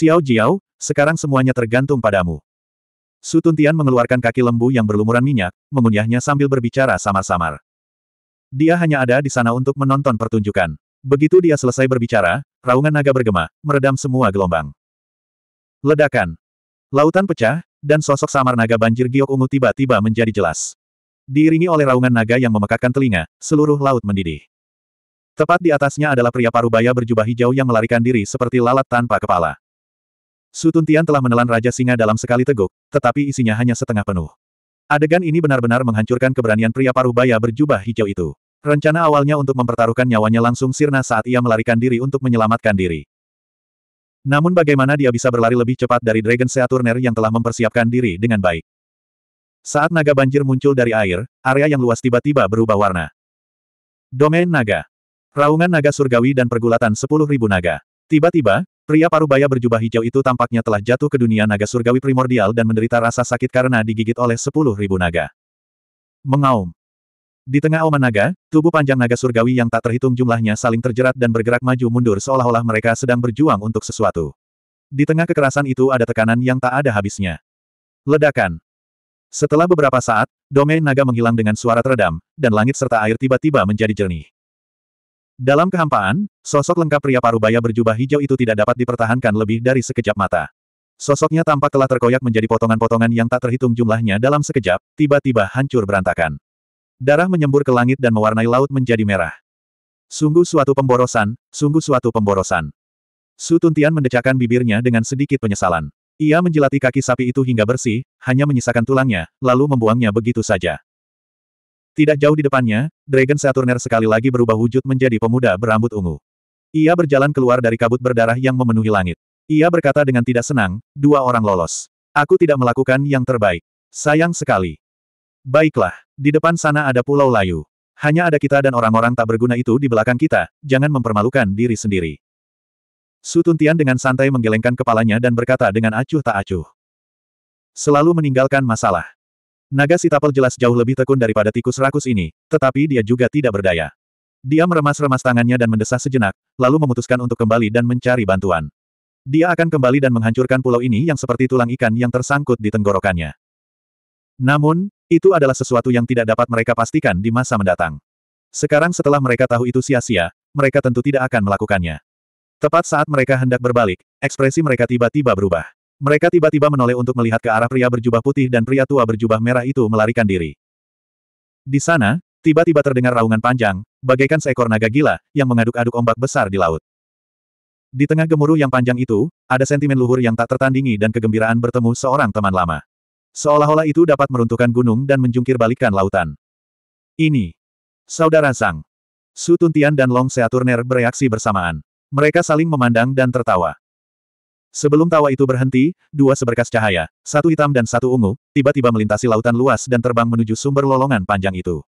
Xiao Jiao, sekarang semuanya tergantung padamu. Su Tuntian mengeluarkan kaki lembu yang berlumuran minyak, mengunyahnya sambil berbicara samar-samar. Dia hanya ada di sana untuk menonton pertunjukan. Begitu dia selesai berbicara, raungan naga bergema, meredam semua gelombang. Ledakan. Lautan pecah, dan sosok samar naga banjir giok ungu tiba-tiba menjadi jelas. Diiringi oleh raungan naga yang memekakkan telinga, seluruh laut mendidih. Tepat di atasnya adalah pria parubaya berjubah hijau yang melarikan diri seperti lalat tanpa kepala. Sutuntian telah menelan Raja Singa dalam sekali teguk, tetapi isinya hanya setengah penuh. Adegan ini benar-benar menghancurkan keberanian pria paruh baya berjubah hijau itu. Rencana awalnya untuk mempertaruhkan nyawanya langsung sirna saat ia melarikan diri untuk menyelamatkan diri. Namun bagaimana dia bisa berlari lebih cepat dari Dragon Seaturner yang telah mempersiapkan diri dengan baik. Saat naga banjir muncul dari air, area yang luas tiba-tiba berubah warna. Domain naga. Raungan naga surgawi dan pergulatan sepuluh ribu naga. Tiba-tiba, Pria parubaya berjubah hijau itu tampaknya telah jatuh ke dunia naga surgawi primordial dan menderita rasa sakit karena digigit oleh sepuluh ribu naga. Mengaum. Di tengah auman naga, tubuh panjang naga surgawi yang tak terhitung jumlahnya saling terjerat dan bergerak maju mundur seolah-olah mereka sedang berjuang untuk sesuatu. Di tengah kekerasan itu ada tekanan yang tak ada habisnya. Ledakan. Setelah beberapa saat, domain naga menghilang dengan suara teredam, dan langit serta air tiba-tiba menjadi jernih. Dalam kehampaan, sosok lengkap pria parubaya berjubah hijau itu tidak dapat dipertahankan lebih dari sekejap mata. Sosoknya tampak telah terkoyak menjadi potongan-potongan yang tak terhitung jumlahnya dalam sekejap, tiba-tiba hancur berantakan. Darah menyembur ke langit dan mewarnai laut menjadi merah. Sungguh suatu pemborosan, sungguh suatu pemborosan. Su Tuntian mendecakkan bibirnya dengan sedikit penyesalan. Ia menjelati kaki sapi itu hingga bersih, hanya menyisakan tulangnya, lalu membuangnya begitu saja. Tidak jauh di depannya, Dragon Saturner sekali lagi berubah wujud menjadi pemuda berambut ungu. Ia berjalan keluar dari kabut berdarah yang memenuhi langit. Ia berkata dengan tidak senang, dua orang lolos. Aku tidak melakukan yang terbaik. Sayang sekali. Baiklah, di depan sana ada Pulau Layu. Hanya ada kita dan orang-orang tak berguna itu di belakang kita, jangan mempermalukan diri sendiri. Sutuntian dengan santai menggelengkan kepalanya dan berkata dengan acuh tak acuh. Selalu meninggalkan masalah. Naga sitapel jelas jauh lebih tekun daripada tikus rakus ini, tetapi dia juga tidak berdaya. Dia meremas-remas tangannya dan mendesah sejenak, lalu memutuskan untuk kembali dan mencari bantuan. Dia akan kembali dan menghancurkan pulau ini yang seperti tulang ikan yang tersangkut di tenggorokannya. Namun, itu adalah sesuatu yang tidak dapat mereka pastikan di masa mendatang. Sekarang setelah mereka tahu itu sia-sia, mereka tentu tidak akan melakukannya. Tepat saat mereka hendak berbalik, ekspresi mereka tiba-tiba berubah. Mereka tiba-tiba menoleh untuk melihat ke arah pria berjubah putih dan pria tua berjubah merah itu melarikan diri. Di sana, tiba-tiba terdengar raungan panjang, bagaikan seekor naga gila, yang mengaduk-aduk ombak besar di laut. Di tengah gemuruh yang panjang itu, ada sentimen luhur yang tak tertandingi dan kegembiraan bertemu seorang teman lama. Seolah-olah itu dapat meruntuhkan gunung dan menjungkir balikan lautan. Ini. Saudara sang. Su Tuntian dan Long Seaturner bereaksi bersamaan. Mereka saling memandang dan tertawa. Sebelum tawa itu berhenti, dua seberkas cahaya, satu hitam dan satu ungu, tiba-tiba melintasi lautan luas dan terbang menuju sumber lolongan panjang itu.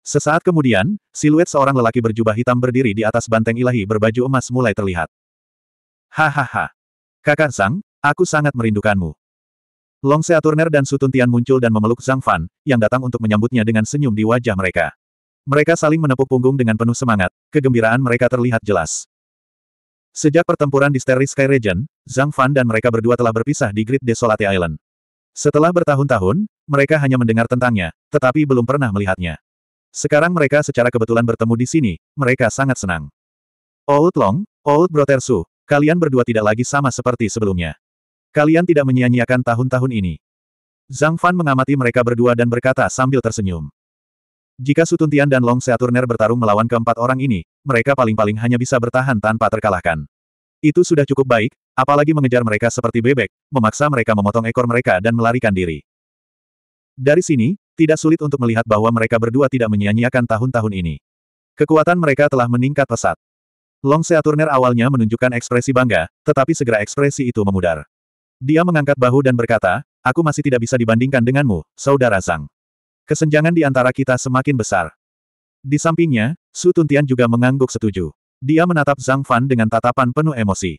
Sesaat kemudian, siluet seorang lelaki berjubah hitam berdiri di atas banteng ilahi berbaju emas mulai terlihat. Hahaha. Kakak Sang, aku sangat merindukanmu. Long Seaturner dan Sutuntian muncul dan memeluk Zhang Fan, yang datang untuk menyambutnya dengan senyum di wajah mereka. Mereka saling menepuk punggung dengan penuh semangat, kegembiraan mereka terlihat jelas. Sejak pertempuran di Steris Sky Region, Zhang Fan dan mereka berdua telah berpisah di Great Desolate Island. Setelah bertahun-tahun, mereka hanya mendengar tentangnya, tetapi belum pernah melihatnya. Sekarang mereka secara kebetulan bertemu di sini, mereka sangat senang. Old Long, Old Brother Su, kalian berdua tidak lagi sama seperti sebelumnya. Kalian tidak menyia-nyiakan tahun-tahun ini. Zhang Fan mengamati mereka berdua dan berkata sambil tersenyum. Jika Sutuntian dan Long Seaturner bertarung melawan keempat orang ini, mereka paling-paling hanya bisa bertahan tanpa terkalahkan. Itu sudah cukup baik, apalagi mengejar mereka seperti bebek, memaksa mereka memotong ekor mereka dan melarikan diri. Dari sini, tidak sulit untuk melihat bahwa mereka berdua tidak menyia-nyiakan tahun-tahun ini. Kekuatan mereka telah meningkat pesat. Long Seaturner awalnya menunjukkan ekspresi bangga, tetapi segera ekspresi itu memudar. Dia mengangkat bahu dan berkata, aku masih tidak bisa dibandingkan denganmu, saudara Zhang. Kesenjangan di antara kita semakin besar. Di sampingnya, Su Tuntian juga mengangguk setuju. Dia menatap Zhang Fan dengan tatapan penuh emosi.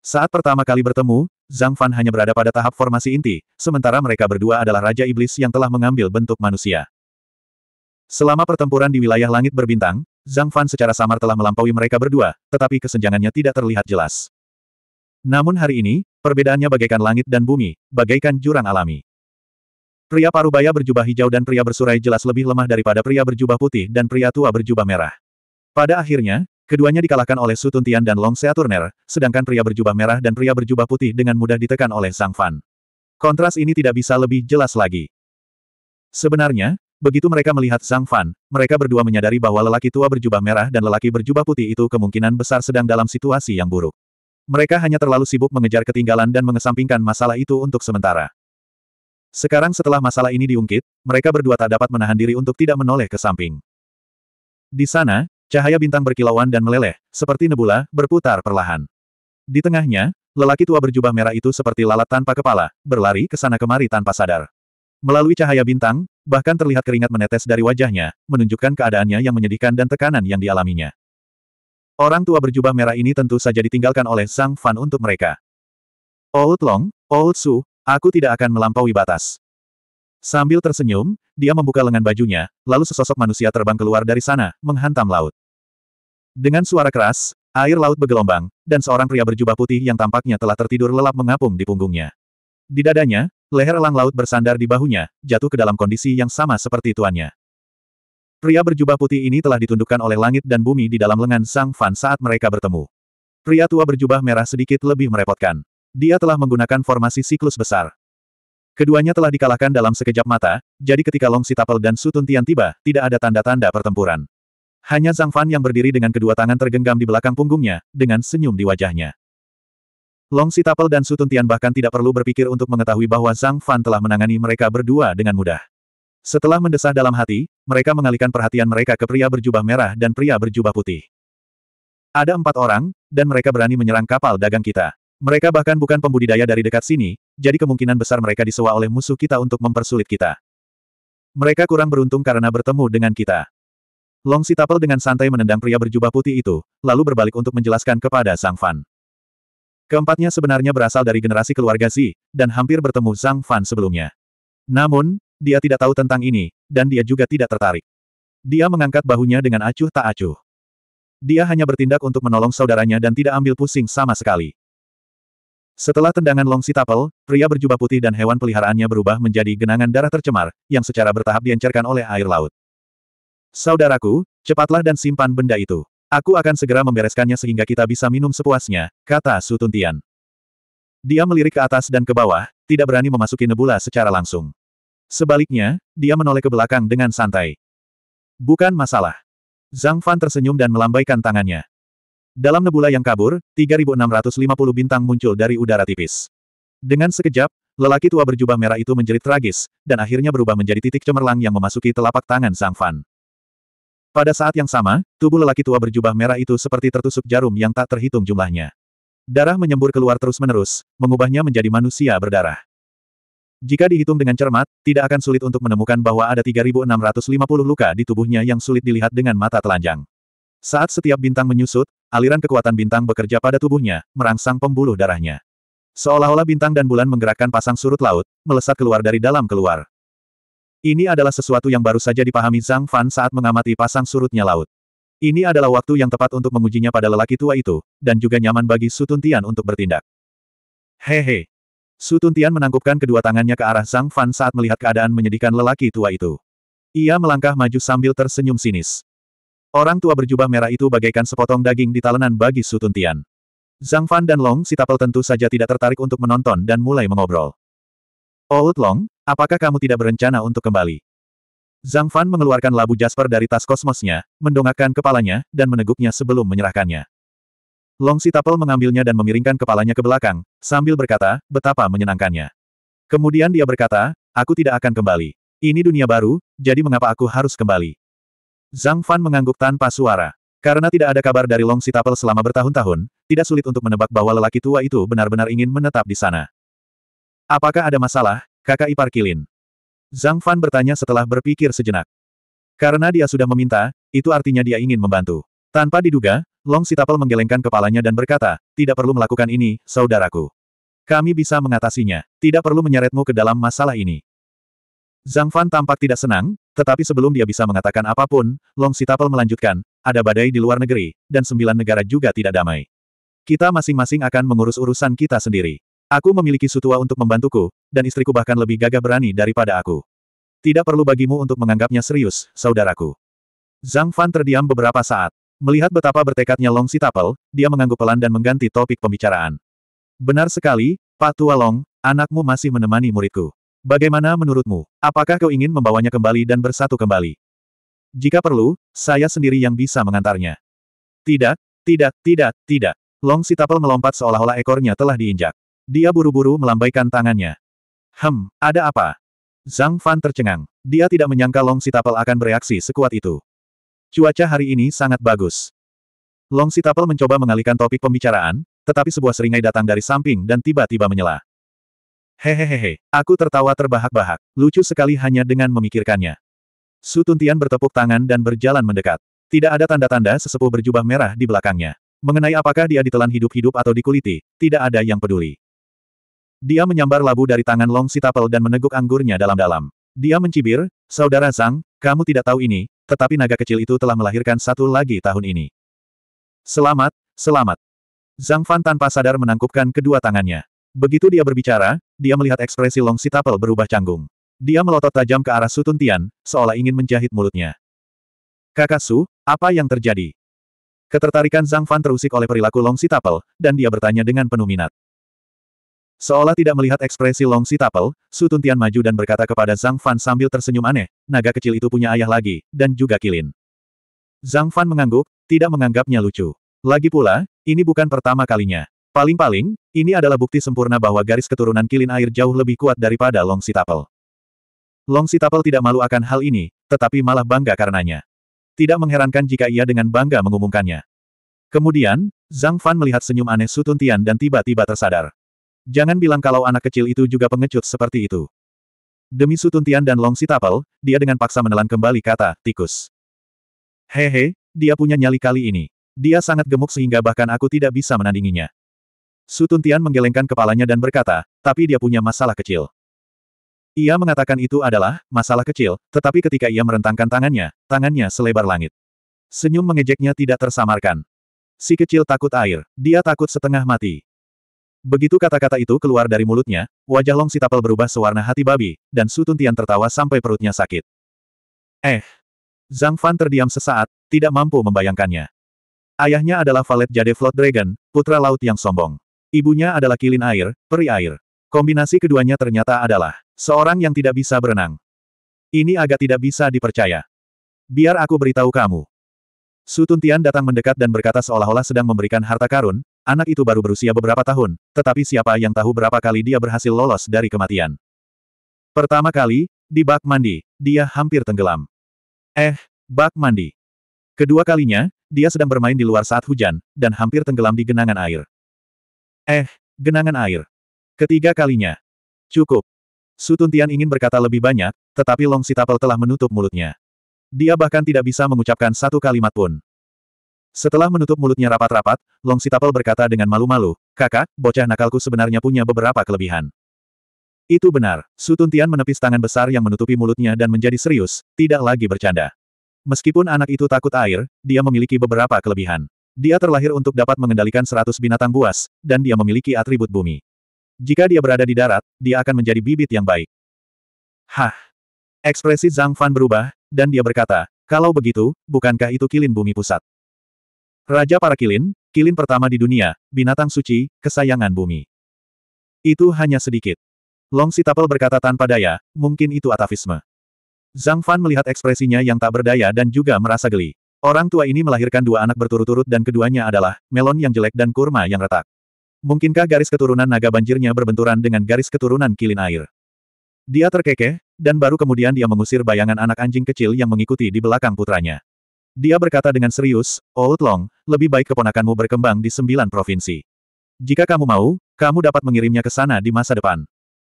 Saat pertama kali bertemu, Zhang Fan hanya berada pada tahap formasi inti, sementara mereka berdua adalah Raja Iblis yang telah mengambil bentuk manusia. Selama pertempuran di wilayah langit berbintang, Zhang Fan secara samar telah melampaui mereka berdua, tetapi kesenjangannya tidak terlihat jelas. Namun hari ini, perbedaannya bagaikan langit dan bumi, bagaikan jurang alami. Pria parubaya berjubah hijau dan pria bersurai jelas lebih lemah daripada pria berjubah putih dan pria tua berjubah merah. Pada akhirnya, keduanya dikalahkan oleh Su Tuntian dan Long Sea Turner, sedangkan pria berjubah merah dan pria berjubah putih dengan mudah ditekan oleh Sang Fan. Kontras ini tidak bisa lebih jelas lagi. Sebenarnya, begitu mereka melihat Sang Fan, mereka berdua menyadari bahwa lelaki tua berjubah merah dan lelaki berjubah putih itu kemungkinan besar sedang dalam situasi yang buruk. Mereka hanya terlalu sibuk mengejar ketinggalan dan mengesampingkan masalah itu untuk sementara. Sekarang setelah masalah ini diungkit, mereka berdua tak dapat menahan diri untuk tidak menoleh ke samping. Di sana, cahaya bintang berkilauan dan meleleh, seperti nebula, berputar perlahan. Di tengahnya, lelaki tua berjubah merah itu seperti lalat tanpa kepala, berlari ke sana kemari tanpa sadar. Melalui cahaya bintang, bahkan terlihat keringat menetes dari wajahnya, menunjukkan keadaannya yang menyedihkan dan tekanan yang dialaminya. Orang tua berjubah merah ini tentu saja ditinggalkan oleh Sang Fan untuk mereka. Old Long, Old Su, Aku tidak akan melampaui batas. Sambil tersenyum, dia membuka lengan bajunya, lalu sesosok manusia terbang keluar dari sana, menghantam laut. Dengan suara keras, air laut bergelombang, dan seorang pria berjubah putih yang tampaknya telah tertidur lelap mengapung di punggungnya. Di dadanya, leher elang laut bersandar di bahunya, jatuh ke dalam kondisi yang sama seperti tuannya. Pria berjubah putih ini telah ditundukkan oleh langit dan bumi di dalam lengan Sang Fan saat mereka bertemu. Pria tua berjubah merah sedikit lebih merepotkan dia telah menggunakan formasi siklus besar. Keduanya telah dikalahkan dalam sekejap mata, jadi ketika Long Sitapel dan Sutun Tian tiba, tidak ada tanda-tanda pertempuran. Hanya Zhang Fan yang berdiri dengan kedua tangan tergenggam di belakang punggungnya, dengan senyum di wajahnya. Long Sitapel dan Sutun Tian bahkan tidak perlu berpikir untuk mengetahui bahwa Zhang Fan telah menangani mereka berdua dengan mudah. Setelah mendesah dalam hati, mereka mengalihkan perhatian mereka ke pria berjubah merah dan pria berjubah putih. Ada empat orang, dan mereka berani menyerang kapal dagang kita. Mereka bahkan bukan pembudidaya dari dekat sini, jadi kemungkinan besar mereka disewa oleh musuh kita untuk mempersulit kita. Mereka kurang beruntung karena bertemu dengan kita. Long Sitapel dengan santai menendang pria berjubah putih itu, lalu berbalik untuk menjelaskan kepada Zhang Fan. Keempatnya sebenarnya berasal dari generasi keluarga Xi, dan hampir bertemu Zhang Fan sebelumnya. Namun, dia tidak tahu tentang ini, dan dia juga tidak tertarik. Dia mengangkat bahunya dengan acuh tak acuh. Dia hanya bertindak untuk menolong saudaranya dan tidak ambil pusing sama sekali. Setelah tendangan Long Sitapel, pria berjubah putih dan hewan peliharaannya berubah menjadi genangan darah tercemar, yang secara bertahap diencerkan oleh air laut. Saudaraku, cepatlah dan simpan benda itu. Aku akan segera membereskannya sehingga kita bisa minum sepuasnya, kata Sutuntian. Dia melirik ke atas dan ke bawah, tidak berani memasuki nebula secara langsung. Sebaliknya, dia menoleh ke belakang dengan santai. Bukan masalah. Zhang Fan tersenyum dan melambaikan tangannya. Dalam nebula yang kabur, 3650 bintang muncul dari udara tipis. Dengan sekejap, lelaki tua berjubah merah itu menjerit tragis, dan akhirnya berubah menjadi titik cemerlang yang memasuki telapak tangan Sang Fan. Pada saat yang sama, tubuh lelaki tua berjubah merah itu seperti tertusuk jarum yang tak terhitung jumlahnya. Darah menyembur keluar terus-menerus, mengubahnya menjadi manusia berdarah. Jika dihitung dengan cermat, tidak akan sulit untuk menemukan bahwa ada 3650 luka di tubuhnya yang sulit dilihat dengan mata telanjang. Saat setiap bintang menyusut, aliran kekuatan bintang bekerja pada tubuhnya, merangsang pembuluh darahnya. Seolah-olah bintang dan bulan menggerakkan pasang surut laut, melesat keluar dari dalam keluar. Ini adalah sesuatu yang baru saja dipahami Zhang Fan saat mengamati pasang surutnya laut. Ini adalah waktu yang tepat untuk mengujinya pada lelaki tua itu, dan juga nyaman bagi Sutuntian untuk bertindak. Hehe. Sutuntian menangkupkan kedua tangannya ke arah Zhang Fan saat melihat keadaan menyedihkan lelaki tua itu. Ia melangkah maju sambil tersenyum sinis. Orang tua berjubah merah itu bagaikan sepotong daging di talenan bagi Sutun Tian. Zhang Fan dan Long Sitapel tentu saja tidak tertarik untuk menonton dan mulai mengobrol. Old oh, Long, apakah kamu tidak berencana untuk kembali? Zhang Fan mengeluarkan labu Jasper dari tas kosmosnya, mendongakkan kepalanya, dan meneguknya sebelum menyerahkannya. Long Sitapel mengambilnya dan memiringkan kepalanya ke belakang, sambil berkata, betapa menyenangkannya. Kemudian dia berkata, aku tidak akan kembali. Ini dunia baru, jadi mengapa aku harus kembali? Zhang Fan mengangguk tanpa suara. Karena tidak ada kabar dari Long Sitapel selama bertahun-tahun, tidak sulit untuk menebak bahwa lelaki tua itu benar-benar ingin menetap di sana. Apakah ada masalah, kakak ipar Kilin? Zhang Fan bertanya setelah berpikir sejenak. Karena dia sudah meminta, itu artinya dia ingin membantu. Tanpa diduga, Long Sitapel menggelengkan kepalanya dan berkata, tidak perlu melakukan ini, saudaraku. Kami bisa mengatasinya, tidak perlu menyeretmu ke dalam masalah ini. Zhang Fan tampak tidak senang, tetapi sebelum dia bisa mengatakan apapun, Long Sitapel melanjutkan, ada badai di luar negeri, dan sembilan negara juga tidak damai. Kita masing-masing akan mengurus urusan kita sendiri. Aku memiliki sutua untuk membantuku, dan istriku bahkan lebih gagah berani daripada aku. Tidak perlu bagimu untuk menganggapnya serius, saudaraku. Zhang Fan terdiam beberapa saat. Melihat betapa bertekadnya Long Sitapel, dia mengangguk pelan dan mengganti topik pembicaraan. Benar sekali, Pak Tua Long, anakmu masih menemani muridku. Bagaimana menurutmu? Apakah kau ingin membawanya kembali dan bersatu kembali? Jika perlu, saya sendiri yang bisa mengantarnya. Tidak, tidak, tidak, tidak. Long Sitapel melompat seolah-olah ekornya telah diinjak. Dia buru-buru melambaikan tangannya. Hem, ada apa? Zhang Fan tercengang. Dia tidak menyangka Long Sitapel akan bereaksi sekuat itu. Cuaca hari ini sangat bagus. Long Sitapel mencoba mengalihkan topik pembicaraan, tetapi sebuah seringai datang dari samping dan tiba-tiba menyela. Hehehehe, aku tertawa terbahak-bahak, lucu sekali hanya dengan memikirkannya. Su Tuntian bertepuk tangan dan berjalan mendekat. Tidak ada tanda-tanda sesepuh berjubah merah di belakangnya. Mengenai apakah dia ditelan hidup-hidup atau dikuliti, tidak ada yang peduli. Dia menyambar labu dari tangan Long Sitapel dan meneguk anggurnya dalam-dalam. Dia mencibir, Saudara Zhang, kamu tidak tahu ini, tetapi naga kecil itu telah melahirkan satu lagi tahun ini. Selamat, selamat. Zhang Fan tanpa sadar menangkupkan kedua tangannya. Begitu dia berbicara, dia melihat ekspresi Long Sitapel berubah canggung. Dia melotot tajam ke arah Sutun Tian, seolah ingin menjahit mulutnya. Kakak Su, apa yang terjadi? Ketertarikan Zhang Fan terusik oleh perilaku Long Sitapel, dan dia bertanya dengan penuh minat. Seolah tidak melihat ekspresi Long Sitapel, Sutun Tian maju dan berkata kepada Zhang Fan sambil tersenyum aneh, naga kecil itu punya ayah lagi, dan juga kilin. Zhang Fan mengangguk, tidak menganggapnya lucu. Lagi pula, ini bukan pertama kalinya. Paling-paling, ini adalah bukti sempurna bahwa garis keturunan kilin air jauh lebih kuat daripada Long Sitapel. Long Sitapel tidak malu akan hal ini, tetapi malah bangga karenanya. Tidak mengherankan jika ia dengan bangga mengumumkannya. Kemudian, Zhang Fan melihat senyum aneh Sutun Tian dan tiba-tiba tersadar. Jangan bilang kalau anak kecil itu juga pengecut seperti itu. Demi Sutun Tian dan Long Sitapel, dia dengan paksa menelan kembali kata, tikus. Hehe, dia punya nyali kali ini. Dia sangat gemuk sehingga bahkan aku tidak bisa menandinginya. Sutun Tian menggelengkan kepalanya dan berkata, tapi dia punya masalah kecil. Ia mengatakan itu adalah masalah kecil, tetapi ketika ia merentangkan tangannya, tangannya selebar langit. Senyum mengejeknya tidak tersamarkan. Si kecil takut air, dia takut setengah mati. Begitu kata-kata itu keluar dari mulutnya, wajah Long Sitapel berubah sewarna hati babi, dan Sutun Tian tertawa sampai perutnya sakit. Eh! Zhang Fan terdiam sesaat, tidak mampu membayangkannya. Ayahnya adalah valet Jade Flood Dragon, putra laut yang sombong. Ibunya adalah kilin air, peri air. Kombinasi keduanya ternyata adalah seorang yang tidak bisa berenang. Ini agak tidak bisa dipercaya. Biar aku beritahu kamu. Sutuntian datang mendekat dan berkata seolah-olah sedang memberikan harta karun, anak itu baru berusia beberapa tahun, tetapi siapa yang tahu berapa kali dia berhasil lolos dari kematian. Pertama kali, di bak mandi, dia hampir tenggelam. Eh, bak mandi. Kedua kalinya, dia sedang bermain di luar saat hujan, dan hampir tenggelam di genangan air. Eh, genangan air. Ketiga kalinya. Cukup. Sutuntian ingin berkata lebih banyak, tetapi Long Sitapel telah menutup mulutnya. Dia bahkan tidak bisa mengucapkan satu kalimat pun. Setelah menutup mulutnya rapat-rapat, Long Sitapel berkata dengan malu-malu, Kakak, bocah nakalku sebenarnya punya beberapa kelebihan. Itu benar, Sutuntian menepis tangan besar yang menutupi mulutnya dan menjadi serius, tidak lagi bercanda. Meskipun anak itu takut air, dia memiliki beberapa kelebihan. Dia terlahir untuk dapat mengendalikan seratus binatang buas, dan dia memiliki atribut bumi. Jika dia berada di darat, dia akan menjadi bibit yang baik. Hah! Ekspresi Zhang Fan berubah, dan dia berkata, kalau begitu, bukankah itu kilin bumi pusat? Raja para kilin, kilin pertama di dunia, binatang suci, kesayangan bumi. Itu hanya sedikit. Long Sitapel berkata tanpa daya, mungkin itu atavisme. Zhang Fan melihat ekspresinya yang tak berdaya dan juga merasa geli. Orang tua ini melahirkan dua anak berturut-turut dan keduanya adalah melon yang jelek dan kurma yang retak. Mungkinkah garis keturunan naga banjirnya berbenturan dengan garis keturunan kilin air? Dia terkekeh, dan baru kemudian dia mengusir bayangan anak anjing kecil yang mengikuti di belakang putranya. Dia berkata dengan serius, Old oh, Long, lebih baik keponakanmu berkembang di sembilan provinsi. Jika kamu mau, kamu dapat mengirimnya ke sana di masa depan.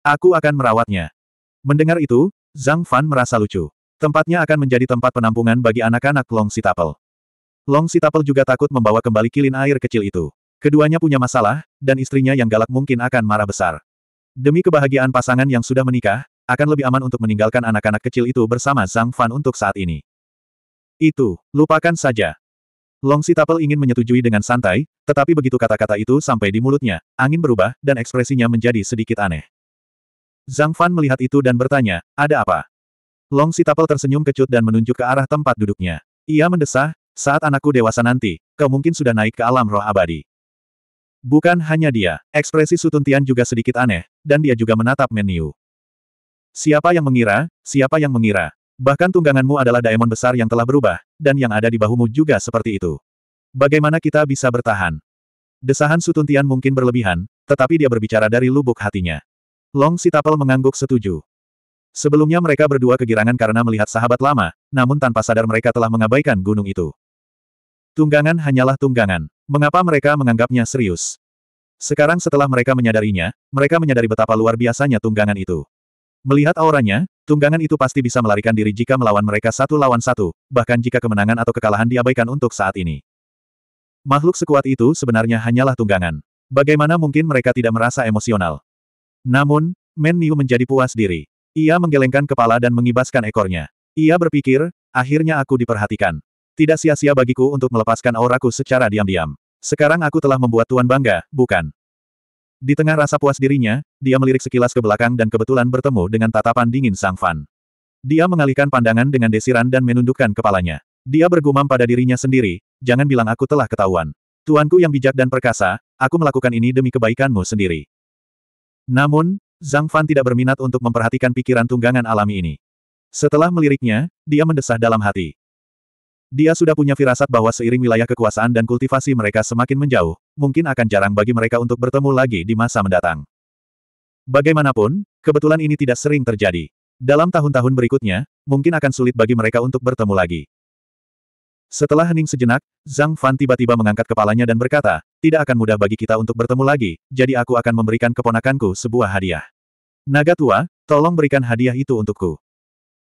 Aku akan merawatnya. Mendengar itu, Zhang Fan merasa lucu. Tempatnya akan menjadi tempat penampungan bagi anak-anak Long Sitapel. Long Sitapel juga takut membawa kembali kilin air kecil itu. Keduanya punya masalah, dan istrinya yang galak mungkin akan marah besar. Demi kebahagiaan pasangan yang sudah menikah, akan lebih aman untuk meninggalkan anak-anak kecil itu bersama Zhang Fan untuk saat ini. Itu, lupakan saja. Long Sitapel ingin menyetujui dengan santai, tetapi begitu kata-kata itu sampai di mulutnya, angin berubah, dan ekspresinya menjadi sedikit aneh. Zhang Fan melihat itu dan bertanya, ada apa? Long Sitapel tersenyum kecut dan menunjuk ke arah tempat duduknya. Ia mendesah, saat anakku dewasa nanti, kau mungkin sudah naik ke alam roh abadi. Bukan hanya dia, ekspresi Sutuntian juga sedikit aneh, dan dia juga menatap menu. Siapa yang mengira, siapa yang mengira. Bahkan tungganganmu adalah daemon besar yang telah berubah, dan yang ada di bahumu juga seperti itu. Bagaimana kita bisa bertahan? Desahan Sutuntian mungkin berlebihan, tetapi dia berbicara dari lubuk hatinya. Long Sitapel mengangguk setuju. Sebelumnya mereka berdua kegirangan karena melihat sahabat lama, namun tanpa sadar mereka telah mengabaikan gunung itu. Tunggangan hanyalah tunggangan. Mengapa mereka menganggapnya serius? Sekarang setelah mereka menyadarinya, mereka menyadari betapa luar biasanya tunggangan itu. Melihat auranya, tunggangan itu pasti bisa melarikan diri jika melawan mereka satu lawan satu, bahkan jika kemenangan atau kekalahan diabaikan untuk saat ini. Makhluk sekuat itu sebenarnya hanyalah tunggangan. Bagaimana mungkin mereka tidak merasa emosional? Namun, Men Niu menjadi puas diri. Ia menggelengkan kepala dan mengibaskan ekornya. Ia berpikir, akhirnya aku diperhatikan. Tidak sia-sia bagiku untuk melepaskan auraku secara diam-diam. Sekarang aku telah membuat Tuan bangga, bukan? Di tengah rasa puas dirinya, dia melirik sekilas ke belakang dan kebetulan bertemu dengan tatapan dingin Sang Fan. Dia mengalihkan pandangan dengan desiran dan menundukkan kepalanya. Dia bergumam pada dirinya sendiri, jangan bilang aku telah ketahuan. Tuanku yang bijak dan perkasa, aku melakukan ini demi kebaikanmu sendiri. Namun, Zhang Fan tidak berminat untuk memperhatikan pikiran tunggangan alami ini. Setelah meliriknya, dia mendesah dalam hati. Dia sudah punya firasat bahwa seiring wilayah kekuasaan dan kultivasi mereka semakin menjauh, mungkin akan jarang bagi mereka untuk bertemu lagi di masa mendatang. Bagaimanapun, kebetulan ini tidak sering terjadi. Dalam tahun-tahun berikutnya, mungkin akan sulit bagi mereka untuk bertemu lagi. Setelah hening sejenak, Zhang Fan tiba-tiba mengangkat kepalanya dan berkata, tidak akan mudah bagi kita untuk bertemu lagi, jadi aku akan memberikan keponakanku sebuah hadiah. Naga tua, tolong berikan hadiah itu untukku.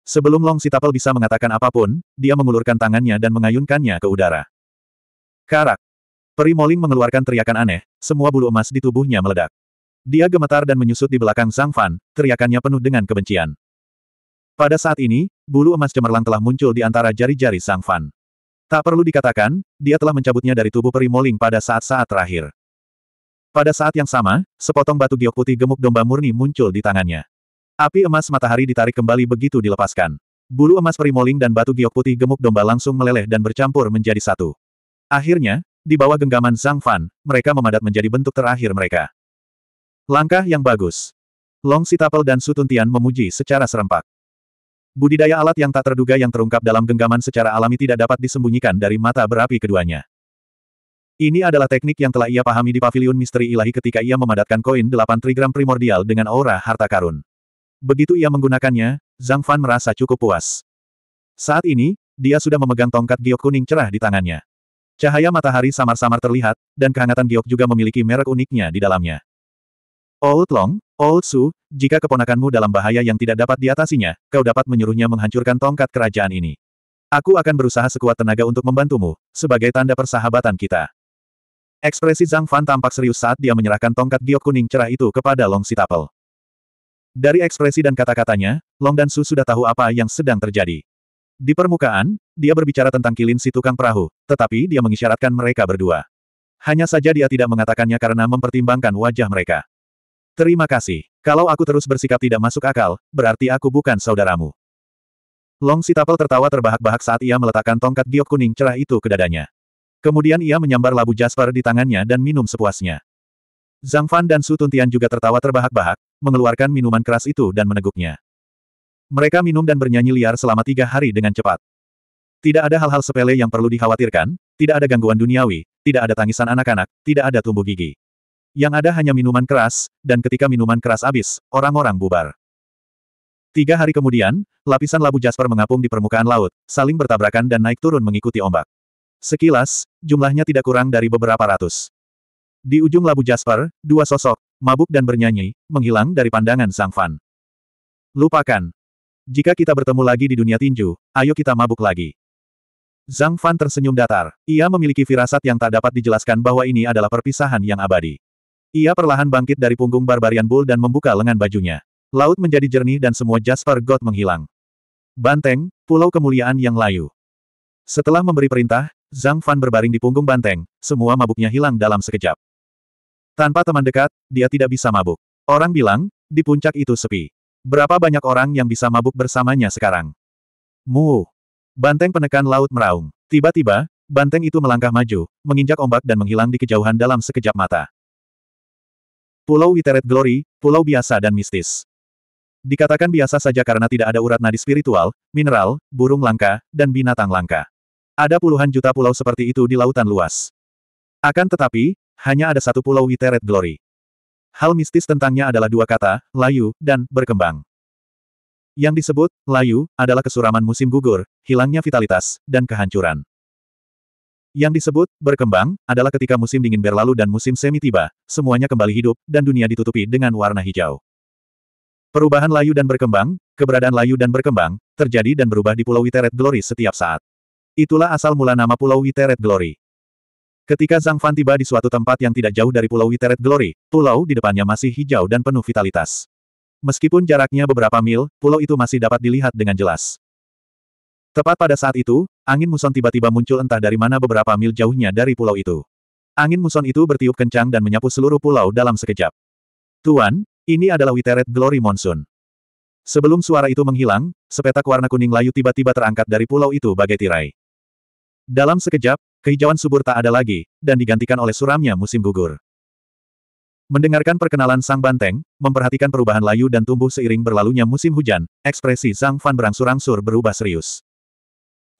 Sebelum Long Sitapel bisa mengatakan apapun, dia mengulurkan tangannya dan mengayunkannya ke udara. Karak! Peri Moling mengeluarkan teriakan aneh, semua bulu emas di tubuhnya meledak. Dia gemetar dan menyusut di belakang Sang Fan, teriakannya penuh dengan kebencian. Pada saat ini, bulu emas cemerlang telah muncul di antara jari-jari Sang Fan. Tak perlu dikatakan, dia telah mencabutnya dari tubuh Peri Moling pada saat-saat terakhir. Pada saat yang sama, sepotong batu giok putih gemuk domba murni muncul di tangannya. Api emas matahari ditarik kembali begitu dilepaskan. Bulu emas perimoling dan batu giok putih gemuk domba langsung meleleh dan bercampur menjadi satu. Akhirnya, di bawah genggaman Zhang Fan, mereka memadat menjadi bentuk terakhir mereka. Langkah yang bagus. Long Sitapel dan Sutuntian Tuntian memuji secara serempak. Budidaya alat yang tak terduga yang terungkap dalam genggaman secara alami tidak dapat disembunyikan dari mata berapi keduanya. Ini adalah teknik yang telah ia pahami di paviliun misteri ilahi ketika ia memadatkan koin delapan trigram primordial dengan aura harta karun. Begitu ia menggunakannya, Zhang Fan merasa cukup puas. Saat ini, dia sudah memegang tongkat giok kuning cerah di tangannya. Cahaya matahari samar-samar terlihat, dan kehangatan giok juga memiliki merek uniknya di dalamnya. Old Long, Old Su, jika keponakanmu dalam bahaya yang tidak dapat diatasinya, kau dapat menyuruhnya menghancurkan tongkat kerajaan ini. Aku akan berusaha sekuat tenaga untuk membantumu, sebagai tanda persahabatan kita. Ekspresi Zhang Fan tampak serius saat dia menyerahkan tongkat giok kuning cerah itu kepada Long Sitapel. Dari ekspresi dan kata-katanya, Long dan Su sudah tahu apa yang sedang terjadi. Di permukaan, dia berbicara tentang kilin si tukang perahu, tetapi dia mengisyaratkan mereka berdua. Hanya saja dia tidak mengatakannya karena mempertimbangkan wajah mereka. Terima kasih. Kalau aku terus bersikap tidak masuk akal, berarti aku bukan saudaramu. Long Sitapel tertawa terbahak-bahak saat ia meletakkan tongkat giok kuning cerah itu ke dadanya. Kemudian ia menyambar labu Jasper di tangannya dan minum sepuasnya. Zhang Fan dan Su Tuntian juga tertawa terbahak-bahak, mengeluarkan minuman keras itu dan meneguknya. Mereka minum dan bernyanyi liar selama tiga hari dengan cepat. Tidak ada hal-hal sepele yang perlu dikhawatirkan, tidak ada gangguan duniawi, tidak ada tangisan anak-anak, tidak ada tumbuh gigi. Yang ada hanya minuman keras, dan ketika minuman keras habis, orang-orang bubar. Tiga hari kemudian, lapisan labu Jasper mengapung di permukaan laut, saling bertabrakan dan naik turun mengikuti ombak. Sekilas, jumlahnya tidak kurang dari beberapa ratus. Di ujung labu Jasper, dua sosok, mabuk dan bernyanyi, menghilang dari pandangan Sang Fan. Lupakan. Jika kita bertemu lagi di dunia tinju, ayo kita mabuk lagi. Zhang Fan tersenyum datar. Ia memiliki firasat yang tak dapat dijelaskan bahwa ini adalah perpisahan yang abadi. Ia perlahan bangkit dari punggung Barbarian Bull dan membuka lengan bajunya. Laut menjadi jernih dan semua Jasper God menghilang. Banteng, pulau kemuliaan yang layu. Setelah memberi perintah, Zhang Fan berbaring di punggung banteng, semua mabuknya hilang dalam sekejap. Tanpa teman dekat, dia tidak bisa mabuk. Orang bilang, di puncak itu sepi. Berapa banyak orang yang bisa mabuk bersamanya sekarang? Mu. Banteng penekan laut meraung. Tiba-tiba, banteng itu melangkah maju, menginjak ombak dan menghilang di kejauhan dalam sekejap mata. Pulau Witeret Glory, pulau biasa dan mistis. Dikatakan biasa saja karena tidak ada urat nadi spiritual, mineral, burung langka, dan binatang langka. Ada puluhan juta pulau seperti itu di lautan luas. Akan tetapi, hanya ada satu pulau Witeret Glory. Hal mistis tentangnya adalah dua kata, layu, dan berkembang. Yang disebut, layu, adalah kesuraman musim gugur, hilangnya vitalitas, dan kehancuran. Yang disebut berkembang adalah ketika musim dingin berlalu dan musim semi tiba, semuanya kembali hidup dan dunia ditutupi dengan warna hijau. Perubahan layu dan berkembang, keberadaan layu dan berkembang terjadi dan berubah di Pulau Witeret Glory setiap saat. Itulah asal mula nama Pulau Witeret Glory. Ketika Zhang Fan tiba di suatu tempat yang tidak jauh dari Pulau Witeret Glory, pulau di depannya masih hijau dan penuh vitalitas. Meskipun jaraknya beberapa mil, pulau itu masih dapat dilihat dengan jelas. Tepat pada saat itu, angin muson tiba-tiba muncul entah dari mana beberapa mil jauhnya dari pulau itu. Angin muson itu bertiup kencang dan menyapu seluruh pulau dalam sekejap. Tuan, ini adalah Witeret Glory Monsoon. Sebelum suara itu menghilang, sepetak warna kuning layu tiba-tiba terangkat dari pulau itu bagai tirai. Dalam sekejap, kehijauan subur tak ada lagi, dan digantikan oleh suramnya musim gugur. Mendengarkan perkenalan sang banteng, memperhatikan perubahan layu dan tumbuh seiring berlalunya musim hujan, ekspresi Sang Fan berangsur-angsur berubah serius.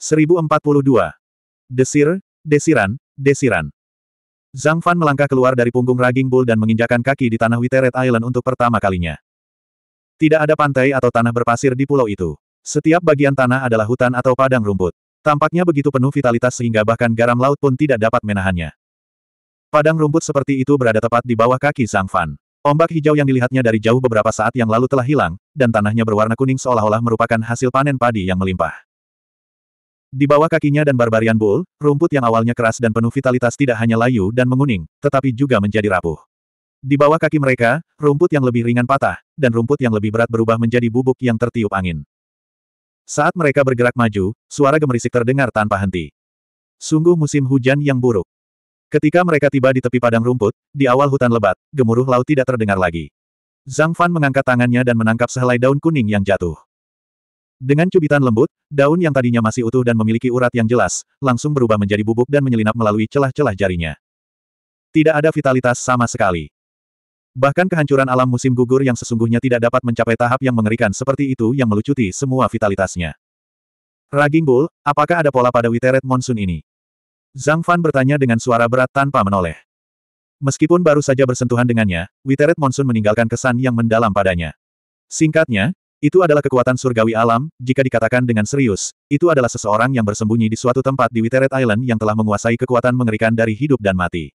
1042. Desir, desiran, desiran. Zhang Fan melangkah keluar dari punggung Raging Bull dan menginjakan kaki di tanah Witeret Island untuk pertama kalinya. Tidak ada pantai atau tanah berpasir di pulau itu. Setiap bagian tanah adalah hutan atau padang rumput. Tampaknya begitu penuh vitalitas sehingga bahkan garam laut pun tidak dapat menahannya. Padang rumput seperti itu berada tepat di bawah kaki sang Fan. Ombak hijau yang dilihatnya dari jauh beberapa saat yang lalu telah hilang, dan tanahnya berwarna kuning seolah-olah merupakan hasil panen padi yang melimpah. Di bawah kakinya dan barbarian bull, rumput yang awalnya keras dan penuh vitalitas tidak hanya layu dan menguning, tetapi juga menjadi rapuh. Di bawah kaki mereka, rumput yang lebih ringan patah, dan rumput yang lebih berat berubah menjadi bubuk yang tertiup angin. Saat mereka bergerak maju, suara gemerisik terdengar tanpa henti. Sungguh musim hujan yang buruk. Ketika mereka tiba di tepi padang rumput, di awal hutan lebat, gemuruh laut tidak terdengar lagi. Zhang Fan mengangkat tangannya dan menangkap sehelai daun kuning yang jatuh. Dengan cubitan lembut, daun yang tadinya masih utuh dan memiliki urat yang jelas, langsung berubah menjadi bubuk dan menyelinap melalui celah-celah jarinya. Tidak ada vitalitas sama sekali. Bahkan kehancuran alam musim gugur yang sesungguhnya tidak dapat mencapai tahap yang mengerikan seperti itu yang melucuti semua vitalitasnya. Raging Bull, apakah ada pola pada Witeret Monsoon ini? Zhang Fan bertanya dengan suara berat tanpa menoleh. Meskipun baru saja bersentuhan dengannya, Witeret Monsoon meninggalkan kesan yang mendalam padanya. Singkatnya, itu adalah kekuatan surgawi alam, jika dikatakan dengan serius, itu adalah seseorang yang bersembunyi di suatu tempat di Witeret Island yang telah menguasai kekuatan mengerikan dari hidup dan mati.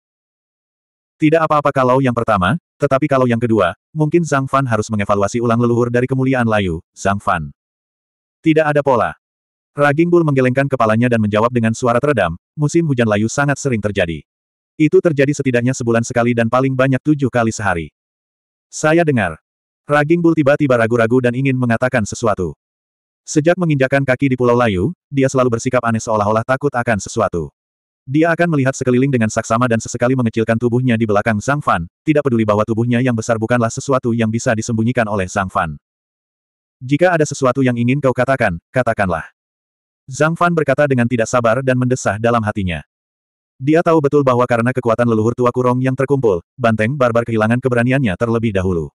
Tidak apa-apa kalau yang pertama, tetapi kalau yang kedua, mungkin Zhang Fan harus mengevaluasi ulang leluhur dari kemuliaan layu, Zhang Fan. Tidak ada pola. Raging Bull menggelengkan kepalanya dan menjawab dengan suara teredam, musim hujan layu sangat sering terjadi. Itu terjadi setidaknya sebulan sekali dan paling banyak tujuh kali sehari. Saya dengar. Raging Bull tiba-tiba ragu-ragu dan ingin mengatakan sesuatu. Sejak menginjakan kaki di Pulau Layu, dia selalu bersikap aneh seolah-olah takut akan sesuatu. Dia akan melihat sekeliling dengan saksama dan sesekali mengecilkan tubuhnya di belakang Zhang Fan, tidak peduli bahwa tubuhnya yang besar bukanlah sesuatu yang bisa disembunyikan oleh Zhang Fan. Jika ada sesuatu yang ingin kau katakan, katakanlah. Zhang Fan berkata dengan tidak sabar dan mendesah dalam hatinya. Dia tahu betul bahwa karena kekuatan leluhur tua kurong yang terkumpul, banteng barbar kehilangan keberaniannya terlebih dahulu.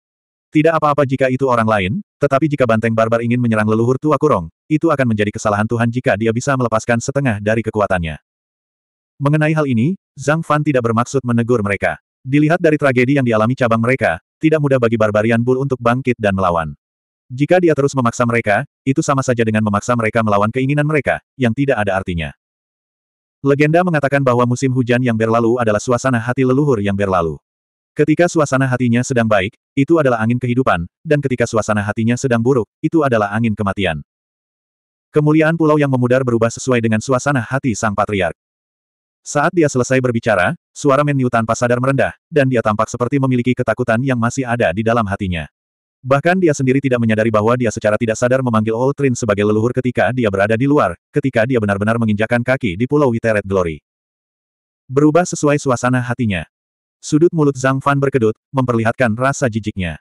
Tidak apa-apa jika itu orang lain, tetapi jika banteng barbar ingin menyerang leluhur tua kurong, itu akan menjadi kesalahan Tuhan jika dia bisa melepaskan setengah dari kekuatannya. Mengenai hal ini, Zhang Fan tidak bermaksud menegur mereka. Dilihat dari tragedi yang dialami cabang mereka, tidak mudah bagi Barbarian Bull untuk bangkit dan melawan. Jika dia terus memaksa mereka, itu sama saja dengan memaksa mereka melawan keinginan mereka, yang tidak ada artinya. Legenda mengatakan bahwa musim hujan yang berlalu adalah suasana hati leluhur yang berlalu. Ketika suasana hatinya sedang baik, itu adalah angin kehidupan, dan ketika suasana hatinya sedang buruk, itu adalah angin kematian. Kemuliaan pulau yang memudar berubah sesuai dengan suasana hati sang patriark. Saat dia selesai berbicara, suara Menu tanpa sadar merendah, dan dia tampak seperti memiliki ketakutan yang masih ada di dalam hatinya. Bahkan dia sendiri tidak menyadari bahwa dia secara tidak sadar memanggil Old Trin sebagai leluhur ketika dia berada di luar, ketika dia benar-benar menginjakan kaki di Pulau Witeret Glory. Berubah sesuai suasana hatinya. Sudut mulut Zhang Fan berkedut, memperlihatkan rasa jijiknya.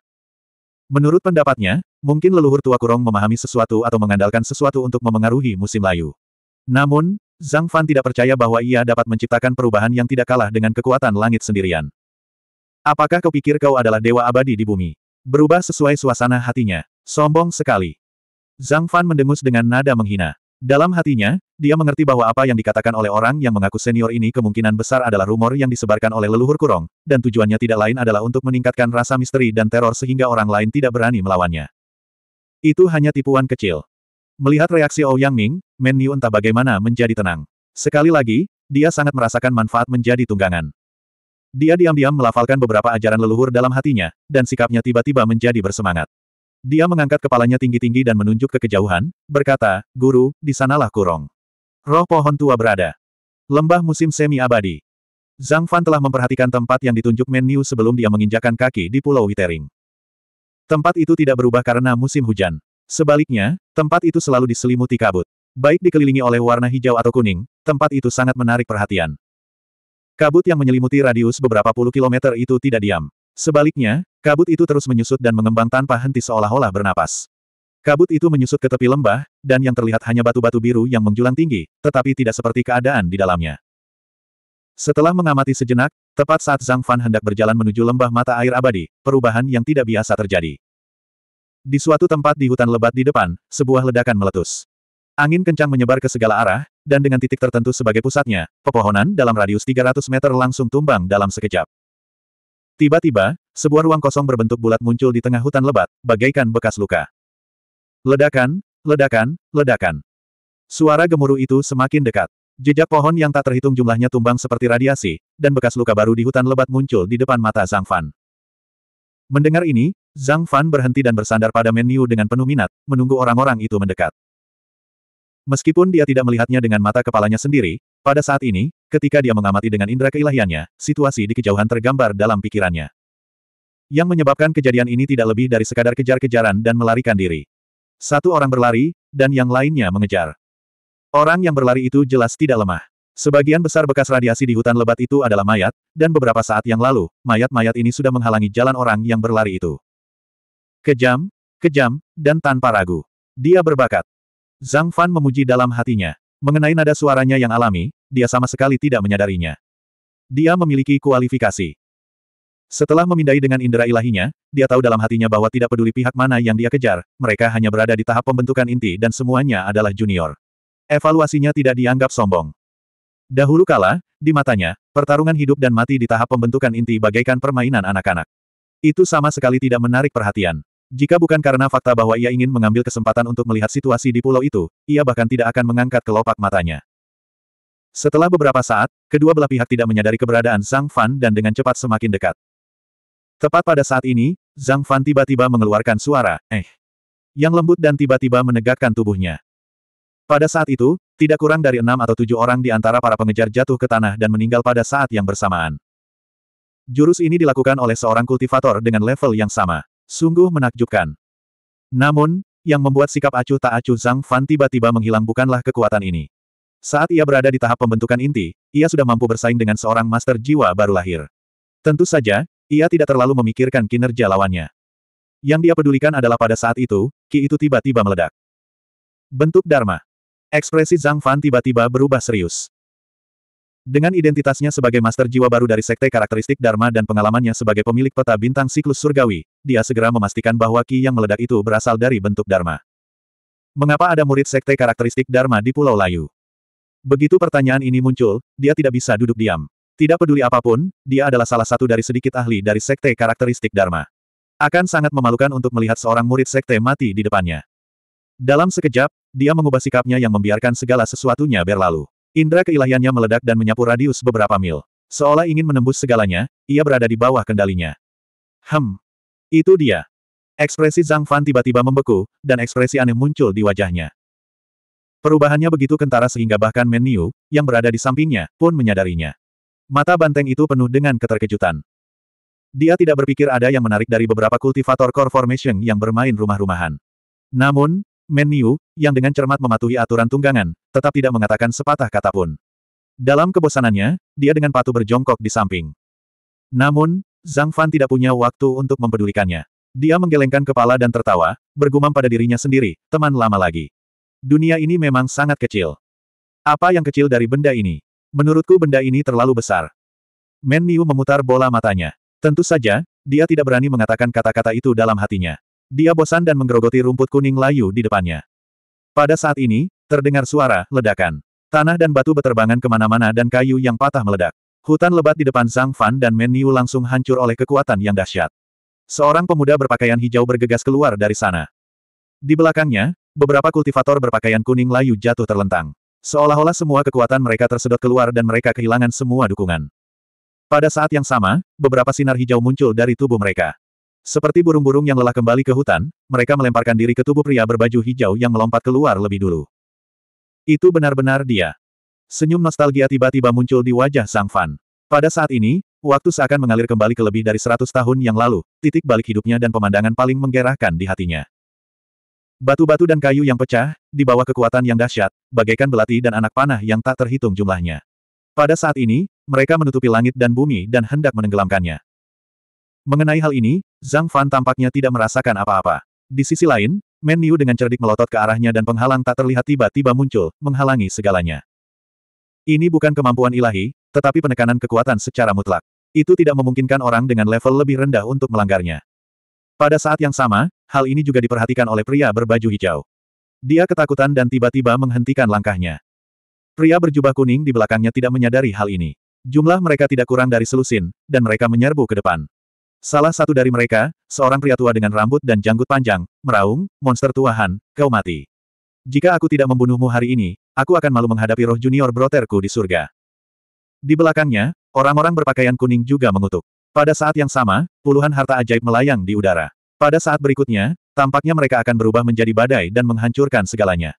Menurut pendapatnya, mungkin leluhur tua kurong memahami sesuatu atau mengandalkan sesuatu untuk memengaruhi musim layu. Namun, Zhang Fan tidak percaya bahwa ia dapat menciptakan perubahan yang tidak kalah dengan kekuatan langit sendirian. Apakah kau pikir kau adalah dewa abadi di bumi? Berubah sesuai suasana hatinya. Sombong sekali. Zhang Fan mendengus dengan nada menghina. Dalam hatinya, dia mengerti bahwa apa yang dikatakan oleh orang yang mengaku senior ini kemungkinan besar adalah rumor yang disebarkan oleh leluhur kurong, dan tujuannya tidak lain adalah untuk meningkatkan rasa misteri dan teror sehingga orang lain tidak berani melawannya. Itu hanya tipuan kecil. Melihat reaksi Ouyang Ming, Men Niu entah bagaimana menjadi tenang. Sekali lagi, dia sangat merasakan manfaat menjadi tunggangan. Dia diam-diam melafalkan beberapa ajaran leluhur dalam hatinya, dan sikapnya tiba-tiba menjadi bersemangat. Dia mengangkat kepalanya tinggi-tinggi dan menunjuk ke kejauhan, berkata, Guru, di sanalah kurong. Roh pohon tua berada. Lembah musim semi abadi. Zhang Fan telah memperhatikan tempat yang ditunjuk Men Niu sebelum dia menginjakan kaki di Pulau Witering. Tempat itu tidak berubah karena musim hujan. Sebaliknya, tempat itu selalu diselimuti kabut. Baik dikelilingi oleh warna hijau atau kuning, tempat itu sangat menarik perhatian. Kabut yang menyelimuti radius beberapa puluh kilometer itu tidak diam. Sebaliknya, kabut itu terus menyusut dan mengembang tanpa henti seolah-olah bernapas. Kabut itu menyusut ke tepi lembah, dan yang terlihat hanya batu-batu biru yang menjulang tinggi, tetapi tidak seperti keadaan di dalamnya. Setelah mengamati sejenak, tepat saat Zhang Fan hendak berjalan menuju lembah mata air abadi, perubahan yang tidak biasa terjadi. Di suatu tempat di hutan lebat di depan, sebuah ledakan meletus. Angin kencang menyebar ke segala arah, dan dengan titik tertentu sebagai pusatnya, pepohonan dalam radius 300 meter langsung tumbang dalam sekejap. Tiba-tiba, sebuah ruang kosong berbentuk bulat muncul di tengah hutan lebat, bagaikan bekas luka. Ledakan, ledakan, ledakan. Suara gemuruh itu semakin dekat. Jejak pohon yang tak terhitung jumlahnya tumbang seperti radiasi, dan bekas luka baru di hutan lebat muncul di depan mata Zhang Fan. Mendengar ini, Zhang Fan berhenti dan bersandar pada menu dengan penuh minat, menunggu orang-orang itu mendekat. Meskipun dia tidak melihatnya dengan mata kepalanya sendiri, pada saat ini, ketika dia mengamati dengan indera keilahiannya, situasi di kejauhan tergambar dalam pikirannya. Yang menyebabkan kejadian ini tidak lebih dari sekadar kejar-kejaran dan melarikan diri. Satu orang berlari, dan yang lainnya mengejar. Orang yang berlari itu jelas tidak lemah. Sebagian besar bekas radiasi di hutan lebat itu adalah mayat, dan beberapa saat yang lalu, mayat-mayat ini sudah menghalangi jalan orang yang berlari itu. Kejam, kejam, dan tanpa ragu. Dia berbakat. Zhang Fan memuji dalam hatinya. Mengenai nada suaranya yang alami, dia sama sekali tidak menyadarinya. Dia memiliki kualifikasi. Setelah memindai dengan indera ilahinya, dia tahu dalam hatinya bahwa tidak peduli pihak mana yang dia kejar, mereka hanya berada di tahap pembentukan inti dan semuanya adalah junior. Evaluasinya tidak dianggap sombong. Dahulu kala, di matanya, pertarungan hidup dan mati di tahap pembentukan inti bagaikan permainan anak-anak. Itu sama sekali tidak menarik perhatian. Jika bukan karena fakta bahwa ia ingin mengambil kesempatan untuk melihat situasi di pulau itu, ia bahkan tidak akan mengangkat kelopak matanya. Setelah beberapa saat, kedua belah pihak tidak menyadari keberadaan Zhang Fan dan dengan cepat semakin dekat. Tepat pada saat ini, Zhang Fan tiba-tiba mengeluarkan suara, eh, yang lembut dan tiba-tiba menegakkan tubuhnya. Pada saat itu, tidak kurang dari enam atau tujuh orang di antara para pengejar jatuh ke tanah dan meninggal pada saat yang bersamaan. Jurus ini dilakukan oleh seorang kultivator dengan level yang sama. Sungguh menakjubkan. Namun, yang membuat sikap acuh tak acuh Zhang Fan tiba-tiba menghilang bukanlah kekuatan ini. Saat ia berada di tahap pembentukan inti, ia sudah mampu bersaing dengan seorang master jiwa baru lahir. Tentu saja, ia tidak terlalu memikirkan kinerja lawannya. Yang dia pedulikan adalah pada saat itu, Ki itu tiba-tiba meledak. Bentuk Dharma Ekspresi Zhang Fan tiba-tiba berubah serius. Dengan identitasnya sebagai master jiwa baru dari sekte karakteristik Dharma dan pengalamannya sebagai pemilik peta bintang siklus surgawi, dia segera memastikan bahwa ki yang meledak itu berasal dari bentuk Dharma. Mengapa ada murid sekte karakteristik Dharma di Pulau Layu? Begitu pertanyaan ini muncul, dia tidak bisa duduk diam. Tidak peduli apapun, dia adalah salah satu dari sedikit ahli dari sekte karakteristik Dharma. Akan sangat memalukan untuk melihat seorang murid sekte mati di depannya. Dalam sekejap, dia mengubah sikapnya yang membiarkan segala sesuatunya berlalu. Indra keilahiannya meledak dan menyapu radius beberapa mil. Seolah ingin menembus segalanya, ia berada di bawah kendalinya. Hem. Itu dia. Ekspresi Zhang Fan tiba-tiba membeku, dan ekspresi aneh muncul di wajahnya. Perubahannya begitu kentara sehingga bahkan Men Niu yang berada di sampingnya, pun menyadarinya. Mata banteng itu penuh dengan keterkejutan. Dia tidak berpikir ada yang menarik dari beberapa kultivator core formation yang bermain rumah-rumahan. Namun, Meniu yang dengan cermat mematuhi aturan tunggangan, tetap tidak mengatakan sepatah kata pun. Dalam kebosanannya, dia dengan patuh berjongkok di samping. Namun, Zhang Fan tidak punya waktu untuk mempedulikannya. Dia menggelengkan kepala dan tertawa, bergumam pada dirinya sendiri, teman lama lagi. Dunia ini memang sangat kecil. Apa yang kecil dari benda ini? Menurutku benda ini terlalu besar. Men Niu memutar bola matanya. Tentu saja, dia tidak berani mengatakan kata-kata itu dalam hatinya. Dia bosan dan menggerogoti rumput kuning layu di depannya. Pada saat ini, terdengar suara ledakan. Tanah dan batu beterbangan kemana-mana dan kayu yang patah meledak. Hutan lebat di depan Zhang Fan dan Men Niu langsung hancur oleh kekuatan yang dahsyat. Seorang pemuda berpakaian hijau bergegas keluar dari sana. Di belakangnya, beberapa kultivator berpakaian kuning layu jatuh terlentang. Seolah-olah semua kekuatan mereka tersedot keluar dan mereka kehilangan semua dukungan. Pada saat yang sama, beberapa sinar hijau muncul dari tubuh mereka. Seperti burung-burung yang lelah kembali ke hutan, mereka melemparkan diri ke tubuh pria berbaju hijau yang melompat keluar lebih dulu. Itu benar-benar dia. Senyum nostalgia tiba-tiba muncul di wajah Sang Fan. Pada saat ini, waktu seakan mengalir kembali ke lebih dari seratus tahun yang lalu, titik balik hidupnya dan pemandangan paling menggerahkan di hatinya. Batu-batu dan kayu yang pecah, di bawah kekuatan yang dahsyat, bagaikan belati dan anak panah yang tak terhitung jumlahnya. Pada saat ini, mereka menutupi langit dan bumi dan hendak menenggelamkannya. Mengenai hal ini, Zhang Fan tampaknya tidak merasakan apa-apa. Di sisi lain, Men Niu dengan cerdik melotot ke arahnya dan penghalang tak terlihat tiba-tiba muncul, menghalangi segalanya. Ini bukan kemampuan ilahi, tetapi penekanan kekuatan secara mutlak. Itu tidak memungkinkan orang dengan level lebih rendah untuk melanggarnya. Pada saat yang sama, hal ini juga diperhatikan oleh pria berbaju hijau. Dia ketakutan dan tiba-tiba menghentikan langkahnya. Pria berjubah kuning di belakangnya tidak menyadari hal ini. Jumlah mereka tidak kurang dari selusin, dan mereka menyerbu ke depan. Salah satu dari mereka, seorang pria tua dengan rambut dan janggut panjang, meraung, monster tuahan, kau mati. Jika aku tidak membunuhmu hari ini, aku akan malu menghadapi roh junior broterku di surga. Di belakangnya, orang-orang berpakaian kuning juga mengutuk. Pada saat yang sama, puluhan harta ajaib melayang di udara. Pada saat berikutnya, tampaknya mereka akan berubah menjadi badai dan menghancurkan segalanya.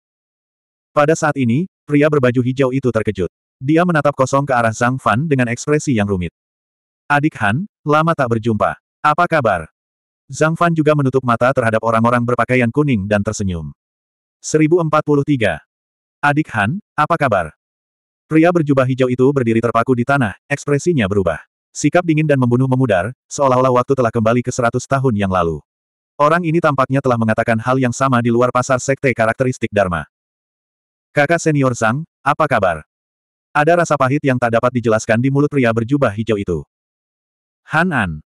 Pada saat ini, pria berbaju hijau itu terkejut. Dia menatap kosong ke arah Zhang Fan dengan ekspresi yang rumit. Adik Han, Lama tak berjumpa. Apa kabar? Zhang Fan juga menutup mata terhadap orang-orang berpakaian kuning dan tersenyum. 1043. Adik Han, apa kabar? Pria berjubah hijau itu berdiri terpaku di tanah, ekspresinya berubah. Sikap dingin dan membunuh memudar, seolah-olah waktu telah kembali ke 100 tahun yang lalu. Orang ini tampaknya telah mengatakan hal yang sama di luar pasar sekte karakteristik Dharma. Kakak senior Zhang, apa kabar? Ada rasa pahit yang tak dapat dijelaskan di mulut pria berjubah hijau itu. Han An.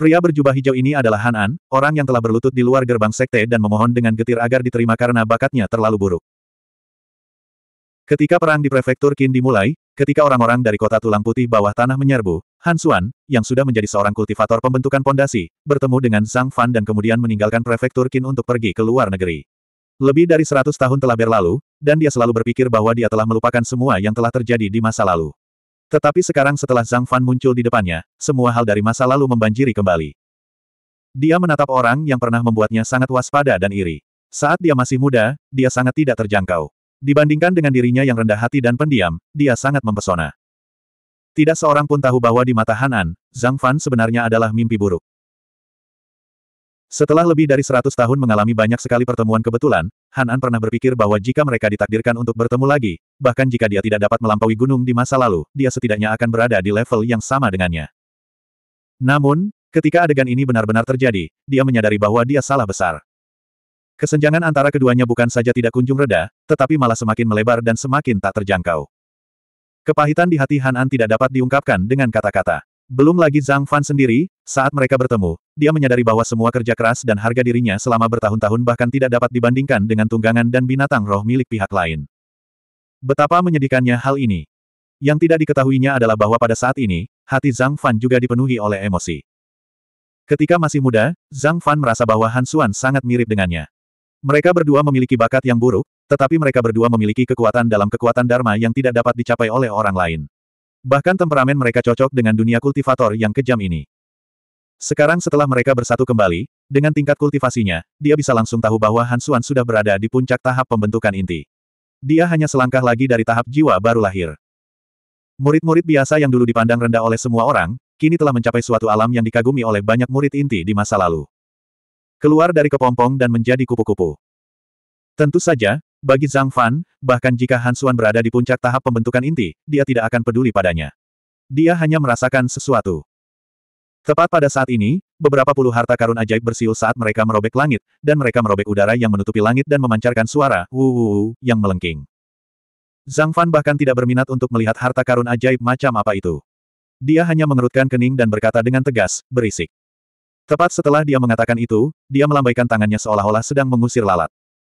Pria berjubah hijau ini adalah Han An, orang yang telah berlutut di luar gerbang sekte dan memohon dengan getir agar diterima karena bakatnya terlalu buruk. Ketika perang di prefektur Qin dimulai, ketika orang-orang dari kota tulang putih bawah tanah menyerbu, Han Xuan, yang sudah menjadi seorang kultivator pembentukan pondasi, bertemu dengan Zhang Fan dan kemudian meninggalkan prefektur Qin untuk pergi ke luar negeri. Lebih dari 100 tahun telah berlalu, dan dia selalu berpikir bahwa dia telah melupakan semua yang telah terjadi di masa lalu. Tetapi sekarang setelah Zhang Fan muncul di depannya, semua hal dari masa lalu membanjiri kembali. Dia menatap orang yang pernah membuatnya sangat waspada dan iri. Saat dia masih muda, dia sangat tidak terjangkau. Dibandingkan dengan dirinya yang rendah hati dan pendiam, dia sangat mempesona. Tidak seorang pun tahu bahwa di mata Hanan, Zhang Fan sebenarnya adalah mimpi buruk. Setelah lebih dari 100 tahun mengalami banyak sekali pertemuan kebetulan, Han An pernah berpikir bahwa jika mereka ditakdirkan untuk bertemu lagi, bahkan jika dia tidak dapat melampaui gunung di masa lalu, dia setidaknya akan berada di level yang sama dengannya. Namun, ketika adegan ini benar-benar terjadi, dia menyadari bahwa dia salah besar. Kesenjangan antara keduanya bukan saja tidak kunjung reda, tetapi malah semakin melebar dan semakin tak terjangkau. Kepahitan di hati Han An tidak dapat diungkapkan dengan kata-kata. Belum lagi Zhang Fan sendiri, saat mereka bertemu, dia menyadari bahwa semua kerja keras dan harga dirinya selama bertahun-tahun bahkan tidak dapat dibandingkan dengan tunggangan dan binatang roh milik pihak lain. Betapa menyedihkannya hal ini. Yang tidak diketahuinya adalah bahwa pada saat ini, hati Zhang Fan juga dipenuhi oleh emosi. Ketika masih muda, Zhang Fan merasa bahwa Han Xuan sangat mirip dengannya. Mereka berdua memiliki bakat yang buruk, tetapi mereka berdua memiliki kekuatan dalam kekuatan Dharma yang tidak dapat dicapai oleh orang lain. Bahkan temperamen mereka cocok dengan dunia kultivator yang kejam ini. Sekarang setelah mereka bersatu kembali, dengan tingkat kultivasinya, dia bisa langsung tahu bahwa Hansuan sudah berada di puncak tahap pembentukan inti. Dia hanya selangkah lagi dari tahap jiwa baru lahir. Murid-murid biasa yang dulu dipandang rendah oleh semua orang, kini telah mencapai suatu alam yang dikagumi oleh banyak murid inti di masa lalu. Keluar dari kepompong dan menjadi kupu-kupu. Tentu saja, bagi Zhang Fan, bahkan jika Han Xuan berada di puncak tahap pembentukan inti, dia tidak akan peduli padanya. Dia hanya merasakan sesuatu. Tepat pada saat ini, beberapa puluh harta karun ajaib bersiul saat mereka merobek langit, dan mereka merobek udara yang menutupi langit dan memancarkan suara wu wu wu yang melengking. Zhang Fan bahkan tidak berminat untuk melihat harta karun ajaib macam apa itu. Dia hanya mengerutkan kening dan berkata dengan tegas, berisik. Tepat setelah dia mengatakan itu, dia melambaikan tangannya seolah-olah sedang mengusir lalat.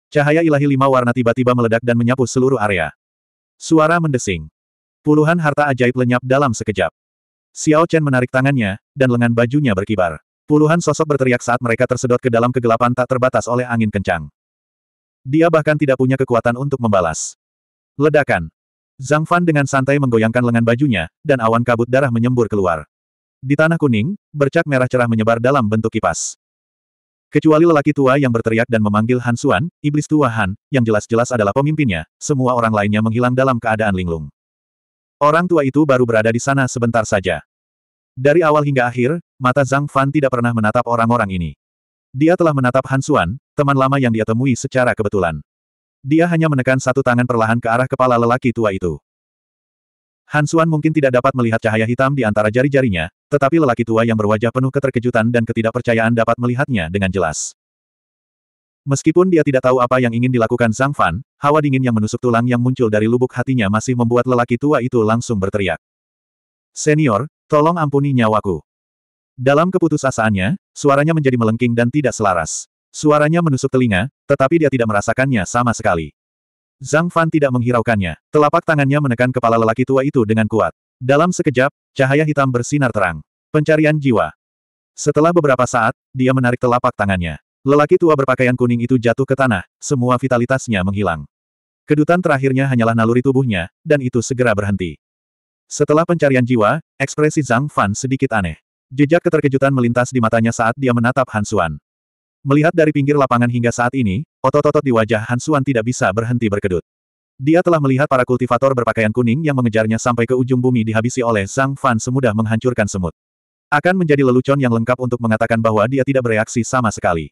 Cahaya ilahi lima warna tiba-tiba meledak dan menyapu seluruh area. Suara mendesing. Puluhan harta ajaib lenyap dalam sekejap. Xiao Chen menarik tangannya, dan lengan bajunya berkibar. Puluhan sosok berteriak saat mereka tersedot ke dalam kegelapan tak terbatas oleh angin kencang. Dia bahkan tidak punya kekuatan untuk membalas. Ledakan. Zhang Fan dengan santai menggoyangkan lengan bajunya, dan awan kabut darah menyembur keluar. Di tanah kuning, bercak merah cerah menyebar dalam bentuk kipas. Kecuali lelaki tua yang berteriak dan memanggil Han Suan, iblis tua Han, yang jelas-jelas adalah pemimpinnya, semua orang lainnya menghilang dalam keadaan linglung. Orang tua itu baru berada di sana sebentar saja. Dari awal hingga akhir, mata Zhang Fan tidak pernah menatap orang-orang ini. Dia telah menatap Han Suan, teman lama yang dia temui secara kebetulan. Dia hanya menekan satu tangan perlahan ke arah kepala lelaki tua itu. Han Suan mungkin tidak dapat melihat cahaya hitam di antara jari-jarinya, tetapi lelaki tua yang berwajah penuh keterkejutan dan ketidakpercayaan dapat melihatnya dengan jelas. Meskipun dia tidak tahu apa yang ingin dilakukan Zhang Fan, hawa dingin yang menusuk tulang yang muncul dari lubuk hatinya masih membuat lelaki tua itu langsung berteriak. Senior, tolong ampuni nyawaku. Dalam keputusasaannya, suaranya menjadi melengking dan tidak selaras. Suaranya menusuk telinga, tetapi dia tidak merasakannya sama sekali. Zhang Fan tidak menghiraukannya. Telapak tangannya menekan kepala lelaki tua itu dengan kuat. Dalam sekejap, cahaya hitam bersinar terang. Pencarian jiwa. Setelah beberapa saat, dia menarik telapak tangannya. Lelaki tua berpakaian kuning itu jatuh ke tanah, semua vitalitasnya menghilang. Kedutan terakhirnya hanyalah naluri tubuhnya, dan itu segera berhenti. Setelah pencarian jiwa, ekspresi Zhang Fan sedikit aneh. Jejak keterkejutan melintas di matanya saat dia menatap Hansuan. Melihat dari pinggir lapangan hingga saat ini, otot-otot di wajah Hansuan tidak bisa berhenti berkedut. Dia telah melihat para kultivator berpakaian kuning yang mengejarnya sampai ke ujung bumi dihabisi oleh Zhang Fan semudah menghancurkan semut. Akan menjadi lelucon yang lengkap untuk mengatakan bahwa dia tidak bereaksi sama sekali.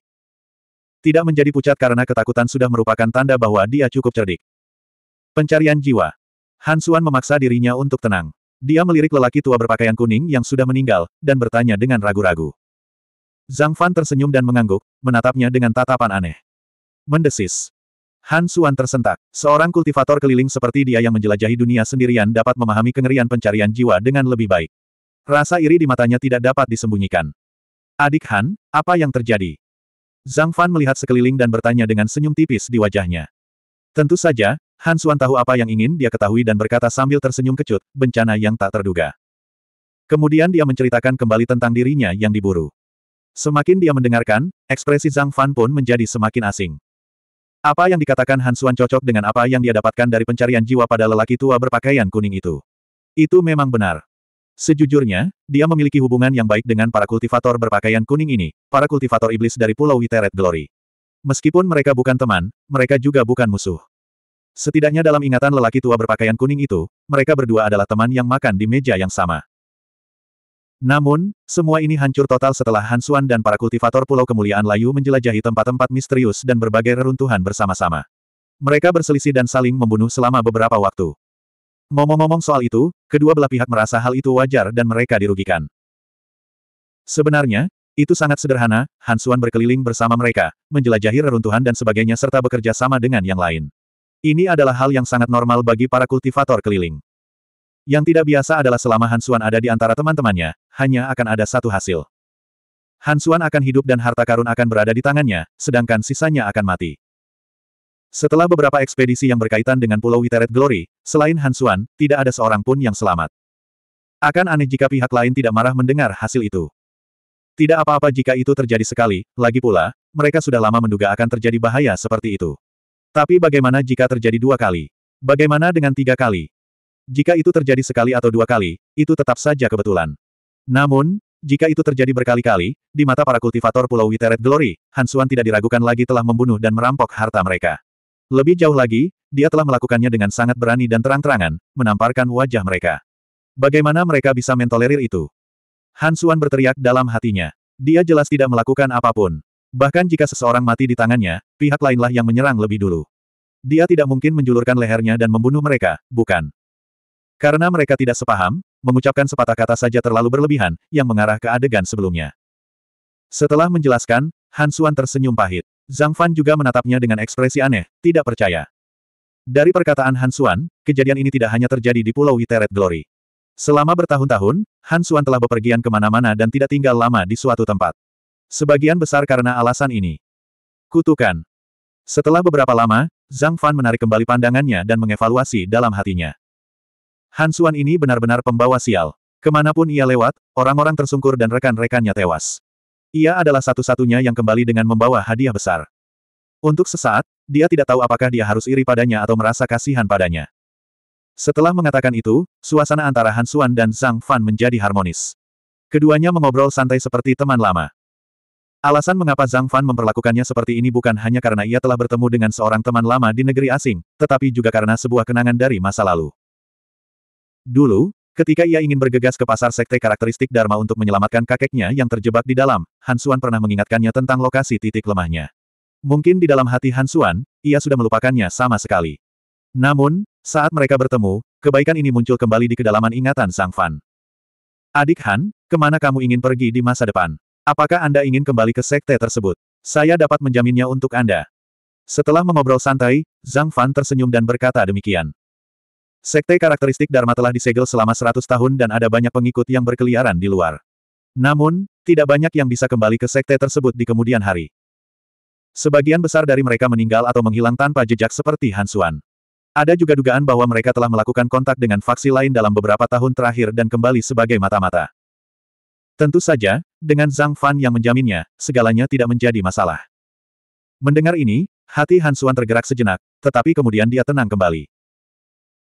Tidak menjadi pucat karena ketakutan sudah merupakan tanda bahwa dia cukup cerdik. Pencarian jiwa. Han Xuan memaksa dirinya untuk tenang. Dia melirik lelaki tua berpakaian kuning yang sudah meninggal, dan bertanya dengan ragu-ragu. Zhang Fan tersenyum dan mengangguk, menatapnya dengan tatapan aneh. Mendesis. Han Suan tersentak. Seorang kultivator keliling seperti dia yang menjelajahi dunia sendirian dapat memahami kengerian pencarian jiwa dengan lebih baik. Rasa iri di matanya tidak dapat disembunyikan. Adik Han, apa yang terjadi? Zhang Fan melihat sekeliling dan bertanya dengan senyum tipis di wajahnya. Tentu saja, Han Suan tahu apa yang ingin dia ketahui dan berkata sambil tersenyum kecut, bencana yang tak terduga. Kemudian dia menceritakan kembali tentang dirinya yang diburu. Semakin dia mendengarkan, ekspresi Zhang Fan pun menjadi semakin asing. Apa yang dikatakan Hansuan cocok dengan apa yang dia dapatkan dari pencarian jiwa pada lelaki tua berpakaian kuning itu. Itu memang benar. Sejujurnya, dia memiliki hubungan yang baik dengan para kultivator berpakaian kuning ini, para kultivator iblis dari Pulau Witeret Glory. Meskipun mereka bukan teman, mereka juga bukan musuh. Setidaknya dalam ingatan lelaki tua berpakaian kuning itu, mereka berdua adalah teman yang makan di meja yang sama. Namun, semua ini hancur total setelah Hansuan dan para kultivator Pulau Kemuliaan Layu menjelajahi tempat-tempat misterius dan berbagai reruntuhan bersama-sama. Mereka berselisih dan saling membunuh selama beberapa waktu. Ngomong-ngomong soal itu, kedua belah pihak merasa hal itu wajar dan mereka dirugikan. Sebenarnya, itu sangat sederhana, Hansuan berkeliling bersama mereka, menjelajahi reruntuhan dan sebagainya serta bekerja sama dengan yang lain. Ini adalah hal yang sangat normal bagi para kultivator keliling. Yang tidak biasa adalah selama Hansuan ada di antara teman-temannya, hanya akan ada satu hasil. Hansuan akan hidup dan harta karun akan berada di tangannya, sedangkan sisanya akan mati. Setelah beberapa ekspedisi yang berkaitan dengan Pulau Witeret Glory, selain Hansuan, tidak ada seorang pun yang selamat. Akan aneh jika pihak lain tidak marah mendengar hasil itu. Tidak apa-apa jika itu terjadi sekali, lagi pula, mereka sudah lama menduga akan terjadi bahaya seperti itu. Tapi bagaimana jika terjadi dua kali? Bagaimana dengan tiga kali? Jika itu terjadi sekali atau dua kali, itu tetap saja kebetulan. Namun, jika itu terjadi berkali-kali, di mata para kultivator Pulau Witeret Glory, Hansuan tidak diragukan lagi telah membunuh dan merampok harta mereka. Lebih jauh lagi, dia telah melakukannya dengan sangat berani dan terang-terangan, menamparkan wajah mereka. Bagaimana mereka bisa mentolerir itu? Hansuan berteriak dalam hatinya. Dia jelas tidak melakukan apapun. Bahkan jika seseorang mati di tangannya, pihak lainlah yang menyerang lebih dulu. Dia tidak mungkin menjulurkan lehernya dan membunuh mereka, bukan? Karena mereka tidak sepaham, mengucapkan sepatah kata saja terlalu berlebihan, yang mengarah ke adegan sebelumnya. Setelah menjelaskan, Han Xuan tersenyum pahit. Zhang Fan juga menatapnya dengan ekspresi aneh, tidak percaya. Dari perkataan Han Xuan, kejadian ini tidak hanya terjadi di Pulau Iteret Glory. Selama bertahun-tahun, Han Xuan telah bepergian kemana-mana dan tidak tinggal lama di suatu tempat. Sebagian besar karena alasan ini. Kutukan. Setelah beberapa lama, Zhang Fan menarik kembali pandangannya dan mengevaluasi dalam hatinya. Hansuan ini benar-benar pembawa sial. Kemanapun ia lewat, orang-orang tersungkur dan rekan-rekannya tewas. Ia adalah satu-satunya yang kembali dengan membawa hadiah besar. Untuk sesaat, dia tidak tahu apakah dia harus iri padanya atau merasa kasihan padanya. Setelah mengatakan itu, suasana antara Hansuan dan Zhang Fan menjadi harmonis. Keduanya mengobrol santai seperti teman lama. Alasan mengapa Zhang Fan memperlakukannya seperti ini bukan hanya karena ia telah bertemu dengan seorang teman lama di negeri asing, tetapi juga karena sebuah kenangan dari masa lalu. Dulu, ketika ia ingin bergegas ke pasar sekte karakteristik Dharma untuk menyelamatkan kakeknya yang terjebak di dalam, Hansuan pernah mengingatkannya tentang lokasi titik lemahnya. Mungkin di dalam hati Hansuan, ia sudah melupakannya sama sekali. Namun, saat mereka bertemu, kebaikan ini muncul kembali di kedalaman ingatan Sang Fan. Adik Han, kemana kamu ingin pergi di masa depan? Apakah Anda ingin kembali ke sekte tersebut? Saya dapat menjaminnya untuk Anda. Setelah mengobrol santai, Zhang Fan tersenyum dan berkata demikian. Sekte karakteristik Dharma telah disegel selama seratus tahun dan ada banyak pengikut yang berkeliaran di luar. Namun, tidak banyak yang bisa kembali ke sekte tersebut di kemudian hari. Sebagian besar dari mereka meninggal atau menghilang tanpa jejak seperti Hansuan. Ada juga dugaan bahwa mereka telah melakukan kontak dengan faksi lain dalam beberapa tahun terakhir dan kembali sebagai mata-mata. Tentu saja, dengan Zhang Fan yang menjaminnya, segalanya tidak menjadi masalah. Mendengar ini, hati Hansuan tergerak sejenak, tetapi kemudian dia tenang kembali.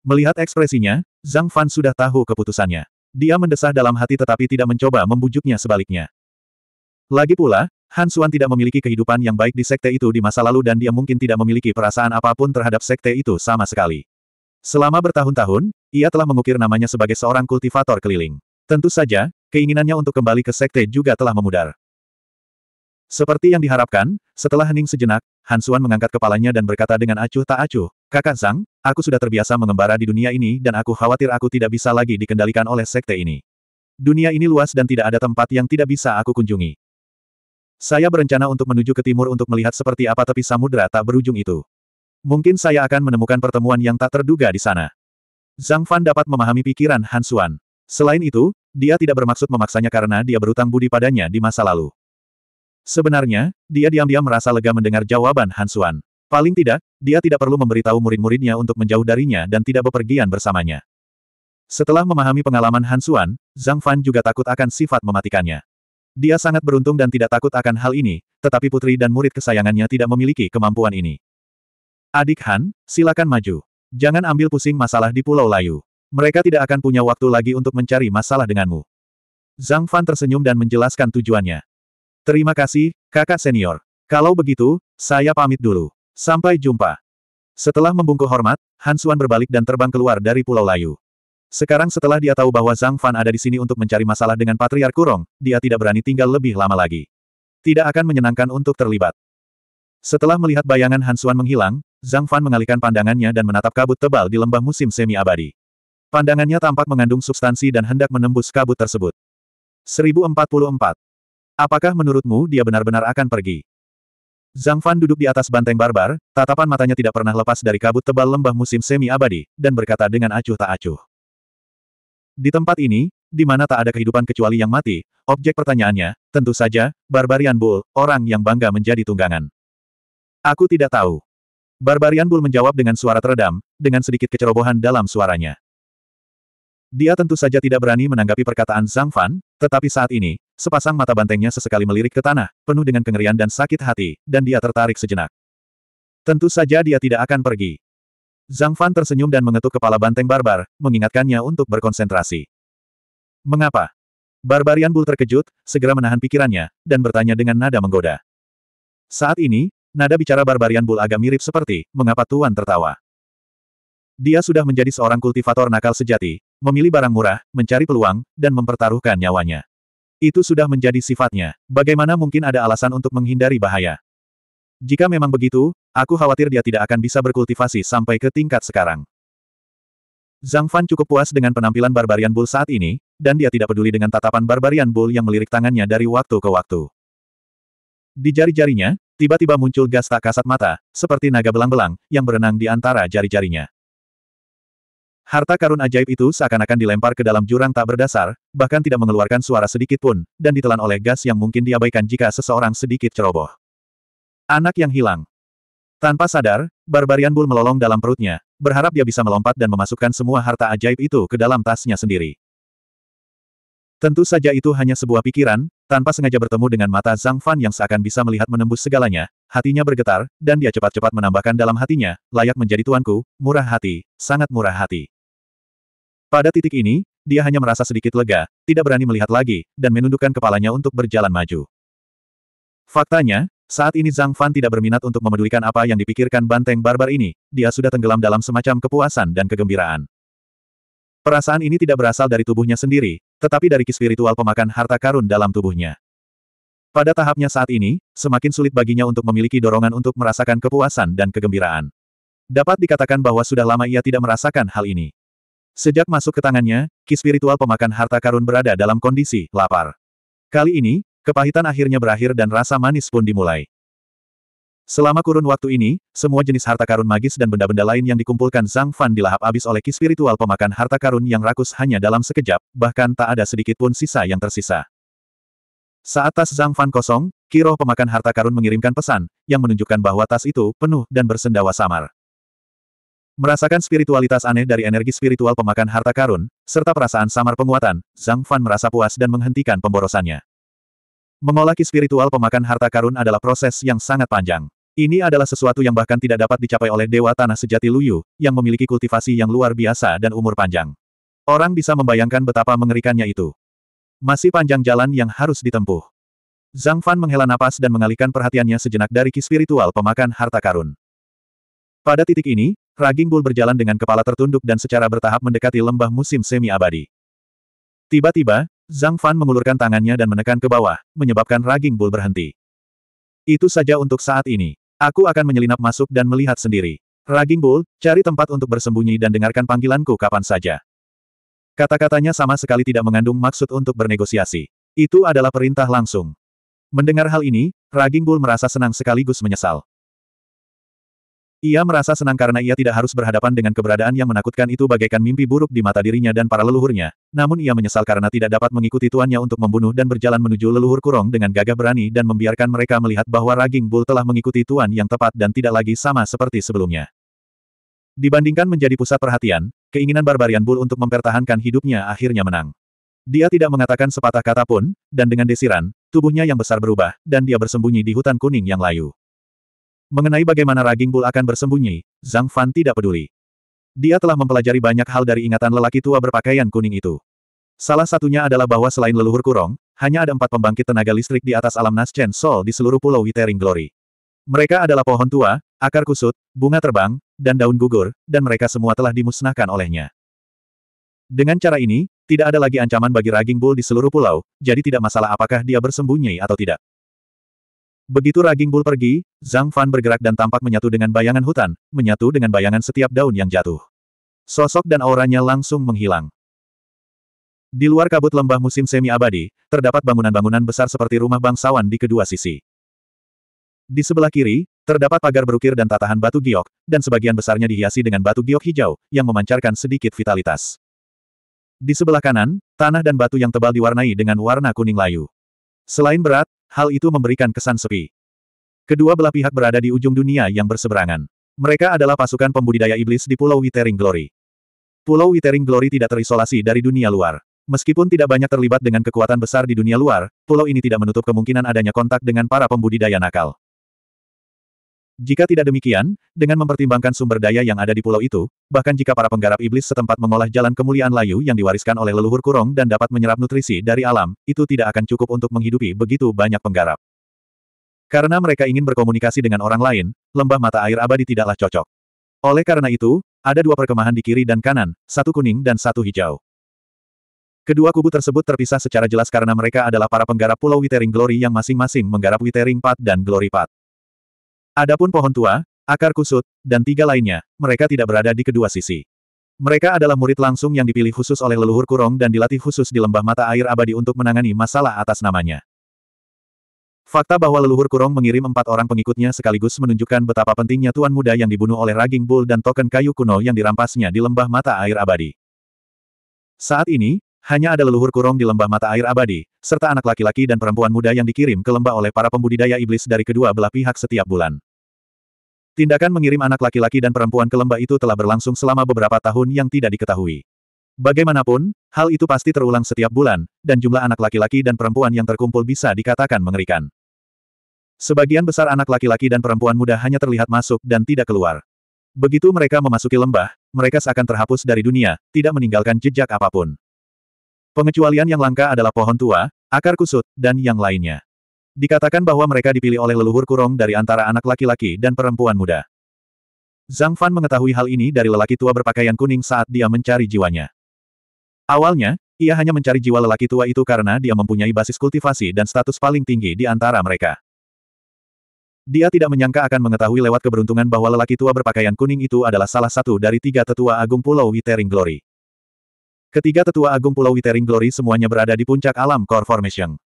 Melihat ekspresinya, Zhang Fan sudah tahu keputusannya. Dia mendesah dalam hati tetapi tidak mencoba membujuknya sebaliknya. Lagi pula, Han Xuan tidak memiliki kehidupan yang baik di sekte itu di masa lalu dan dia mungkin tidak memiliki perasaan apapun terhadap sekte itu sama sekali. Selama bertahun-tahun, ia telah mengukir namanya sebagai seorang kultivator keliling. Tentu saja, keinginannya untuk kembali ke sekte juga telah memudar. Seperti yang diharapkan, setelah hening sejenak, Hansuan mengangkat kepalanya dan berkata dengan acuh tak acuh, Kakak Zhang, aku sudah terbiasa mengembara di dunia ini dan aku khawatir aku tidak bisa lagi dikendalikan oleh sekte ini. Dunia ini luas dan tidak ada tempat yang tidak bisa aku kunjungi. Saya berencana untuk menuju ke timur untuk melihat seperti apa tepi samudera tak berujung itu. Mungkin saya akan menemukan pertemuan yang tak terduga di sana. Zhang Fan dapat memahami pikiran Hansuan. Selain itu, dia tidak bermaksud memaksanya karena dia berutang budi padanya di masa lalu. Sebenarnya, dia diam-diam merasa lega mendengar jawaban Hansuan. Paling tidak, dia tidak perlu memberitahu murid-muridnya untuk menjauh darinya dan tidak bepergian bersamanya. Setelah memahami pengalaman Hansuan, Zhang Fan juga takut akan sifat mematikannya. Dia sangat beruntung dan tidak takut akan hal ini, tetapi putri dan murid kesayangannya tidak memiliki kemampuan ini. Adik Han, silakan maju. Jangan ambil pusing masalah di Pulau Layu. Mereka tidak akan punya waktu lagi untuk mencari masalah denganmu. Zhang Fan tersenyum dan menjelaskan tujuannya. Terima kasih, kakak senior. Kalau begitu, saya pamit dulu. Sampai jumpa. Setelah membungkuk hormat, Hansuan berbalik dan terbang keluar dari Pulau Layu. Sekarang setelah dia tahu bahwa Zhang Fan ada di sini untuk mencari masalah dengan Patriark Kurong, dia tidak berani tinggal lebih lama lagi. Tidak akan menyenangkan untuk terlibat. Setelah melihat bayangan Hansuan menghilang, Zhang Fan mengalihkan pandangannya dan menatap kabut tebal di lembah musim semi-abadi. Pandangannya tampak mengandung substansi dan hendak menembus kabut tersebut. 1044 Apakah menurutmu dia benar-benar akan pergi? Zhang Fan duduk di atas banteng barbar, tatapan matanya tidak pernah lepas dari kabut tebal lembah musim semi-abadi, dan berkata dengan acuh tak acuh. Di tempat ini, di mana tak ada kehidupan kecuali yang mati, objek pertanyaannya, tentu saja, Barbarian Bull, orang yang bangga menjadi tunggangan. Aku tidak tahu. Barbarian Bull menjawab dengan suara teredam, dengan sedikit kecerobohan dalam suaranya. Dia tentu saja tidak berani menanggapi perkataan Zhang Fan, tetapi saat ini, sepasang mata bantengnya sesekali melirik ke tanah, penuh dengan kengerian dan sakit hati, dan dia tertarik sejenak. Tentu saja dia tidak akan pergi. Zhang Fan tersenyum dan mengetuk kepala banteng barbar, mengingatkannya untuk berkonsentrasi. Mengapa? Barbarian Bull terkejut, segera menahan pikirannya, dan bertanya dengan nada menggoda. Saat ini, nada bicara Barbarian Bull agak mirip seperti, mengapa Tuan tertawa? Dia sudah menjadi seorang kultivator nakal sejati, memilih barang murah, mencari peluang, dan mempertaruhkan nyawanya. Itu sudah menjadi sifatnya. Bagaimana mungkin ada alasan untuk menghindari bahaya? Jika memang begitu, aku khawatir dia tidak akan bisa berkultivasi sampai ke tingkat sekarang. Zhang Fan cukup puas dengan penampilan Barbarian Bull saat ini, dan dia tidak peduli dengan tatapan Barbarian Bull yang melirik tangannya dari waktu ke waktu. Di jari-jarinya, tiba-tiba muncul gas tak kasat mata, seperti naga belang-belang, yang berenang di antara jari-jarinya. Harta karun ajaib itu seakan-akan dilempar ke dalam jurang tak berdasar, bahkan tidak mengeluarkan suara sedikit pun, dan ditelan oleh gas yang mungkin diabaikan jika seseorang sedikit ceroboh. Anak yang hilang. Tanpa sadar, Barbarian Bull melolong dalam perutnya, berharap dia bisa melompat dan memasukkan semua harta ajaib itu ke dalam tasnya sendiri. Tentu saja itu hanya sebuah pikiran, tanpa sengaja bertemu dengan mata Zhang Fan yang seakan bisa melihat menembus segalanya, hatinya bergetar, dan dia cepat-cepat menambahkan dalam hatinya, layak menjadi tuanku, murah hati, sangat murah hati. Pada titik ini, dia hanya merasa sedikit lega, tidak berani melihat lagi, dan menundukkan kepalanya untuk berjalan maju. Faktanya, saat ini Zhang Fan tidak berminat untuk memedulikan apa yang dipikirkan banteng barbar ini, dia sudah tenggelam dalam semacam kepuasan dan kegembiraan. Perasaan ini tidak berasal dari tubuhnya sendiri, tetapi dari ki pemakan harta karun dalam tubuhnya. Pada tahapnya saat ini, semakin sulit baginya untuk memiliki dorongan untuk merasakan kepuasan dan kegembiraan. Dapat dikatakan bahwa sudah lama ia tidak merasakan hal ini. Sejak masuk ke tangannya, ki spiritual pemakan harta karun berada dalam kondisi lapar. Kali ini, kepahitan akhirnya berakhir dan rasa manis pun dimulai. Selama kurun waktu ini, semua jenis harta karun magis dan benda-benda lain yang dikumpulkan Zhang Fan dilahap habis oleh ki spiritual pemakan harta karun yang rakus hanya dalam sekejap, bahkan tak ada sedikit pun sisa yang tersisa. Saat tas Zhang Fan kosong, ki pemakan harta karun mengirimkan pesan, yang menunjukkan bahwa tas itu penuh dan bersendawa samar. Merasakan spiritualitas aneh dari energi spiritual pemakan harta karun, serta perasaan samar penguatan, Zhang Fan merasa puas dan menghentikan pemborosannya. Mengolaki spiritual pemakan harta karun adalah proses yang sangat panjang. Ini adalah sesuatu yang bahkan tidak dapat dicapai oleh Dewa Tanah Sejati Luyu, yang memiliki kultivasi yang luar biasa dan umur panjang. Orang bisa membayangkan betapa mengerikannya itu. Masih panjang jalan yang harus ditempuh. Zhang Fan menghela napas dan mengalihkan perhatiannya sejenak dari ki spiritual pemakan harta karun. Pada titik ini, Raging Bull berjalan dengan kepala tertunduk dan secara bertahap mendekati lembah musim semi-abadi. Tiba-tiba, Zhang Fan mengulurkan tangannya dan menekan ke bawah, menyebabkan Raging Bull berhenti. Itu saja untuk saat ini. Aku akan menyelinap masuk dan melihat sendiri. Raging Bull, cari tempat untuk bersembunyi dan dengarkan panggilanku kapan saja. Kata-katanya sama sekali tidak mengandung maksud untuk bernegosiasi. Itu adalah perintah langsung. Mendengar hal ini, Raging Bull merasa senang sekaligus menyesal. Ia merasa senang karena ia tidak harus berhadapan dengan keberadaan yang menakutkan itu bagaikan mimpi buruk di mata dirinya dan para leluhurnya, namun ia menyesal karena tidak dapat mengikuti tuannya untuk membunuh dan berjalan menuju leluhur kurong dengan gagah berani dan membiarkan mereka melihat bahwa Raging Bull telah mengikuti tuan yang tepat dan tidak lagi sama seperti sebelumnya. Dibandingkan menjadi pusat perhatian, keinginan Barbarian Bull untuk mempertahankan hidupnya akhirnya menang. Dia tidak mengatakan sepatah kata pun, dan dengan desiran, tubuhnya yang besar berubah, dan dia bersembunyi di hutan kuning yang layu. Mengenai bagaimana Raging Bull akan bersembunyi, Zhang Fan tidak peduli. Dia telah mempelajari banyak hal dari ingatan lelaki tua berpakaian kuning itu. Salah satunya adalah bahwa selain leluhur kurong, hanya ada empat pembangkit tenaga listrik di atas alam naschen Sol di seluruh pulau Withering Glory. Mereka adalah pohon tua, akar kusut, bunga terbang, dan daun gugur, dan mereka semua telah dimusnahkan olehnya. Dengan cara ini, tidak ada lagi ancaman bagi Raging Bull di seluruh pulau, jadi tidak masalah apakah dia bersembunyi atau tidak. Begitu Raging Bull pergi, Zhang Fan bergerak dan tampak menyatu dengan bayangan hutan, menyatu dengan bayangan setiap daun yang jatuh. Sosok dan auranya langsung menghilang. Di luar kabut lembah musim semi-abadi, terdapat bangunan-bangunan besar seperti rumah bangsawan di kedua sisi. Di sebelah kiri, terdapat pagar berukir dan tatahan batu giok, dan sebagian besarnya dihiasi dengan batu giok hijau, yang memancarkan sedikit vitalitas. Di sebelah kanan, tanah dan batu yang tebal diwarnai dengan warna kuning layu. Selain berat, hal itu memberikan kesan sepi. Kedua belah pihak berada di ujung dunia yang berseberangan. Mereka adalah pasukan pembudidaya iblis di Pulau Withering Glory. Pulau Withering Glory tidak terisolasi dari dunia luar. Meskipun tidak banyak terlibat dengan kekuatan besar di dunia luar, pulau ini tidak menutup kemungkinan adanya kontak dengan para pembudidaya nakal. Jika tidak demikian, dengan mempertimbangkan sumber daya yang ada di pulau itu, bahkan jika para penggarap iblis setempat mengolah jalan kemuliaan layu yang diwariskan oleh leluhur kurong dan dapat menyerap nutrisi dari alam, itu tidak akan cukup untuk menghidupi begitu banyak penggarap. Karena mereka ingin berkomunikasi dengan orang lain, lembah mata air abadi tidaklah cocok. Oleh karena itu, ada dua perkemahan di kiri dan kanan, satu kuning dan satu hijau. Kedua kubu tersebut terpisah secara jelas karena mereka adalah para penggarap Pulau Withering Glory yang masing-masing menggarap Withering Path dan Glory Path. Adapun pohon tua, akar kusut, dan tiga lainnya, mereka tidak berada di kedua sisi. Mereka adalah murid langsung yang dipilih khusus oleh leluhur kurong dan dilatih khusus di lembah mata air abadi untuk menangani masalah atas namanya. Fakta bahwa leluhur kurong mengirim empat orang pengikutnya sekaligus menunjukkan betapa pentingnya tuan muda yang dibunuh oleh raging bull dan token kayu kuno yang dirampasnya di lembah mata air abadi. Saat ini, hanya ada leluhur kurong di lembah mata air abadi, serta anak laki-laki dan perempuan muda yang dikirim ke lembah oleh para pembudidaya iblis dari kedua belah pihak setiap bulan. Tindakan mengirim anak laki-laki dan perempuan ke lembah itu telah berlangsung selama beberapa tahun yang tidak diketahui. Bagaimanapun, hal itu pasti terulang setiap bulan, dan jumlah anak laki-laki dan perempuan yang terkumpul bisa dikatakan mengerikan. Sebagian besar anak laki-laki dan perempuan muda hanya terlihat masuk dan tidak keluar. Begitu mereka memasuki lembah, mereka seakan terhapus dari dunia, tidak meninggalkan jejak apapun. Pengecualian yang langka adalah pohon tua, akar kusut, dan yang lainnya. Dikatakan bahwa mereka dipilih oleh leluhur kurong dari antara anak laki-laki dan perempuan muda. Zhang Fan mengetahui hal ini dari lelaki tua berpakaian kuning saat dia mencari jiwanya. Awalnya, ia hanya mencari jiwa lelaki tua itu karena dia mempunyai basis kultivasi dan status paling tinggi di antara mereka. Dia tidak menyangka akan mengetahui lewat keberuntungan bahwa lelaki tua berpakaian kuning itu adalah salah satu dari tiga tetua agung Pulau Withering Glory. Ketiga tetua agung Pulau Withering Glory semuanya berada di puncak alam Core Formation.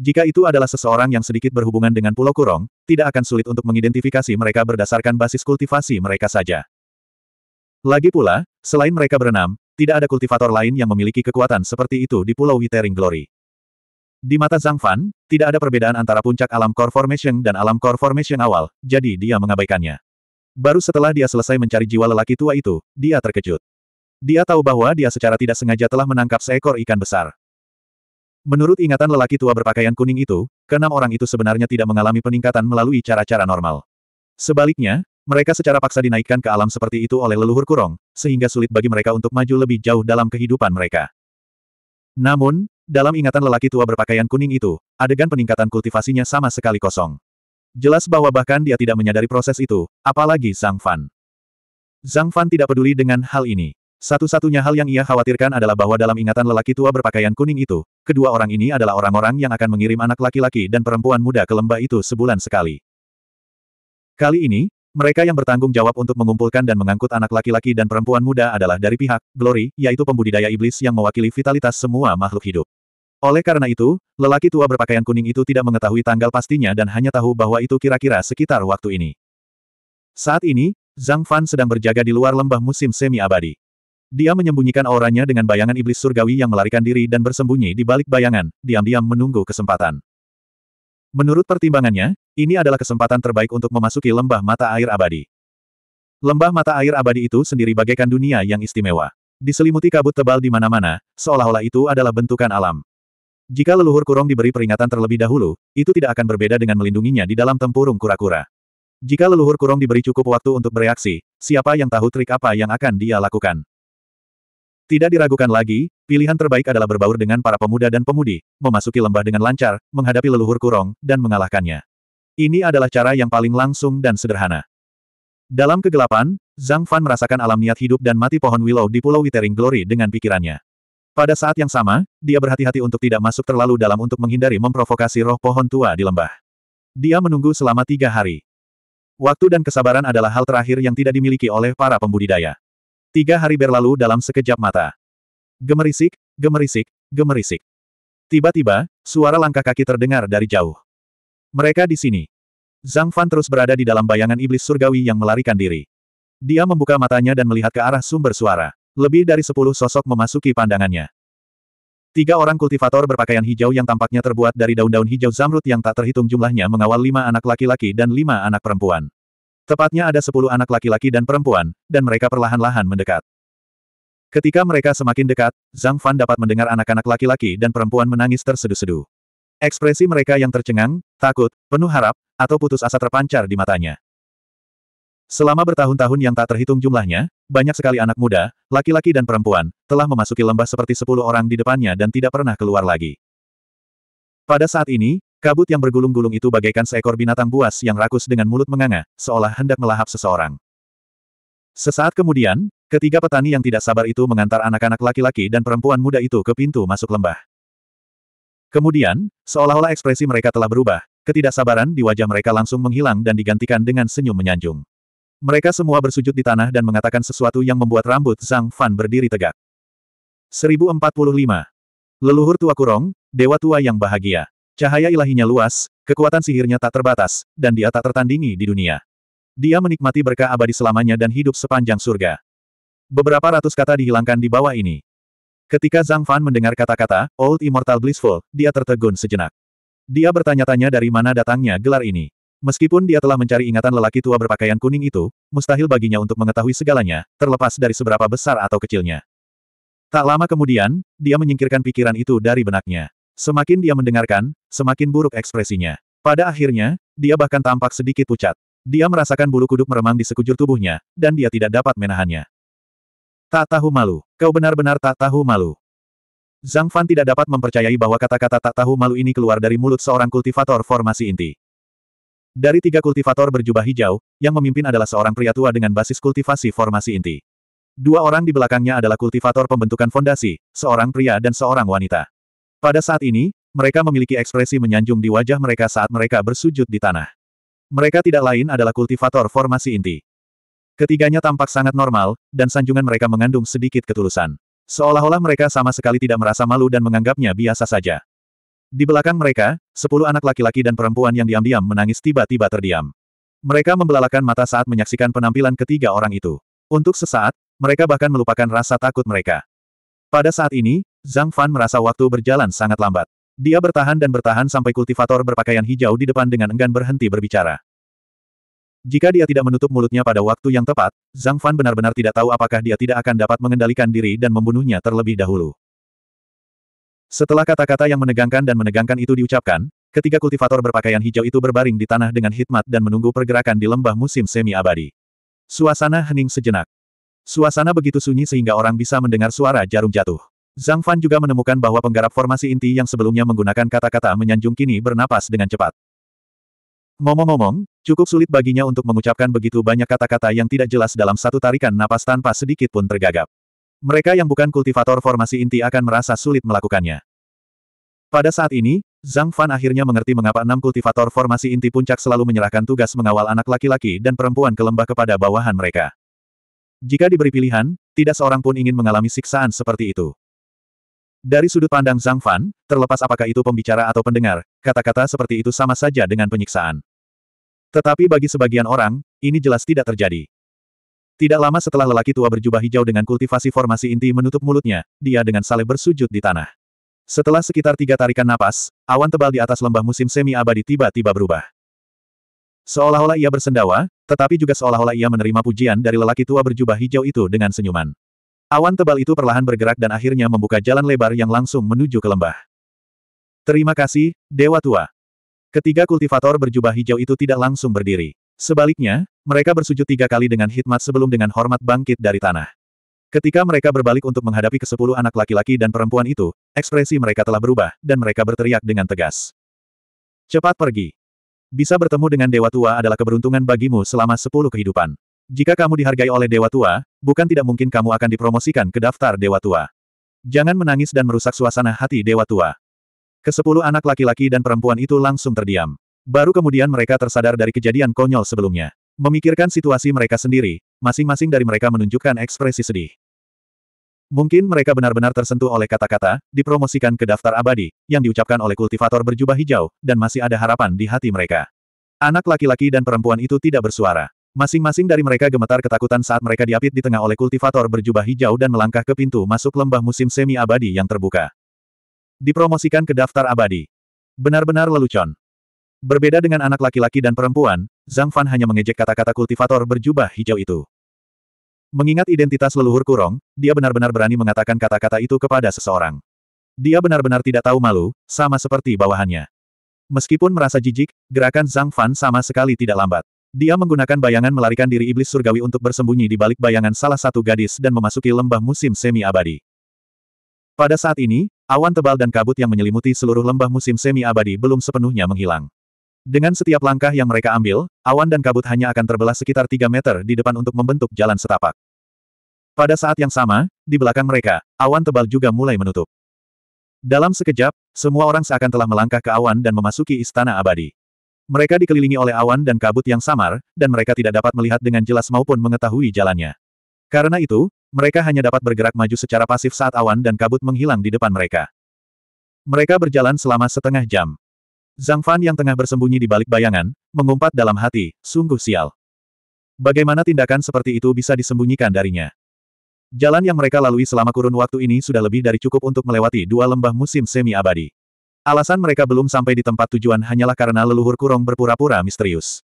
Jika itu adalah seseorang yang sedikit berhubungan dengan Pulau Kurong, tidak akan sulit untuk mengidentifikasi mereka berdasarkan basis kultivasi mereka saja. Lagi pula, selain mereka berenam, tidak ada kultivator lain yang memiliki kekuatan seperti itu di Pulau Withering Glory. Di mata Zhang Fan, tidak ada perbedaan antara puncak alam Core Formation dan alam Core Formation awal, jadi dia mengabaikannya. Baru setelah dia selesai mencari jiwa lelaki tua itu, dia terkejut. Dia tahu bahwa dia secara tidak sengaja telah menangkap seekor ikan besar. Menurut ingatan lelaki tua berpakaian kuning itu, keenam orang itu sebenarnya tidak mengalami peningkatan melalui cara-cara normal. Sebaliknya, mereka secara paksa dinaikkan ke alam seperti itu oleh leluhur kurong, sehingga sulit bagi mereka untuk maju lebih jauh dalam kehidupan mereka. Namun, dalam ingatan lelaki tua berpakaian kuning itu, adegan peningkatan kultivasinya sama sekali kosong. Jelas bahwa bahkan dia tidak menyadari proses itu, apalagi Zhang Fan. Zhang Fan tidak peduli dengan hal ini. Satu-satunya hal yang ia khawatirkan adalah bahwa dalam ingatan lelaki tua berpakaian kuning itu, kedua orang ini adalah orang-orang yang akan mengirim anak laki-laki dan perempuan muda ke lembah itu sebulan sekali. Kali ini, mereka yang bertanggung jawab untuk mengumpulkan dan mengangkut anak laki-laki dan perempuan muda adalah dari pihak Glory, yaitu pembudidaya iblis yang mewakili vitalitas semua makhluk hidup. Oleh karena itu, lelaki tua berpakaian kuning itu tidak mengetahui tanggal pastinya dan hanya tahu bahwa itu kira-kira sekitar waktu ini. Saat ini, Zhang Fan sedang berjaga di luar lembah musim semi abadi. Dia menyembunyikan auranya dengan bayangan iblis surgawi yang melarikan diri dan bersembunyi di balik bayangan, diam-diam menunggu kesempatan. Menurut pertimbangannya, ini adalah kesempatan terbaik untuk memasuki lembah mata air abadi. Lembah mata air abadi itu sendiri bagaikan dunia yang istimewa. Diselimuti kabut tebal di mana-mana, seolah-olah itu adalah bentukan alam. Jika leluhur kurung diberi peringatan terlebih dahulu, itu tidak akan berbeda dengan melindunginya di dalam tempurung kura-kura. Jika leluhur kurung diberi cukup waktu untuk bereaksi, siapa yang tahu trik apa yang akan dia lakukan? Tidak diragukan lagi, pilihan terbaik adalah berbaur dengan para pemuda dan pemudi, memasuki lembah dengan lancar, menghadapi leluhur kurong, dan mengalahkannya. Ini adalah cara yang paling langsung dan sederhana. Dalam kegelapan, Zhang Fan merasakan alam niat hidup dan mati pohon willow di Pulau Withering Glory dengan pikirannya. Pada saat yang sama, dia berhati-hati untuk tidak masuk terlalu dalam untuk menghindari memprovokasi roh pohon tua di lembah. Dia menunggu selama tiga hari. Waktu dan kesabaran adalah hal terakhir yang tidak dimiliki oleh para pembudidaya. Tiga hari berlalu dalam sekejap mata. Gemerisik, gemerisik, gemerisik. Tiba-tiba, suara langkah kaki terdengar dari jauh. Mereka di sini. Zhang Fan terus berada di dalam bayangan iblis surgawi yang melarikan diri. Dia membuka matanya dan melihat ke arah sumber suara. Lebih dari sepuluh sosok memasuki pandangannya. Tiga orang kultivator berpakaian hijau yang tampaknya terbuat dari daun-daun hijau zamrud yang tak terhitung jumlahnya mengawal lima anak laki-laki dan lima anak perempuan. Tepatnya ada sepuluh anak laki-laki dan perempuan, dan mereka perlahan-lahan mendekat. Ketika mereka semakin dekat, Zhang Fan dapat mendengar anak-anak laki-laki dan perempuan menangis terseduh-seduh. Ekspresi mereka yang tercengang, takut, penuh harap, atau putus asa terpancar di matanya. Selama bertahun-tahun yang tak terhitung jumlahnya, banyak sekali anak muda, laki-laki dan perempuan, telah memasuki lembah seperti sepuluh orang di depannya dan tidak pernah keluar lagi. Pada saat ini, Kabut yang bergulung-gulung itu bagaikan seekor binatang buas yang rakus dengan mulut menganga, seolah hendak melahap seseorang. Sesaat kemudian, ketiga petani yang tidak sabar itu mengantar anak-anak laki-laki dan perempuan muda itu ke pintu masuk lembah. Kemudian, seolah-olah ekspresi mereka telah berubah, ketidaksabaran di wajah mereka langsung menghilang dan digantikan dengan senyum menyanjung. Mereka semua bersujud di tanah dan mengatakan sesuatu yang membuat rambut Zhang Fan berdiri tegak. 1045. Leluhur tua kurong, dewa tua yang bahagia. Cahaya ilahinya luas, kekuatan sihirnya tak terbatas, dan dia tak tertandingi di dunia. Dia menikmati berkah abadi selamanya dan hidup sepanjang surga. Beberapa ratus kata dihilangkan di bawah ini. Ketika Zhang Fan mendengar kata-kata, Old Immortal Blissful, dia tertegun sejenak. Dia bertanya-tanya dari mana datangnya gelar ini. Meskipun dia telah mencari ingatan lelaki tua berpakaian kuning itu, mustahil baginya untuk mengetahui segalanya, terlepas dari seberapa besar atau kecilnya. Tak lama kemudian, dia menyingkirkan pikiran itu dari benaknya. Semakin dia mendengarkan, semakin buruk ekspresinya. Pada akhirnya, dia bahkan tampak sedikit pucat. Dia merasakan bulu kuduk meremang di sekujur tubuhnya, dan dia tidak dapat menahannya. Tak tahu malu. Kau benar-benar tak tahu malu. Zhang Fan tidak dapat mempercayai bahwa kata-kata tak tahu malu ini keluar dari mulut seorang kultivator formasi inti. Dari tiga kultivator berjubah hijau, yang memimpin adalah seorang pria tua dengan basis kultivasi formasi inti. Dua orang di belakangnya adalah kultivator pembentukan fondasi, seorang pria dan seorang wanita. Pada saat ini, mereka memiliki ekspresi menyanjung di wajah mereka saat mereka bersujud di tanah. Mereka tidak lain adalah kultivator formasi inti. Ketiganya tampak sangat normal, dan sanjungan mereka mengandung sedikit ketulusan. Seolah-olah mereka sama sekali tidak merasa malu dan menganggapnya biasa saja. Di belakang mereka, sepuluh anak laki-laki dan perempuan yang diam-diam menangis tiba-tiba terdiam. Mereka membelalakan mata saat menyaksikan penampilan ketiga orang itu. Untuk sesaat, mereka bahkan melupakan rasa takut mereka. Pada saat ini, Zhang Fan merasa waktu berjalan sangat lambat. Dia bertahan dan bertahan sampai kultivator berpakaian hijau di depan dengan enggan berhenti berbicara. Jika dia tidak menutup mulutnya pada waktu yang tepat, Zhang Fan benar-benar tidak tahu apakah dia tidak akan dapat mengendalikan diri dan membunuhnya terlebih dahulu. Setelah kata-kata yang menegangkan dan menegangkan itu diucapkan, ketiga kultivator berpakaian hijau itu berbaring di tanah dengan hikmat dan menunggu pergerakan di lembah musim semi-abadi. Suasana hening sejenak. Suasana begitu sunyi sehingga orang bisa mendengar suara jarum jatuh. Zhang Fan juga menemukan bahwa penggarap formasi inti yang sebelumnya menggunakan kata-kata menyanjung kini bernapas dengan cepat. Ngomong-ngomong, cukup sulit baginya untuk mengucapkan begitu banyak kata-kata yang tidak jelas dalam satu tarikan napas tanpa sedikit pun tergagap. Mereka yang bukan kultivator formasi inti akan merasa sulit melakukannya. Pada saat ini, Zhang Fan akhirnya mengerti mengapa enam kultivator formasi inti puncak selalu menyerahkan tugas mengawal anak laki-laki dan perempuan ke lembah kepada bawahan mereka. Jika diberi pilihan, tidak seorang pun ingin mengalami siksaan seperti itu. Dari sudut pandang Zhang Fan, terlepas apakah itu pembicara atau pendengar, kata-kata seperti itu sama saja dengan penyiksaan. Tetapi bagi sebagian orang, ini jelas tidak terjadi. Tidak lama setelah lelaki tua berjubah hijau dengan kultivasi formasi inti menutup mulutnya, dia dengan saleh bersujud di tanah. Setelah sekitar tiga tarikan napas, awan tebal di atas lembah musim semi abadi tiba-tiba berubah. Seolah-olah ia bersendawa, tetapi juga seolah-olah ia menerima pujian dari lelaki tua berjubah hijau itu dengan senyuman. Awan tebal itu perlahan bergerak dan akhirnya membuka jalan lebar yang langsung menuju ke lembah. Terima kasih, Dewa Tua. Ketiga kultivator berjubah hijau itu tidak langsung berdiri. Sebaliknya, mereka bersujud tiga kali dengan hikmat sebelum dengan hormat bangkit dari tanah. Ketika mereka berbalik untuk menghadapi kesepuluh anak laki-laki dan perempuan itu, ekspresi mereka telah berubah, dan mereka berteriak dengan tegas. Cepat pergi. Bisa bertemu dengan Dewa Tua adalah keberuntungan bagimu selama sepuluh kehidupan. Jika kamu dihargai oleh Dewa Tua, bukan tidak mungkin kamu akan dipromosikan ke daftar Dewa Tua. Jangan menangis dan merusak suasana hati Dewa Tua. Kesepuluh anak laki-laki dan perempuan itu langsung terdiam. Baru kemudian mereka tersadar dari kejadian konyol sebelumnya. Memikirkan situasi mereka sendiri, masing-masing dari mereka menunjukkan ekspresi sedih. Mungkin mereka benar-benar tersentuh oleh kata-kata, dipromosikan ke daftar abadi, yang diucapkan oleh kultivator berjubah hijau, dan masih ada harapan di hati mereka. Anak laki-laki dan perempuan itu tidak bersuara. Masing-masing dari mereka gemetar ketakutan saat mereka diapit di tengah oleh kultivator berjubah hijau dan melangkah ke pintu masuk lembah musim semi abadi yang terbuka. Dipromosikan ke daftar abadi. Benar-benar lelucon. Berbeda dengan anak laki-laki dan perempuan, Zhang Fan hanya mengejek kata-kata kultivator berjubah hijau itu. Mengingat identitas leluhur kurong, dia benar-benar berani mengatakan kata-kata itu kepada seseorang. Dia benar-benar tidak tahu malu, sama seperti bawahannya. Meskipun merasa jijik, gerakan Zhang Fan sama sekali tidak lambat. Dia menggunakan bayangan melarikan diri iblis surgawi untuk bersembunyi di balik bayangan salah satu gadis dan memasuki lembah musim semi-abadi. Pada saat ini, awan tebal dan kabut yang menyelimuti seluruh lembah musim semi-abadi belum sepenuhnya menghilang. Dengan setiap langkah yang mereka ambil, awan dan kabut hanya akan terbelah sekitar 3 meter di depan untuk membentuk jalan setapak. Pada saat yang sama, di belakang mereka, awan tebal juga mulai menutup. Dalam sekejap, semua orang seakan telah melangkah ke awan dan memasuki istana abadi. Mereka dikelilingi oleh awan dan kabut yang samar, dan mereka tidak dapat melihat dengan jelas maupun mengetahui jalannya. Karena itu, mereka hanya dapat bergerak maju secara pasif saat awan dan kabut menghilang di depan mereka. Mereka berjalan selama setengah jam. Zhang Fan yang tengah bersembunyi di balik bayangan, mengumpat dalam hati, sungguh sial. Bagaimana tindakan seperti itu bisa disembunyikan darinya? Jalan yang mereka lalui selama kurun waktu ini sudah lebih dari cukup untuk melewati dua lembah musim semi-abadi. Alasan mereka belum sampai di tempat tujuan hanyalah karena leluhur kurong berpura-pura misterius.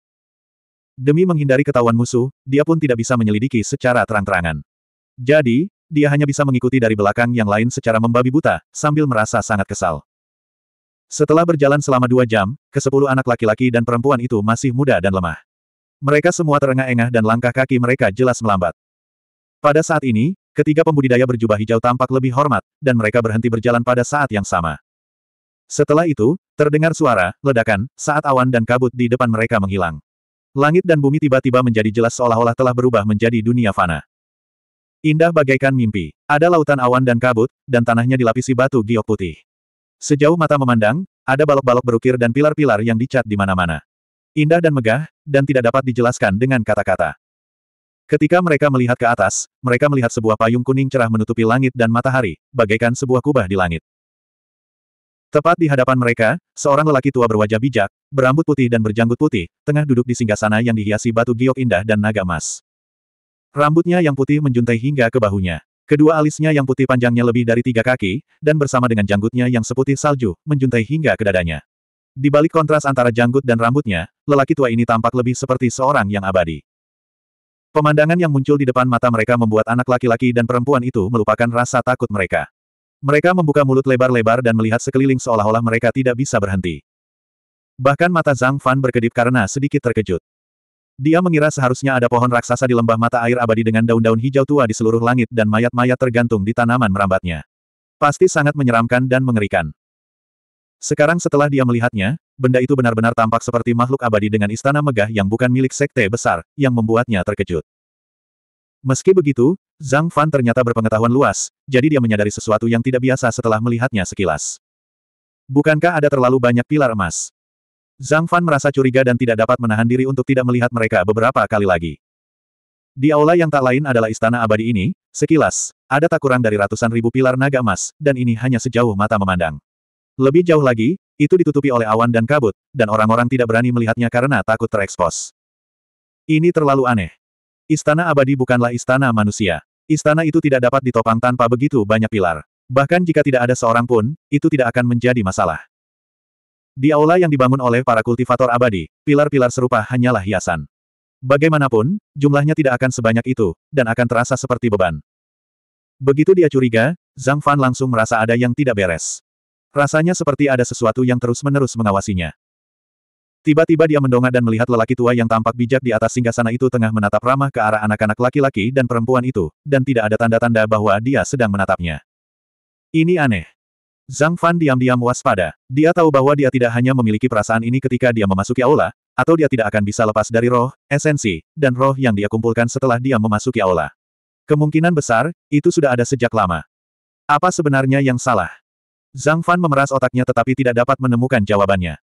Demi menghindari ketahuan musuh, dia pun tidak bisa menyelidiki secara terang-terangan. Jadi, dia hanya bisa mengikuti dari belakang yang lain secara membabi buta, sambil merasa sangat kesal. Setelah berjalan selama dua jam, kesepuluh anak laki-laki dan perempuan itu masih muda dan lemah. Mereka semua terengah-engah dan langkah kaki mereka jelas melambat. Pada saat ini, ketiga pembudidaya berjubah hijau tampak lebih hormat, dan mereka berhenti berjalan pada saat yang sama. Setelah itu, terdengar suara, ledakan, saat awan dan kabut di depan mereka menghilang. Langit dan bumi tiba-tiba menjadi jelas seolah-olah telah berubah menjadi dunia fana. Indah bagaikan mimpi. Ada lautan awan dan kabut, dan tanahnya dilapisi batu giok putih. Sejauh mata memandang, ada balok-balok berukir dan pilar-pilar yang dicat di mana-mana. Indah dan megah, dan tidak dapat dijelaskan dengan kata-kata. Ketika mereka melihat ke atas, mereka melihat sebuah payung kuning cerah menutupi langit dan matahari, bagaikan sebuah kubah di langit. Tepat di hadapan mereka, seorang lelaki tua berwajah bijak, berambut putih dan berjanggut putih, tengah duduk di singgasana yang dihiasi batu giok indah dan naga emas. Rambutnya yang putih menjuntai hingga ke bahunya. Kedua alisnya yang putih panjangnya lebih dari tiga kaki, dan bersama dengan janggutnya yang seputih salju, menjuntai hingga ke dadanya. Di balik kontras antara janggut dan rambutnya, lelaki tua ini tampak lebih seperti seorang yang abadi. Pemandangan yang muncul di depan mata mereka membuat anak laki-laki dan perempuan itu melupakan rasa takut mereka. Mereka membuka mulut lebar-lebar dan melihat sekeliling seolah-olah mereka tidak bisa berhenti. Bahkan mata Zhang Fan berkedip karena sedikit terkejut. Dia mengira seharusnya ada pohon raksasa di lembah mata air abadi dengan daun-daun hijau tua di seluruh langit dan mayat-mayat tergantung di tanaman merambatnya. Pasti sangat menyeramkan dan mengerikan. Sekarang setelah dia melihatnya, benda itu benar-benar tampak seperti makhluk abadi dengan istana megah yang bukan milik sekte besar, yang membuatnya terkejut. Meski begitu, Zhang Fan ternyata berpengetahuan luas, jadi dia menyadari sesuatu yang tidak biasa setelah melihatnya sekilas. Bukankah ada terlalu banyak pilar emas? Zhang Fan merasa curiga dan tidak dapat menahan diri untuk tidak melihat mereka beberapa kali lagi. Di aula yang tak lain adalah istana abadi ini, sekilas, ada tak kurang dari ratusan ribu pilar naga emas, dan ini hanya sejauh mata memandang. Lebih jauh lagi, itu ditutupi oleh awan dan kabut, dan orang-orang tidak berani melihatnya karena takut terekspos. Ini terlalu aneh. Istana abadi bukanlah istana manusia. Istana itu tidak dapat ditopang tanpa begitu banyak pilar. Bahkan jika tidak ada seorang pun, itu tidak akan menjadi masalah. Di aula yang dibangun oleh para kultivator abadi, pilar-pilar serupa hanyalah hiasan. Bagaimanapun, jumlahnya tidak akan sebanyak itu, dan akan terasa seperti beban. Begitu dia curiga, Zhang Fan langsung merasa ada yang tidak beres. Rasanya seperti ada sesuatu yang terus-menerus mengawasinya. Tiba-tiba dia mendongak dan melihat lelaki tua yang tampak bijak di atas singgasana itu tengah menatap ramah ke arah anak-anak laki-laki dan perempuan itu, dan tidak ada tanda-tanda bahwa dia sedang menatapnya. Ini aneh. Zhang Fan diam-diam waspada. Dia tahu bahwa dia tidak hanya memiliki perasaan ini ketika dia memasuki aula, atau dia tidak akan bisa lepas dari roh, esensi, dan roh yang dia kumpulkan setelah dia memasuki aula. Kemungkinan besar, itu sudah ada sejak lama. Apa sebenarnya yang salah? Zhang Fan memeras otaknya tetapi tidak dapat menemukan jawabannya.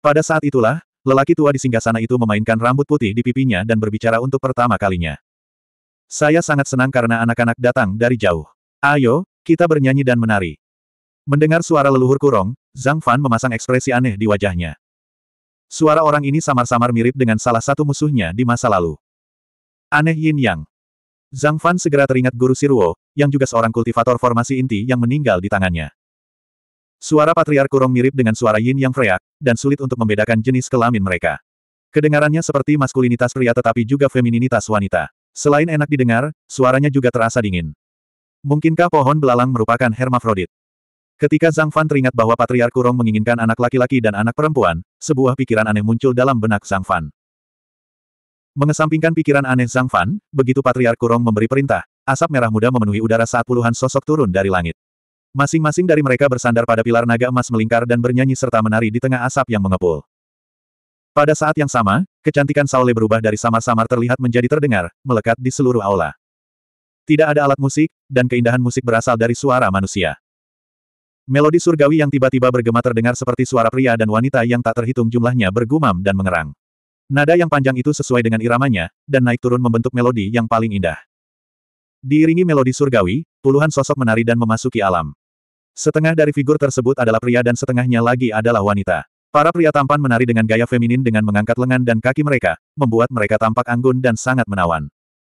Pada saat itulah, lelaki tua di singgah sana itu memainkan rambut putih di pipinya dan berbicara untuk pertama kalinya. Saya sangat senang karena anak-anak datang dari jauh. Ayo, kita bernyanyi dan menari. Mendengar suara leluhur kurong, Zhang Fan memasang ekspresi aneh di wajahnya. Suara orang ini samar-samar mirip dengan salah satu musuhnya di masa lalu. Aneh Yin Yang. Zhang Fan segera teringat guru Siruo, yang juga seorang kultivator formasi inti yang meninggal di tangannya. Suara patriar Kurong mirip dengan suara Yin yang freak, dan sulit untuk membedakan jenis kelamin mereka. Kedengarannya seperti maskulinitas pria tetapi juga femininitas wanita. Selain enak didengar, suaranya juga terasa dingin. Mungkinkah pohon belalang merupakan hermafrodit? Ketika Zhang Fan teringat bahwa patriar Kurong menginginkan anak laki-laki dan anak perempuan, sebuah pikiran aneh muncul dalam benak Zhang Fan. Mengesampingkan pikiran aneh Zhang Fan, begitu patriar Kurong memberi perintah, asap merah muda memenuhi udara saat puluhan sosok turun dari langit. Masing-masing dari mereka bersandar pada pilar naga emas melingkar dan bernyanyi serta menari di tengah asap yang mengepul. Pada saat yang sama, kecantikan Saole berubah dari samar-samar terlihat menjadi terdengar, melekat di seluruh aula. Tidak ada alat musik, dan keindahan musik berasal dari suara manusia. Melodi surgawi yang tiba-tiba bergema terdengar seperti suara pria dan wanita yang tak terhitung jumlahnya bergumam dan mengerang. Nada yang panjang itu sesuai dengan iramanya, dan naik turun membentuk melodi yang paling indah. Diiringi melodi surgawi, puluhan sosok menari dan memasuki alam. Setengah dari figur tersebut adalah pria dan setengahnya lagi adalah wanita. Para pria tampan menari dengan gaya feminin dengan mengangkat lengan dan kaki mereka, membuat mereka tampak anggun dan sangat menawan.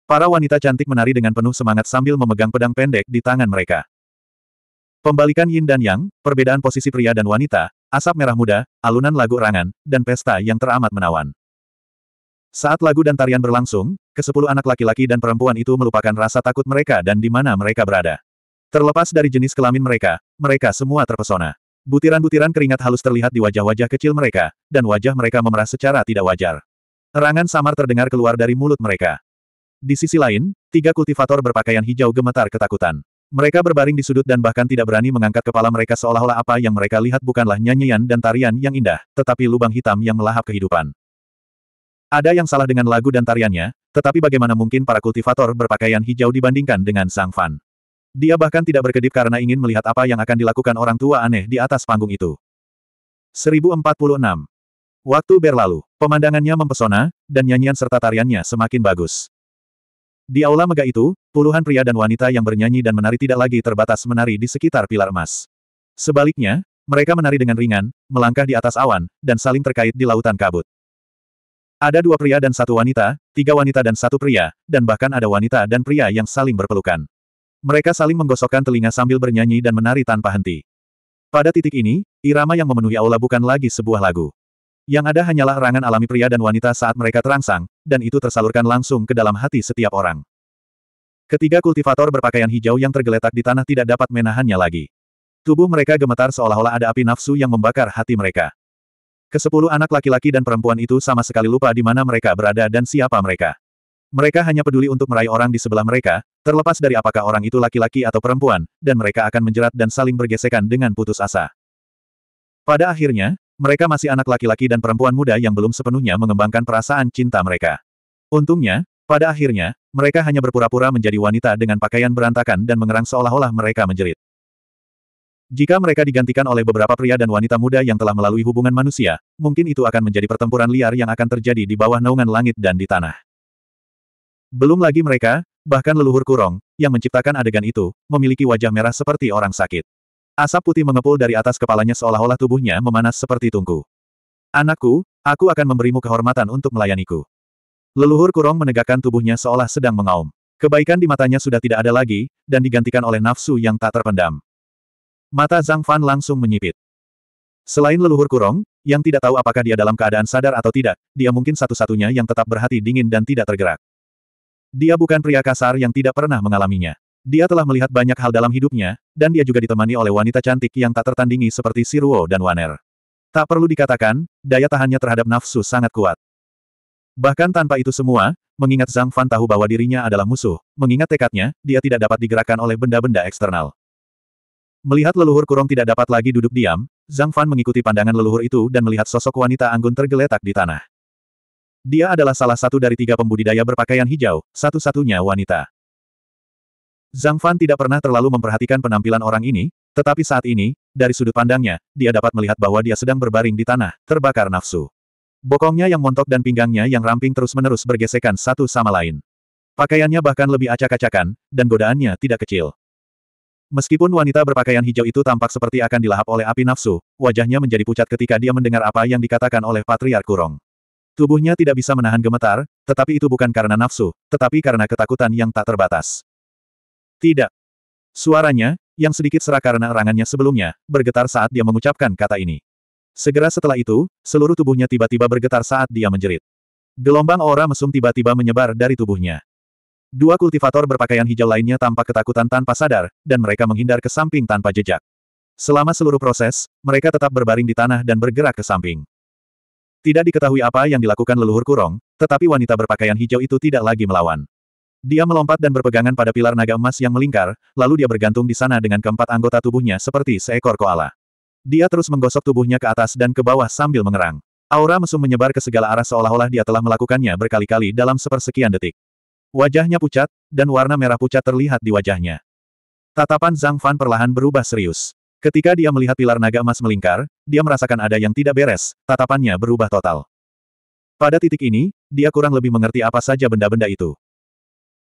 Para wanita cantik menari dengan penuh semangat sambil memegang pedang pendek di tangan mereka. Pembalikan yin dan yang, perbedaan posisi pria dan wanita, asap merah muda, alunan lagu rangan, dan pesta yang teramat menawan. Saat lagu dan tarian berlangsung, kesepuluh anak laki-laki dan perempuan itu melupakan rasa takut mereka dan di mana mereka berada. Terlepas dari jenis kelamin mereka, mereka semua terpesona. Butiran-butiran keringat halus terlihat di wajah-wajah kecil mereka, dan wajah mereka memerah secara tidak wajar. Erangan samar terdengar keluar dari mulut mereka. Di sisi lain, tiga kultivator berpakaian hijau gemetar ketakutan. Mereka berbaring di sudut dan bahkan tidak berani mengangkat kepala mereka seolah-olah apa yang mereka lihat bukanlah nyanyian dan tarian yang indah, tetapi lubang hitam yang melahap kehidupan. Ada yang salah dengan lagu dan tariannya, tetapi bagaimana mungkin para kultivator berpakaian hijau dibandingkan dengan Sang Fan? Dia bahkan tidak berkedip karena ingin melihat apa yang akan dilakukan orang tua aneh di atas panggung itu. 1046. Waktu berlalu, pemandangannya mempesona, dan nyanyian serta tariannya semakin bagus. Di aula mega itu, puluhan pria dan wanita yang bernyanyi dan menari tidak lagi terbatas menari di sekitar pilar emas. Sebaliknya, mereka menari dengan ringan, melangkah di atas awan, dan saling terkait di lautan kabut. Ada dua pria dan satu wanita, tiga wanita dan satu pria, dan bahkan ada wanita dan pria yang saling berpelukan. Mereka saling menggosokkan telinga sambil bernyanyi dan menari tanpa henti. Pada titik ini, irama yang memenuhi aula bukan lagi sebuah lagu. Yang ada hanyalah erangan alami pria dan wanita saat mereka terangsang, dan itu tersalurkan langsung ke dalam hati setiap orang. Ketiga kultivator berpakaian hijau yang tergeletak di tanah tidak dapat menahannya lagi. Tubuh mereka gemetar seolah-olah ada api nafsu yang membakar hati mereka. Kesepuluh anak laki-laki dan perempuan itu sama sekali lupa di mana mereka berada dan siapa mereka. Mereka hanya peduli untuk meraih orang di sebelah mereka, terlepas dari apakah orang itu laki-laki atau perempuan, dan mereka akan menjerat dan saling bergesekan dengan putus asa. Pada akhirnya, mereka masih anak laki-laki dan perempuan muda yang belum sepenuhnya mengembangkan perasaan cinta mereka. Untungnya, pada akhirnya, mereka hanya berpura-pura menjadi wanita dengan pakaian berantakan dan mengerang seolah-olah mereka menjerit. Jika mereka digantikan oleh beberapa pria dan wanita muda yang telah melalui hubungan manusia, mungkin itu akan menjadi pertempuran liar yang akan terjadi di bawah naungan langit dan di tanah. Belum lagi mereka, bahkan leluhur kurong, yang menciptakan adegan itu, memiliki wajah merah seperti orang sakit. Asap putih mengepul dari atas kepalanya seolah-olah tubuhnya memanas seperti tungku. Anakku, aku akan memberimu kehormatan untuk melayaniku. Leluhur kurong menegakkan tubuhnya seolah sedang mengaum. Kebaikan di matanya sudah tidak ada lagi, dan digantikan oleh nafsu yang tak terpendam. Mata Zhang Fan langsung menyipit. Selain leluhur kurong, yang tidak tahu apakah dia dalam keadaan sadar atau tidak, dia mungkin satu-satunya yang tetap berhati dingin dan tidak tergerak. Dia bukan pria kasar yang tidak pernah mengalaminya. Dia telah melihat banyak hal dalam hidupnya, dan dia juga ditemani oleh wanita cantik yang tak tertandingi seperti Siruo dan Waner. Tak perlu dikatakan, daya tahannya terhadap nafsu sangat kuat. Bahkan tanpa itu semua, mengingat Zhang Fan tahu bahwa dirinya adalah musuh, mengingat tekadnya, dia tidak dapat digerakkan oleh benda-benda eksternal. Melihat leluhur kurung tidak dapat lagi duduk diam, Zhang Fan mengikuti pandangan leluhur itu dan melihat sosok wanita anggun tergeletak di tanah. Dia adalah salah satu dari tiga pembudidaya berpakaian hijau, satu-satunya wanita. Zhang Fan tidak pernah terlalu memperhatikan penampilan orang ini, tetapi saat ini, dari sudut pandangnya, dia dapat melihat bahwa dia sedang berbaring di tanah, terbakar nafsu. Bokongnya yang montok dan pinggangnya yang ramping terus-menerus bergesekan satu sama lain. Pakaiannya bahkan lebih acak-acakan, dan godaannya tidak kecil. Meskipun wanita berpakaian hijau itu tampak seperti akan dilahap oleh api nafsu, wajahnya menjadi pucat ketika dia mendengar apa yang dikatakan oleh Patriark Kurong. Tubuhnya tidak bisa menahan gemetar, tetapi itu bukan karena nafsu, tetapi karena ketakutan yang tak terbatas. Tidak. Suaranya, yang sedikit serak karena erangannya sebelumnya, bergetar saat dia mengucapkan kata ini. Segera setelah itu, seluruh tubuhnya tiba-tiba bergetar saat dia menjerit. Gelombang aura mesum tiba-tiba menyebar dari tubuhnya. Dua kultivator berpakaian hijau lainnya tampak ketakutan tanpa sadar, dan mereka menghindar ke samping tanpa jejak. Selama seluruh proses, mereka tetap berbaring di tanah dan bergerak ke samping. Tidak diketahui apa yang dilakukan leluhur kurong, tetapi wanita berpakaian hijau itu tidak lagi melawan. Dia melompat dan berpegangan pada pilar naga emas yang melingkar, lalu dia bergantung di sana dengan keempat anggota tubuhnya seperti seekor koala. Dia terus menggosok tubuhnya ke atas dan ke bawah sambil mengerang. Aura mesum menyebar ke segala arah seolah-olah dia telah melakukannya berkali-kali dalam sepersekian detik. Wajahnya pucat, dan warna merah pucat terlihat di wajahnya. Tatapan Zhang Fan perlahan berubah serius. Ketika dia melihat pilar naga emas melingkar, dia merasakan ada yang tidak beres, tatapannya berubah total. Pada titik ini, dia kurang lebih mengerti apa saja benda-benda itu.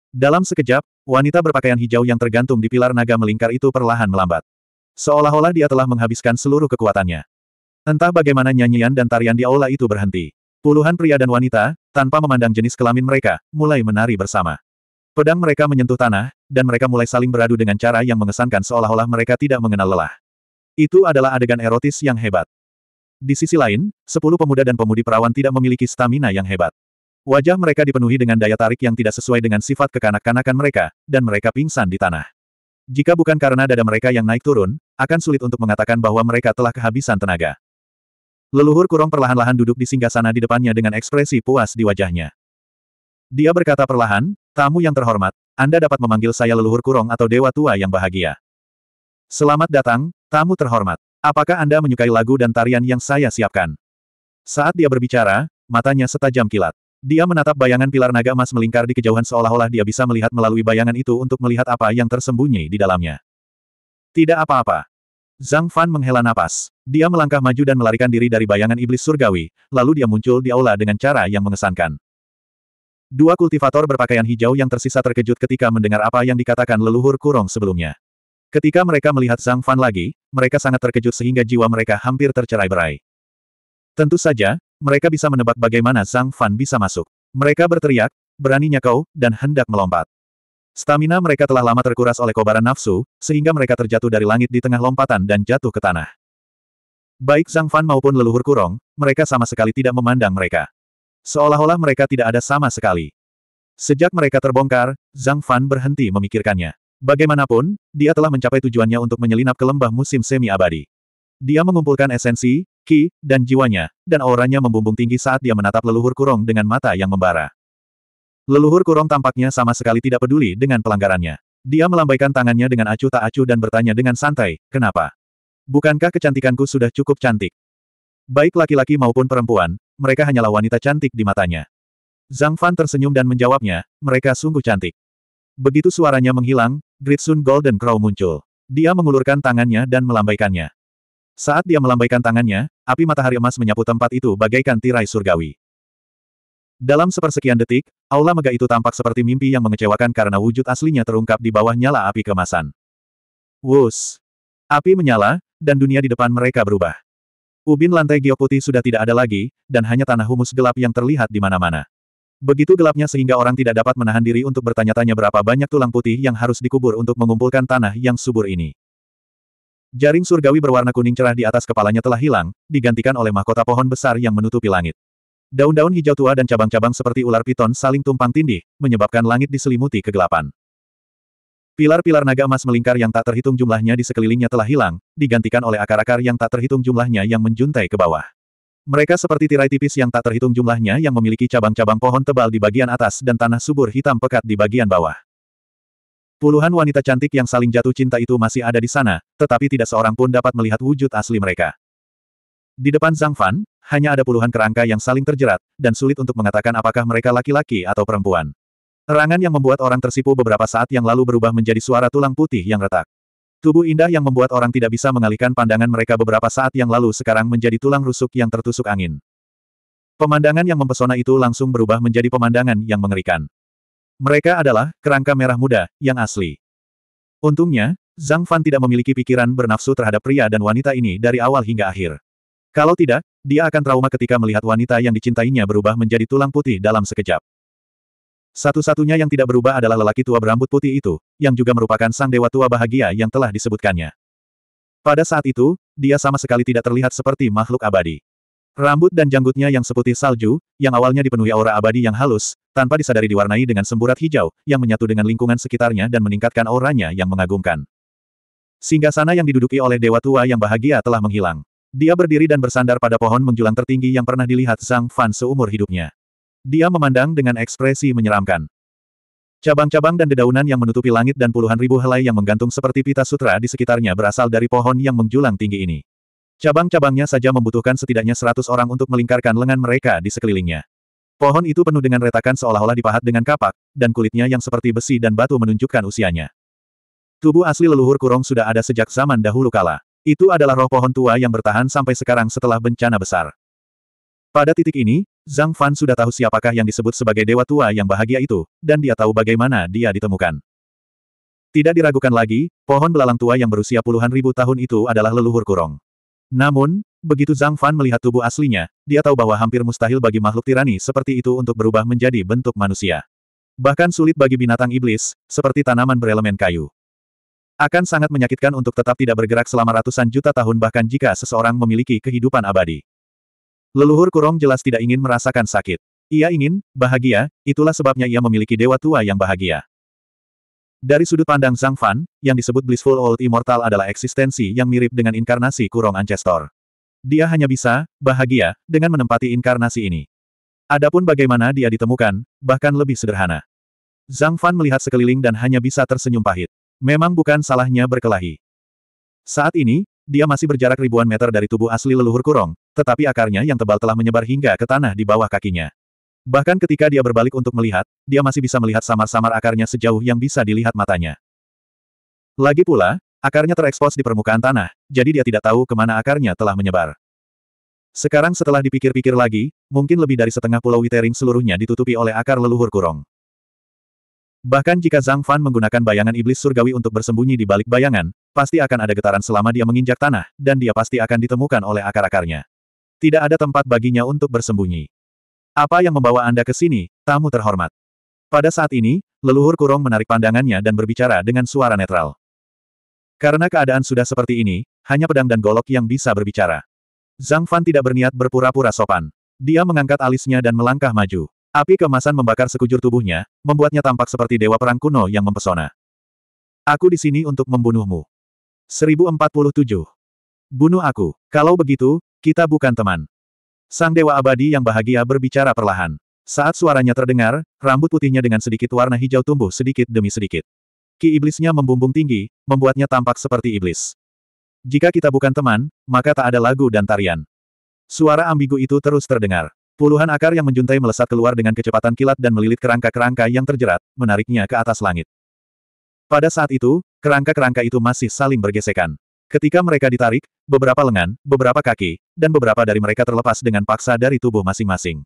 Dalam sekejap, wanita berpakaian hijau yang tergantung di pilar naga melingkar itu perlahan melambat. Seolah-olah dia telah menghabiskan seluruh kekuatannya. Entah bagaimana nyanyian dan tarian di aula itu berhenti. Puluhan pria dan wanita, tanpa memandang jenis kelamin mereka, mulai menari bersama. Pedang mereka menyentuh tanah, dan mereka mulai saling beradu dengan cara yang mengesankan seolah-olah mereka tidak mengenal lelah. Itu adalah adegan erotis yang hebat. Di sisi lain, sepuluh pemuda dan pemudi perawan tidak memiliki stamina yang hebat. Wajah mereka dipenuhi dengan daya tarik yang tidak sesuai dengan sifat kekanak-kanakan mereka, dan mereka pingsan di tanah. Jika bukan karena dada mereka yang naik turun, akan sulit untuk mengatakan bahwa mereka telah kehabisan tenaga. Leluhur kurung perlahan-lahan duduk di singgah sana di depannya dengan ekspresi puas di wajahnya. Dia berkata perlahan, tamu yang terhormat, Anda dapat memanggil saya leluhur kurung atau dewa tua yang bahagia. Selamat datang, Tamu terhormat, apakah Anda menyukai lagu dan tarian yang saya siapkan? Saat dia berbicara, matanya setajam kilat. Dia menatap bayangan pilar naga emas melingkar di kejauhan seolah-olah dia bisa melihat melalui bayangan itu untuk melihat apa yang tersembunyi di dalamnya. Tidak apa-apa. Zhang Fan menghela napas. Dia melangkah maju dan melarikan diri dari bayangan iblis surgawi, lalu dia muncul di aula dengan cara yang mengesankan. Dua kultivator berpakaian hijau yang tersisa terkejut ketika mendengar apa yang dikatakan leluhur kurung sebelumnya. Ketika mereka melihat Zhang Fan lagi, mereka sangat terkejut sehingga jiwa mereka hampir tercerai-berai. Tentu saja, mereka bisa menebak bagaimana Zhang Fan bisa masuk. Mereka berteriak, beraninya kau, dan hendak melompat. Stamina mereka telah lama terkuras oleh kobaran nafsu, sehingga mereka terjatuh dari langit di tengah lompatan dan jatuh ke tanah. Baik Zhang Fan maupun leluhur kurong, mereka sama sekali tidak memandang mereka. Seolah-olah mereka tidak ada sama sekali. Sejak mereka terbongkar, Zhang Fan berhenti memikirkannya. Bagaimanapun, dia telah mencapai tujuannya untuk menyelinap ke lembah musim semi-abadi. Dia mengumpulkan esensi, ki, dan jiwanya, dan auranya membumbung tinggi saat dia menatap leluhur kurung dengan mata yang membara. Leluhur kurung tampaknya sama sekali tidak peduli dengan pelanggarannya. Dia melambaikan tangannya dengan acuh tak acuh dan bertanya dengan santai, kenapa? Bukankah kecantikanku sudah cukup cantik? Baik laki-laki maupun perempuan, mereka hanyalah wanita cantik di matanya. Zhang Fan tersenyum dan menjawabnya, mereka sungguh cantik. Begitu suaranya menghilang, Gritsun Golden Crow muncul. Dia mengulurkan tangannya dan melambaikannya. Saat dia melambaikan tangannya, api matahari emas menyapu tempat itu bagaikan tirai surgawi. Dalam sepersekian detik, aula mega itu tampak seperti mimpi yang mengecewakan karena wujud aslinya terungkap di bawah nyala api kemasan. Wus! Api menyala, dan dunia di depan mereka berubah. Ubin lantai geoputi sudah tidak ada lagi, dan hanya tanah humus gelap yang terlihat di mana-mana. Begitu gelapnya sehingga orang tidak dapat menahan diri untuk bertanya-tanya berapa banyak tulang putih yang harus dikubur untuk mengumpulkan tanah yang subur ini. Jaring surgawi berwarna kuning cerah di atas kepalanya telah hilang, digantikan oleh mahkota pohon besar yang menutupi langit. Daun-daun hijau tua dan cabang-cabang seperti ular piton saling tumpang tindih, menyebabkan langit diselimuti kegelapan. Pilar-pilar naga emas melingkar yang tak terhitung jumlahnya di sekelilingnya telah hilang, digantikan oleh akar-akar yang tak terhitung jumlahnya yang menjuntai ke bawah. Mereka seperti tirai tipis yang tak terhitung jumlahnya yang memiliki cabang-cabang pohon tebal di bagian atas dan tanah subur hitam pekat di bagian bawah. Puluhan wanita cantik yang saling jatuh cinta itu masih ada di sana, tetapi tidak seorang pun dapat melihat wujud asli mereka. Di depan Zhang Fan, hanya ada puluhan kerangka yang saling terjerat, dan sulit untuk mengatakan apakah mereka laki-laki atau perempuan. Erangan yang membuat orang tersipu beberapa saat yang lalu berubah menjadi suara tulang putih yang retak. Tubuh indah yang membuat orang tidak bisa mengalihkan pandangan mereka beberapa saat yang lalu sekarang menjadi tulang rusuk yang tertusuk angin. Pemandangan yang mempesona itu langsung berubah menjadi pemandangan yang mengerikan. Mereka adalah kerangka merah muda yang asli. Untungnya, Zhang Fan tidak memiliki pikiran bernafsu terhadap pria dan wanita ini dari awal hingga akhir. Kalau tidak, dia akan trauma ketika melihat wanita yang dicintainya berubah menjadi tulang putih dalam sekejap. Satu-satunya yang tidak berubah adalah lelaki tua berambut putih itu, yang juga merupakan sang dewa tua bahagia yang telah disebutkannya. Pada saat itu, dia sama sekali tidak terlihat seperti makhluk abadi. Rambut dan janggutnya yang seputih salju, yang awalnya dipenuhi aura abadi yang halus, tanpa disadari diwarnai dengan semburat hijau, yang menyatu dengan lingkungan sekitarnya dan meningkatkan auranya yang mengagumkan. Singgasana yang diduduki oleh dewa tua yang bahagia telah menghilang. Dia berdiri dan bersandar pada pohon menjulang tertinggi yang pernah dilihat Zhang Fan seumur hidupnya. Dia memandang dengan ekspresi menyeramkan. Cabang-cabang dan dedaunan yang menutupi langit dan puluhan ribu helai yang menggantung seperti pita sutra di sekitarnya berasal dari pohon yang menjulang tinggi ini. Cabang-cabangnya saja membutuhkan setidaknya seratus orang untuk melingkarkan lengan mereka di sekelilingnya. Pohon itu penuh dengan retakan seolah-olah dipahat dengan kapak, dan kulitnya yang seperti besi dan batu menunjukkan usianya. Tubuh asli leluhur kurong sudah ada sejak zaman dahulu kala. Itu adalah roh pohon tua yang bertahan sampai sekarang setelah bencana besar. Pada titik ini, Zhang Fan sudah tahu siapakah yang disebut sebagai dewa tua yang bahagia itu, dan dia tahu bagaimana dia ditemukan. Tidak diragukan lagi, pohon belalang tua yang berusia puluhan ribu tahun itu adalah leluhur kurong. Namun, begitu Zhang Fan melihat tubuh aslinya, dia tahu bahwa hampir mustahil bagi makhluk tirani seperti itu untuk berubah menjadi bentuk manusia. Bahkan sulit bagi binatang iblis, seperti tanaman berelemen kayu. Akan sangat menyakitkan untuk tetap tidak bergerak selama ratusan juta tahun bahkan jika seseorang memiliki kehidupan abadi. Leluhur Kurong jelas tidak ingin merasakan sakit. Ia ingin, bahagia, itulah sebabnya ia memiliki dewa tua yang bahagia. Dari sudut pandang Zhang Fan, yang disebut Blissful Old Immortal adalah eksistensi yang mirip dengan inkarnasi Kurong Ancestor. Dia hanya bisa, bahagia, dengan menempati inkarnasi ini. Adapun bagaimana dia ditemukan, bahkan lebih sederhana. Zhang Fan melihat sekeliling dan hanya bisa tersenyum pahit. Memang bukan salahnya berkelahi. Saat ini, dia masih berjarak ribuan meter dari tubuh asli leluhur kurong, tetapi akarnya yang tebal telah menyebar hingga ke tanah di bawah kakinya. Bahkan ketika dia berbalik untuk melihat, dia masih bisa melihat samar-samar akarnya sejauh yang bisa dilihat matanya. Lagi pula, akarnya terekspos di permukaan tanah, jadi dia tidak tahu kemana akarnya telah menyebar. Sekarang setelah dipikir-pikir lagi, mungkin lebih dari setengah pulau Witering seluruhnya ditutupi oleh akar leluhur kurong. Bahkan jika Zhang Fan menggunakan bayangan iblis surgawi untuk bersembunyi di balik bayangan, pasti akan ada getaran selama dia menginjak tanah, dan dia pasti akan ditemukan oleh akar-akarnya. Tidak ada tempat baginya untuk bersembunyi. Apa yang membawa Anda ke sini, tamu terhormat? Pada saat ini, leluhur kurung menarik pandangannya dan berbicara dengan suara netral. Karena keadaan sudah seperti ini, hanya pedang dan golok yang bisa berbicara. Zhang Fan tidak berniat berpura-pura sopan. Dia mengangkat alisnya dan melangkah maju. Api kemasan membakar sekujur tubuhnya, membuatnya tampak seperti dewa perang kuno yang mempesona. Aku di sini untuk membunuhmu. 1047. Bunuh aku. Kalau begitu, kita bukan teman. Sang dewa abadi yang bahagia berbicara perlahan. Saat suaranya terdengar, rambut putihnya dengan sedikit warna hijau tumbuh sedikit demi sedikit. Ki iblisnya membumbung tinggi, membuatnya tampak seperti iblis. Jika kita bukan teman, maka tak ada lagu dan tarian. Suara ambigu itu terus terdengar. Puluhan akar yang menjuntai melesat keluar dengan kecepatan kilat dan melilit kerangka-kerangka yang terjerat, menariknya ke atas langit. Pada saat itu, kerangka-kerangka itu masih saling bergesekan. Ketika mereka ditarik, beberapa lengan, beberapa kaki, dan beberapa dari mereka terlepas dengan paksa dari tubuh masing-masing.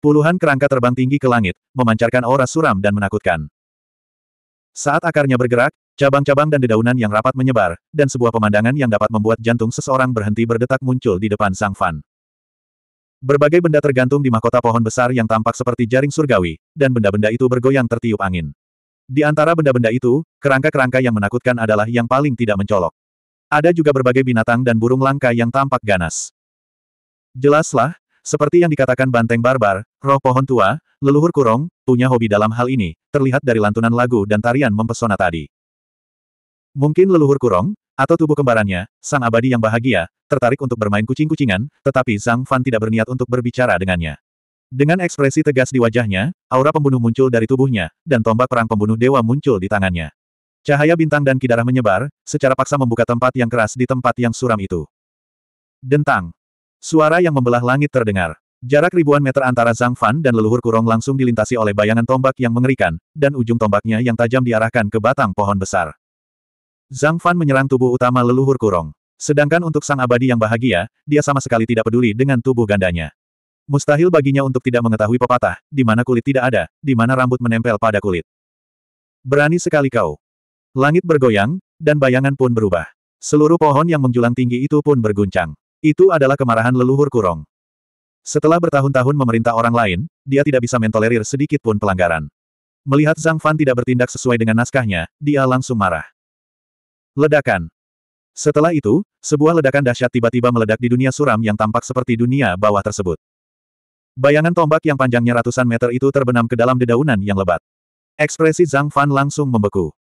Puluhan kerangka terbang tinggi ke langit, memancarkan aura suram dan menakutkan. Saat akarnya bergerak, cabang-cabang dan dedaunan yang rapat menyebar, dan sebuah pemandangan yang dapat membuat jantung seseorang berhenti berdetak muncul di depan Sang Fan. Berbagai benda tergantung di mahkota pohon besar yang tampak seperti jaring surgawi, dan benda-benda itu bergoyang tertiup angin. Di antara benda-benda itu, kerangka-kerangka yang menakutkan adalah yang paling tidak mencolok. Ada juga berbagai binatang dan burung langka yang tampak ganas. Jelaslah, seperti yang dikatakan banteng barbar, roh pohon tua, leluhur kurong, punya hobi dalam hal ini, terlihat dari lantunan lagu dan tarian mempesona tadi. Mungkin leluhur kurong, atau tubuh kembarannya, sang abadi yang bahagia, tertarik untuk bermain kucing-kucingan, tetapi Zhang Fan tidak berniat untuk berbicara dengannya. Dengan ekspresi tegas di wajahnya, aura pembunuh muncul dari tubuhnya, dan tombak perang pembunuh dewa muncul di tangannya. Cahaya bintang dan kidarah menyebar, secara paksa membuka tempat yang keras di tempat yang suram itu. Dentang. Suara yang membelah langit terdengar. Jarak ribuan meter antara Zhang Fan dan leluhur kurung langsung dilintasi oleh bayangan tombak yang mengerikan, dan ujung tombaknya yang tajam diarahkan ke batang pohon besar. Zhang Fan menyerang tubuh utama leluhur kurong. Sedangkan untuk sang abadi yang bahagia, dia sama sekali tidak peduli dengan tubuh gandanya. Mustahil baginya untuk tidak mengetahui pepatah, di mana kulit tidak ada, di mana rambut menempel pada kulit. Berani sekali kau. Langit bergoyang, dan bayangan pun berubah. Seluruh pohon yang menjulang tinggi itu pun berguncang. Itu adalah kemarahan leluhur kurong. Setelah bertahun-tahun memerintah orang lain, dia tidak bisa mentolerir sedikit pun pelanggaran. Melihat Zhang Fan tidak bertindak sesuai dengan naskahnya, dia langsung marah. Ledakan. Setelah itu, sebuah ledakan dahsyat tiba-tiba meledak di dunia suram yang tampak seperti dunia bawah tersebut. Bayangan tombak yang panjangnya ratusan meter itu terbenam ke dalam dedaunan yang lebat. Ekspresi Zhang Fan langsung membeku.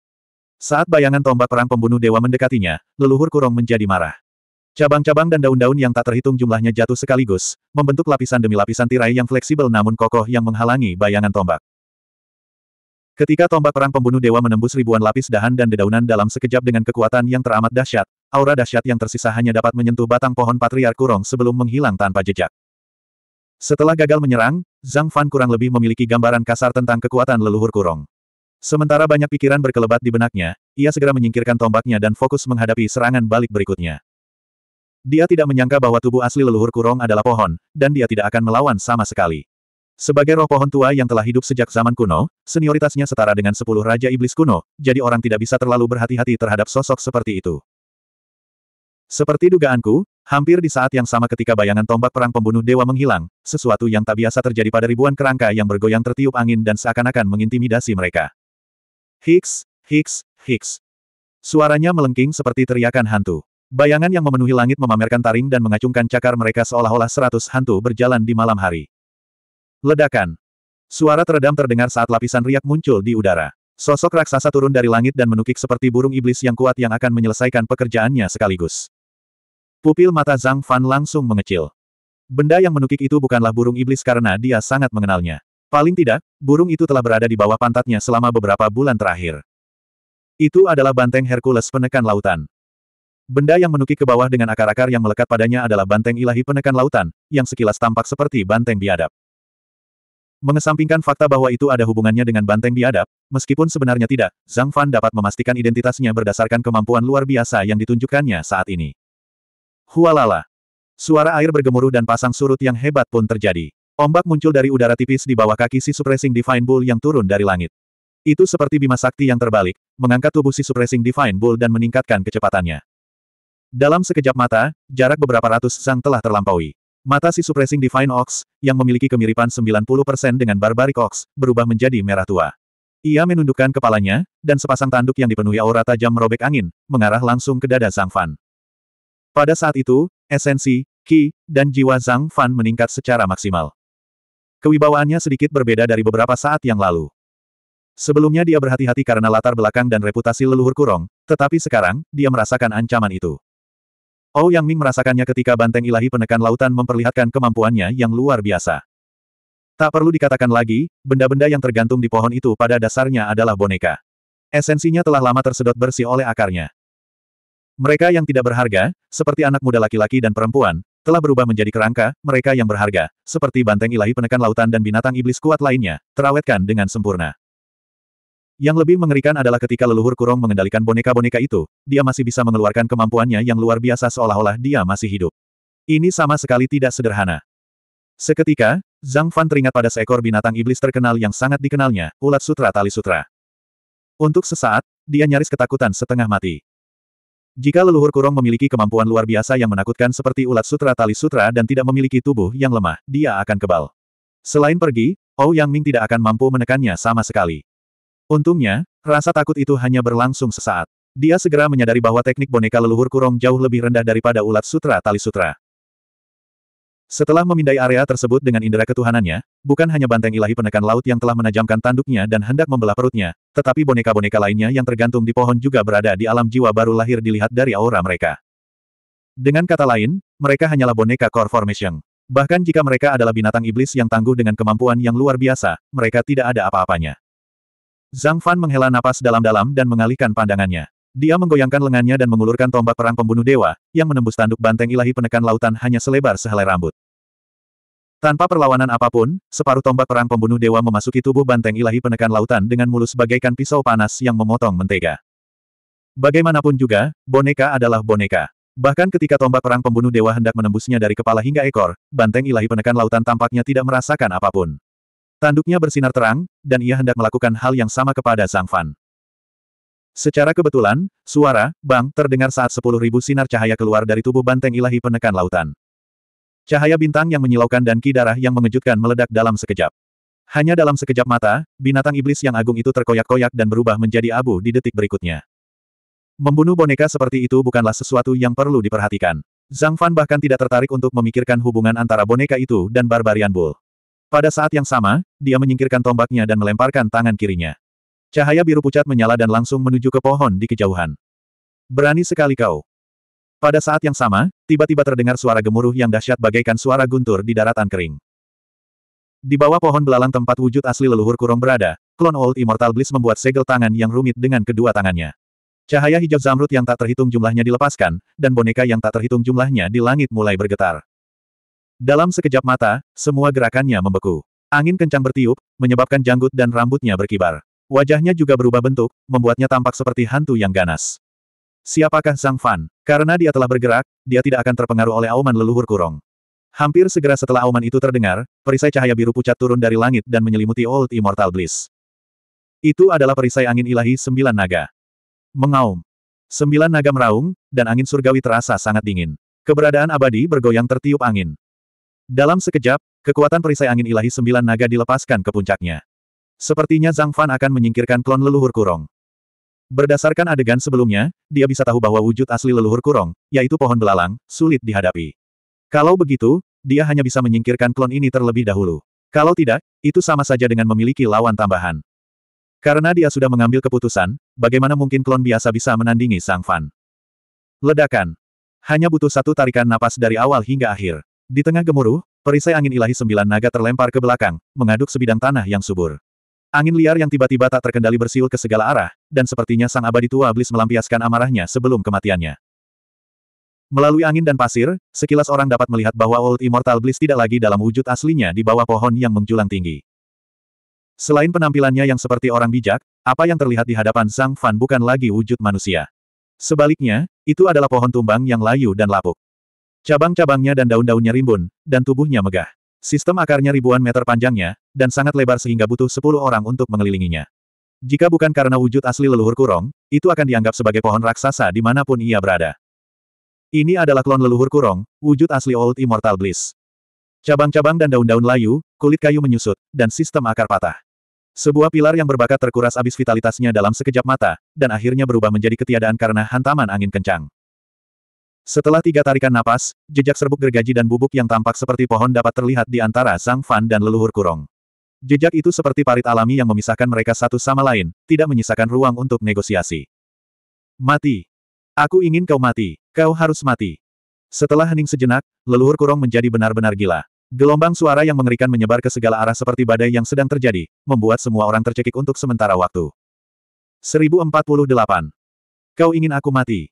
Saat bayangan tombak perang pembunuh dewa mendekatinya, leluhur kurung menjadi marah. Cabang-cabang dan daun-daun yang tak terhitung jumlahnya jatuh sekaligus, membentuk lapisan demi lapisan tirai yang fleksibel namun kokoh yang menghalangi bayangan tombak. Ketika tombak perang pembunuh dewa menembus ribuan lapis dahan dan dedaunan dalam sekejap dengan kekuatan yang teramat dahsyat, aura dahsyat yang tersisa hanya dapat menyentuh batang pohon patriark Kurong sebelum menghilang tanpa jejak. Setelah gagal menyerang, Zhang Fan kurang lebih memiliki gambaran kasar tentang kekuatan leluhur Kurong. Sementara banyak pikiran berkelebat di benaknya, ia segera menyingkirkan tombaknya dan fokus menghadapi serangan balik berikutnya. Dia tidak menyangka bahwa tubuh asli leluhur kurong adalah pohon, dan dia tidak akan melawan sama sekali. Sebagai roh pohon tua yang telah hidup sejak zaman kuno, senioritasnya setara dengan sepuluh raja iblis kuno, jadi orang tidak bisa terlalu berhati-hati terhadap sosok seperti itu. Seperti dugaanku, hampir di saat yang sama ketika bayangan tombak perang pembunuh dewa menghilang, sesuatu yang tak biasa terjadi pada ribuan kerangka yang bergoyang tertiup angin dan seakan-akan mengintimidasi mereka. Hicks, Hicks, Hicks. Suaranya melengking seperti teriakan hantu. Bayangan yang memenuhi langit memamerkan taring dan mengacungkan cakar mereka seolah-olah seratus hantu berjalan di malam hari. Ledakan. Suara teredam terdengar saat lapisan riak muncul di udara. Sosok raksasa turun dari langit dan menukik seperti burung iblis yang kuat yang akan menyelesaikan pekerjaannya sekaligus. Pupil mata Zhang Fan langsung mengecil. Benda yang menukik itu bukanlah burung iblis karena dia sangat mengenalnya. Paling tidak, burung itu telah berada di bawah pantatnya selama beberapa bulan terakhir. Itu adalah banteng Hercules penekan lautan. Benda yang menukik ke bawah dengan akar-akar yang melekat padanya adalah banteng ilahi penekan lautan, yang sekilas tampak seperti banteng biadab. Mengesampingkan fakta bahwa itu ada hubungannya dengan banteng biadab, meskipun sebenarnya tidak, Zhang Fan dapat memastikan identitasnya berdasarkan kemampuan luar biasa yang ditunjukkannya saat ini. Hualala. Suara air bergemuruh dan pasang surut yang hebat pun terjadi. Ombak muncul dari udara tipis di bawah kaki si Suppressing Divine Bull yang turun dari langit. Itu seperti bima sakti yang terbalik, mengangkat tubuh si Suppressing Divine Bull dan meningkatkan kecepatannya. Dalam sekejap mata, jarak beberapa ratus sang telah terlampaui. Mata si Suppressing Divine Ox, yang memiliki kemiripan 90% dengan Barbaric Ox, berubah menjadi merah tua. Ia menundukkan kepalanya, dan sepasang tanduk yang dipenuhi aura tajam merobek angin, mengarah langsung ke dada Zhang Fan. Pada saat itu, esensi, ki, dan jiwa Zhang Fan meningkat secara maksimal. Kewibawaannya sedikit berbeda dari beberapa saat yang lalu. Sebelumnya dia berhati-hati karena latar belakang dan reputasi leluhur kurong, tetapi sekarang, dia merasakan ancaman itu. Hou Yang Ming merasakannya ketika banteng ilahi penekan lautan memperlihatkan kemampuannya yang luar biasa. Tak perlu dikatakan lagi, benda-benda yang tergantung di pohon itu pada dasarnya adalah boneka. Esensinya telah lama tersedot bersih oleh akarnya. Mereka yang tidak berharga, seperti anak muda laki-laki dan perempuan, telah berubah menjadi kerangka, mereka yang berharga, seperti banteng ilahi penekan lautan dan binatang iblis kuat lainnya, terawetkan dengan sempurna. Yang lebih mengerikan adalah ketika leluhur kurong mengendalikan boneka-boneka itu, dia masih bisa mengeluarkan kemampuannya yang luar biasa seolah-olah dia masih hidup. Ini sama sekali tidak sederhana. Seketika, Zhang Fan teringat pada seekor binatang iblis terkenal yang sangat dikenalnya, ulat sutra tali sutra. Untuk sesaat, dia nyaris ketakutan setengah mati. Jika leluhur kurong memiliki kemampuan luar biasa yang menakutkan seperti ulat sutra tali sutra dan tidak memiliki tubuh yang lemah, dia akan kebal. Selain pergi, Ou Yang Ming tidak akan mampu menekannya sama sekali. Untungnya, rasa takut itu hanya berlangsung sesaat. Dia segera menyadari bahwa teknik boneka leluhur kurong jauh lebih rendah daripada ulat sutra tali sutra. Setelah memindai area tersebut dengan indera ketuhanannya, bukan hanya banteng ilahi penekan laut yang telah menajamkan tanduknya dan hendak membelah perutnya, tetapi boneka-boneka lainnya yang tergantung di pohon juga berada di alam jiwa baru lahir dilihat dari aura mereka. Dengan kata lain, mereka hanyalah boneka core formation. Bahkan jika mereka adalah binatang iblis yang tangguh dengan kemampuan yang luar biasa, mereka tidak ada apa-apanya. Zhang Fan menghela napas dalam-dalam dan mengalihkan pandangannya. Dia menggoyangkan lengannya dan mengulurkan tombak perang pembunuh dewa, yang menembus tanduk banteng ilahi penekan lautan hanya selebar sehelai rambut. Tanpa perlawanan apapun, separuh tombak perang pembunuh dewa memasuki tubuh banteng ilahi penekan lautan dengan mulus bagaikan pisau panas yang memotong mentega. Bagaimanapun juga, boneka adalah boneka. Bahkan ketika tombak perang pembunuh dewa hendak menembusnya dari kepala hingga ekor, banteng ilahi penekan lautan tampaknya tidak merasakan apapun. Tanduknya bersinar terang, dan ia hendak melakukan hal yang sama kepada Zhang Fan. Secara kebetulan, suara, bang, terdengar saat sepuluh ribu sinar cahaya keluar dari tubuh banteng ilahi penekan lautan. Cahaya bintang yang menyilaukan dan ki darah yang mengejutkan meledak dalam sekejap. Hanya dalam sekejap mata, binatang iblis yang agung itu terkoyak-koyak dan berubah menjadi abu di detik berikutnya. Membunuh boneka seperti itu bukanlah sesuatu yang perlu diperhatikan. Zhang Fan bahkan tidak tertarik untuk memikirkan hubungan antara boneka itu dan Barbarian Bull. Pada saat yang sama, dia menyingkirkan tombaknya dan melemparkan tangan kirinya. Cahaya biru pucat menyala dan langsung menuju ke pohon di kejauhan. Berani sekali kau. Pada saat yang sama, tiba-tiba terdengar suara gemuruh yang dahsyat bagaikan suara guntur di daratan kering. Di bawah pohon belalang tempat wujud asli leluhur kurung berada, klon Old Immortal Bliss membuat segel tangan yang rumit dengan kedua tangannya. Cahaya hijau zamrud yang tak terhitung jumlahnya dilepaskan, dan boneka yang tak terhitung jumlahnya di langit mulai bergetar. Dalam sekejap mata, semua gerakannya membeku. Angin kencang bertiup, menyebabkan janggut dan rambutnya berkibar. Wajahnya juga berubah bentuk, membuatnya tampak seperti hantu yang ganas. Siapakah sang Fan? Karena dia telah bergerak, dia tidak akan terpengaruh oleh auman leluhur kurong. Hampir segera setelah auman itu terdengar, perisai cahaya biru pucat turun dari langit dan menyelimuti Old Immortal Bliss. Itu adalah perisai angin ilahi sembilan naga. Mengaum. Sembilan naga meraung, dan angin surgawi terasa sangat dingin. Keberadaan abadi bergoyang tertiup angin. Dalam sekejap, kekuatan perisai angin ilahi sembilan naga dilepaskan ke puncaknya. Sepertinya Zhang Fan akan menyingkirkan klon leluhur kurong. Berdasarkan adegan sebelumnya, dia bisa tahu bahwa wujud asli leluhur kurong, yaitu pohon belalang, sulit dihadapi. Kalau begitu, dia hanya bisa menyingkirkan klon ini terlebih dahulu. Kalau tidak, itu sama saja dengan memiliki lawan tambahan. Karena dia sudah mengambil keputusan, bagaimana mungkin klon biasa bisa menandingi Sang Fan? Ledakan. Hanya butuh satu tarikan napas dari awal hingga akhir. Di tengah gemuruh, perisai angin ilahi sembilan naga terlempar ke belakang, mengaduk sebidang tanah yang subur. Angin liar yang tiba-tiba tak terkendali bersiul ke segala arah, dan sepertinya sang abadi tua iblis melampiaskan amarahnya sebelum kematiannya. Melalui angin dan pasir, sekilas orang dapat melihat bahwa Old Immortal Bliss tidak lagi dalam wujud aslinya di bawah pohon yang menjulang tinggi. Selain penampilannya yang seperti orang bijak, apa yang terlihat di hadapan sang Fan bukan lagi wujud manusia. Sebaliknya, itu adalah pohon tumbang yang layu dan lapuk. Cabang-cabangnya dan daun-daunnya rimbun, dan tubuhnya megah. Sistem akarnya ribuan meter panjangnya, dan sangat lebar sehingga butuh sepuluh orang untuk mengelilinginya. Jika bukan karena wujud asli leluhur kurong, itu akan dianggap sebagai pohon raksasa dimanapun ia berada. Ini adalah klon leluhur kurong, wujud asli Old Immortal Bliss. Cabang-cabang dan daun-daun layu, kulit kayu menyusut, dan sistem akar patah. Sebuah pilar yang berbakat terkuras abis vitalitasnya dalam sekejap mata, dan akhirnya berubah menjadi ketiadaan karena hantaman angin kencang. Setelah tiga tarikan napas, jejak serbuk gergaji dan bubuk yang tampak seperti pohon dapat terlihat di antara Zhang Fan dan leluhur kurong. Jejak itu seperti parit alami yang memisahkan mereka satu sama lain, tidak menyisakan ruang untuk negosiasi. Mati. Aku ingin kau mati. Kau harus mati. Setelah hening sejenak, leluhur kurong menjadi benar-benar gila. Gelombang suara yang mengerikan menyebar ke segala arah seperti badai yang sedang terjadi, membuat semua orang tercekik untuk sementara waktu. 1048. Kau ingin aku mati.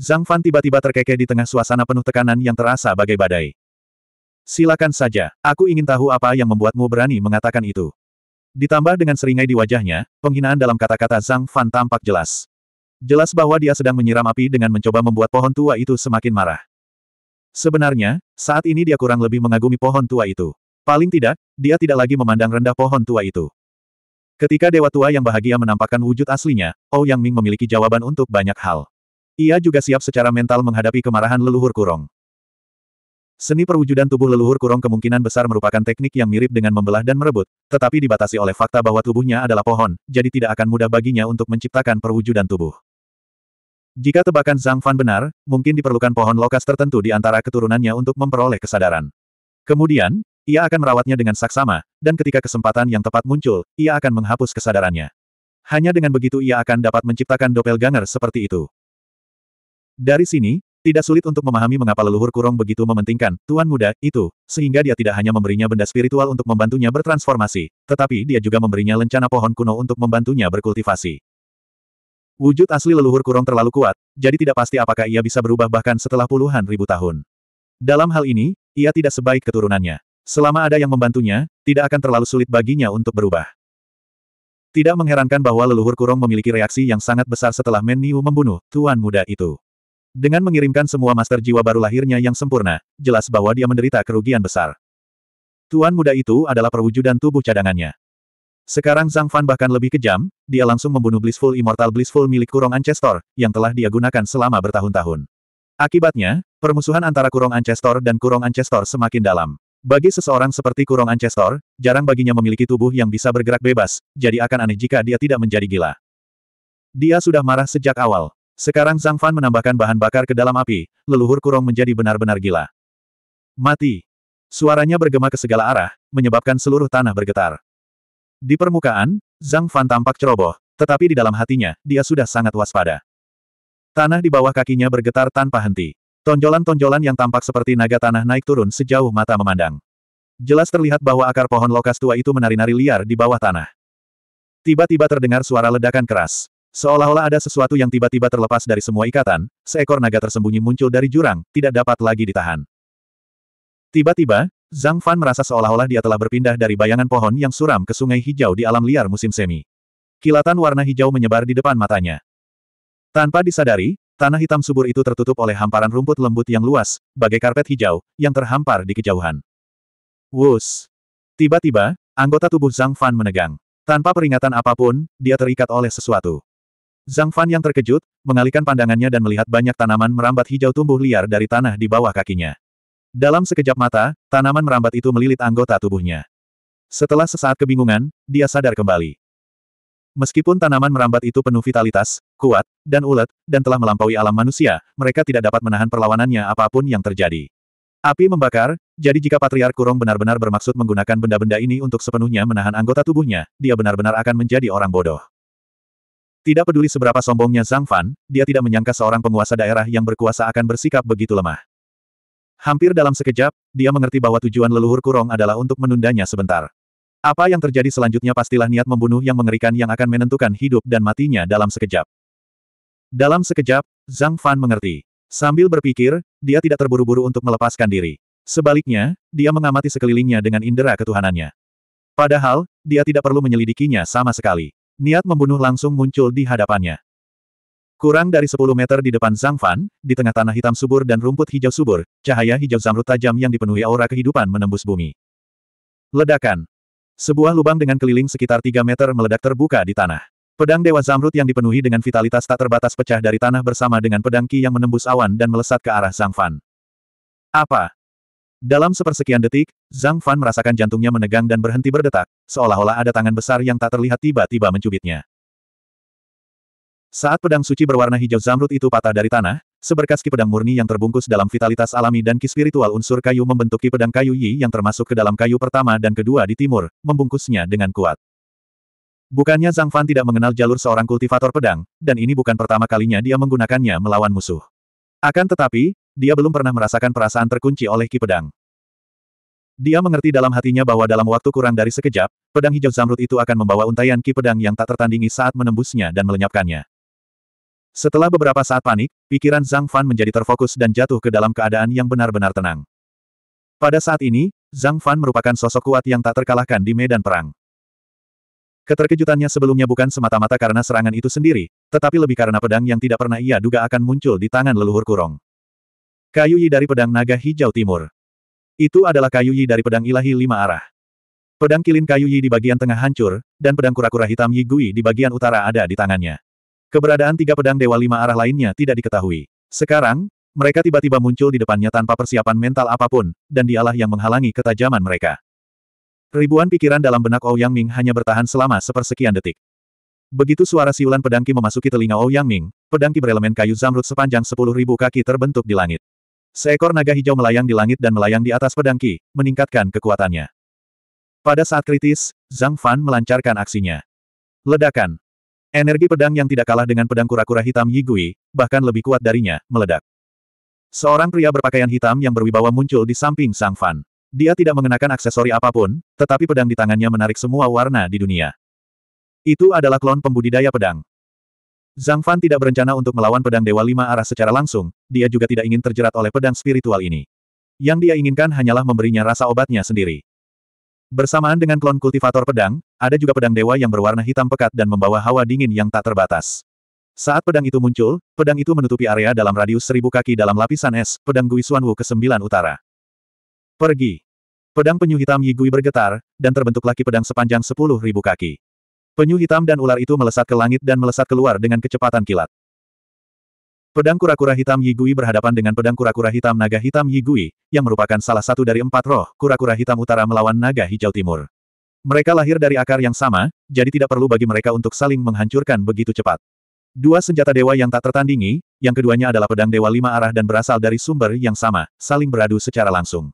Zhang Fan tiba-tiba terkekeh di tengah suasana penuh tekanan yang terasa bagai badai. Silakan saja, aku ingin tahu apa yang membuatmu berani mengatakan itu. Ditambah dengan seringai di wajahnya, penghinaan dalam kata-kata Zhang Fan tampak jelas. Jelas bahwa dia sedang menyiram api dengan mencoba membuat pohon tua itu semakin marah. Sebenarnya, saat ini dia kurang lebih mengagumi pohon tua itu. Paling tidak, dia tidak lagi memandang rendah pohon tua itu. Ketika dewa tua yang bahagia menampakkan wujud aslinya, Ouyang oh Ming memiliki jawaban untuk banyak hal. Ia juga siap secara mental menghadapi kemarahan leluhur kurong. Seni perwujudan tubuh leluhur kurong kemungkinan besar merupakan teknik yang mirip dengan membelah dan merebut, tetapi dibatasi oleh fakta bahwa tubuhnya adalah pohon, jadi tidak akan mudah baginya untuk menciptakan perwujudan tubuh. Jika tebakan Zhang Fan benar, mungkin diperlukan pohon lokas tertentu di antara keturunannya untuk memperoleh kesadaran. Kemudian, ia akan merawatnya dengan saksama, dan ketika kesempatan yang tepat muncul, ia akan menghapus kesadarannya. Hanya dengan begitu ia akan dapat menciptakan doppelganger seperti itu. Dari sini, tidak sulit untuk memahami mengapa leluhur kurong begitu mementingkan tuan muda itu, sehingga dia tidak hanya memberinya benda spiritual untuk membantunya bertransformasi, tetapi dia juga memberinya lencana pohon kuno untuk membantunya berkultivasi. Wujud asli leluhur kurong terlalu kuat, jadi tidak pasti apakah ia bisa berubah bahkan setelah puluhan ribu tahun. Dalam hal ini, ia tidak sebaik keturunannya. Selama ada yang membantunya, tidak akan terlalu sulit baginya untuk berubah. Tidak mengherankan bahwa leluhur kurong memiliki reaksi yang sangat besar setelah Niu membunuh tuan muda itu. Dengan mengirimkan semua master jiwa baru lahirnya yang sempurna, jelas bahwa dia menderita kerugian besar. Tuan muda itu adalah perwujudan tubuh cadangannya. Sekarang Zhang Fan bahkan lebih kejam, dia langsung membunuh Blissful Immortal Blissful milik Kurong Ancestor, yang telah dia gunakan selama bertahun-tahun. Akibatnya, permusuhan antara Kurong Ancestor dan Kurong Ancestor semakin dalam. Bagi seseorang seperti Kurong Ancestor, jarang baginya memiliki tubuh yang bisa bergerak bebas, jadi akan aneh jika dia tidak menjadi gila. Dia sudah marah sejak awal. Sekarang Zhang Fan menambahkan bahan bakar ke dalam api, leluhur kurong menjadi benar-benar gila. Mati. Suaranya bergema ke segala arah, menyebabkan seluruh tanah bergetar. Di permukaan, Zhang Fan tampak ceroboh, tetapi di dalam hatinya, dia sudah sangat waspada. Tanah di bawah kakinya bergetar tanpa henti. Tonjolan-tonjolan yang tampak seperti naga tanah naik turun sejauh mata memandang. Jelas terlihat bahwa akar pohon lokas tua itu menari-nari liar di bawah tanah. Tiba-tiba terdengar suara ledakan keras. Seolah-olah ada sesuatu yang tiba-tiba terlepas dari semua ikatan, seekor naga tersembunyi muncul dari jurang, tidak dapat lagi ditahan. Tiba-tiba, Zhang Fan merasa seolah-olah dia telah berpindah dari bayangan pohon yang suram ke sungai hijau di alam liar musim semi. Kilatan warna hijau menyebar di depan matanya. Tanpa disadari, tanah hitam subur itu tertutup oleh hamparan rumput lembut yang luas, bagai karpet hijau, yang terhampar di kejauhan. Wus! Tiba-tiba, anggota tubuh Zhang Fan menegang. Tanpa peringatan apapun, dia terikat oleh sesuatu. Zhang Fan yang terkejut, mengalihkan pandangannya dan melihat banyak tanaman merambat hijau tumbuh liar dari tanah di bawah kakinya. Dalam sekejap mata, tanaman merambat itu melilit anggota tubuhnya. Setelah sesaat kebingungan, dia sadar kembali. Meskipun tanaman merambat itu penuh vitalitas, kuat, dan ulet, dan telah melampaui alam manusia, mereka tidak dapat menahan perlawanannya apapun yang terjadi. Api membakar, jadi jika Patriark Kurong benar-benar bermaksud menggunakan benda-benda ini untuk sepenuhnya menahan anggota tubuhnya, dia benar-benar akan menjadi orang bodoh. Tidak peduli seberapa sombongnya Zhang Fan, dia tidak menyangka seorang penguasa daerah yang berkuasa akan bersikap begitu lemah. Hampir dalam sekejap, dia mengerti bahwa tujuan leluhur kurong adalah untuk menundanya sebentar. Apa yang terjadi selanjutnya pastilah niat membunuh yang mengerikan yang akan menentukan hidup dan matinya dalam sekejap. Dalam sekejap, Zhang Fan mengerti. Sambil berpikir, dia tidak terburu-buru untuk melepaskan diri. Sebaliknya, dia mengamati sekelilingnya dengan indera ketuhanannya. Padahal, dia tidak perlu menyelidikinya sama sekali niat membunuh langsung muncul di hadapannya. Kurang dari 10 meter di depan Zhang Fan, di tengah tanah hitam subur dan rumput hijau subur, cahaya hijau zamrud tajam yang dipenuhi aura kehidupan menembus bumi. Ledakan. Sebuah lubang dengan keliling sekitar 3 meter meledak terbuka di tanah. Pedang Dewa Zamrud yang dipenuhi dengan vitalitas tak terbatas pecah dari tanah bersama dengan pedang Ki yang menembus awan dan melesat ke arah Zhang Fan. Apa? Dalam sepersekian detik, Zhang Fan merasakan jantungnya menegang dan berhenti berdetak, seolah-olah ada tangan besar yang tak terlihat tiba-tiba mencubitnya. Saat pedang suci berwarna hijau zamrud itu patah dari tanah, seberkas ki pedang murni yang terbungkus dalam vitalitas alami dan ki spiritual unsur kayu membentuk ki pedang kayu Yi yang termasuk ke dalam kayu pertama dan kedua di timur, membungkusnya dengan kuat. Bukannya Zhang Fan tidak mengenal jalur seorang kultivator pedang, dan ini bukan pertama kalinya dia menggunakannya melawan musuh. Akan tetapi, dia belum pernah merasakan perasaan terkunci oleh Ki Pedang. Dia mengerti dalam hatinya bahwa dalam waktu kurang dari sekejap, pedang hijau zamrud itu akan membawa untaian Ki Pedang yang tak tertandingi saat menembusnya dan melenyapkannya. Setelah beberapa saat panik, pikiran Zhang Fan menjadi terfokus dan jatuh ke dalam keadaan yang benar-benar tenang. Pada saat ini, Zhang Fan merupakan sosok kuat yang tak terkalahkan di medan perang. Keterkejutannya sebelumnya bukan semata-mata karena serangan itu sendiri, tetapi lebih karena pedang yang tidak pernah ia duga akan muncul di tangan leluhur kurong. Kayu Yi dari pedang naga hijau timur. Itu adalah kayu Yi dari pedang ilahi lima arah. Pedang kilin kayu Yi di bagian tengah hancur, dan pedang kura-kura hitam Yi Gui di bagian utara ada di tangannya. Keberadaan tiga pedang dewa lima arah lainnya tidak diketahui. Sekarang, mereka tiba-tiba muncul di depannya tanpa persiapan mental apapun, dan dialah yang menghalangi ketajaman mereka. Ribuan pikiran dalam benak Ouyang Ming hanya bertahan selama sepersekian detik. Begitu suara siulan pedangki memasuki telinga Ouyang Ming, pedangki berelemen kayu zamrud sepanjang sepuluh ribu kaki terbentuk di langit. Seekor naga hijau melayang di langit dan melayang di atas pedang Qi, meningkatkan kekuatannya. Pada saat kritis, Zhang Fan melancarkan aksinya. Ledakan. Energi pedang yang tidak kalah dengan pedang kura-kura hitam Yigui, bahkan lebih kuat darinya, meledak. Seorang pria berpakaian hitam yang berwibawa muncul di samping Zhang Fan. Dia tidak mengenakan aksesori apapun, tetapi pedang di tangannya menarik semua warna di dunia. Itu adalah klon pembudidaya pedang. Zhang Fan tidak berencana untuk melawan pedang Dewa Lima Arah secara langsung, dia juga tidak ingin terjerat oleh pedang spiritual ini. Yang dia inginkan hanyalah memberinya rasa obatnya sendiri. Bersamaan dengan klon kultivator pedang, ada juga pedang dewa yang berwarna hitam pekat dan membawa hawa dingin yang tak terbatas. Saat pedang itu muncul, pedang itu menutupi area dalam radius seribu kaki dalam lapisan es, pedang Gui Wu ke-9 utara. Pergi. Pedang penyu hitam Yigui bergetar, dan terbentuk laki pedang sepanjang sepuluh ribu kaki. Penyu hitam dan ular itu melesat ke langit dan melesat keluar dengan kecepatan kilat. Pedang kura-kura hitam Yigui berhadapan dengan pedang kura-kura hitam naga hitam Yigui, yang merupakan salah satu dari empat roh kura-kura hitam utara melawan naga hijau timur. Mereka lahir dari akar yang sama, jadi tidak perlu bagi mereka untuk saling menghancurkan begitu cepat. Dua senjata dewa yang tak tertandingi, yang keduanya adalah pedang dewa lima arah dan berasal dari sumber yang sama, saling beradu secara langsung.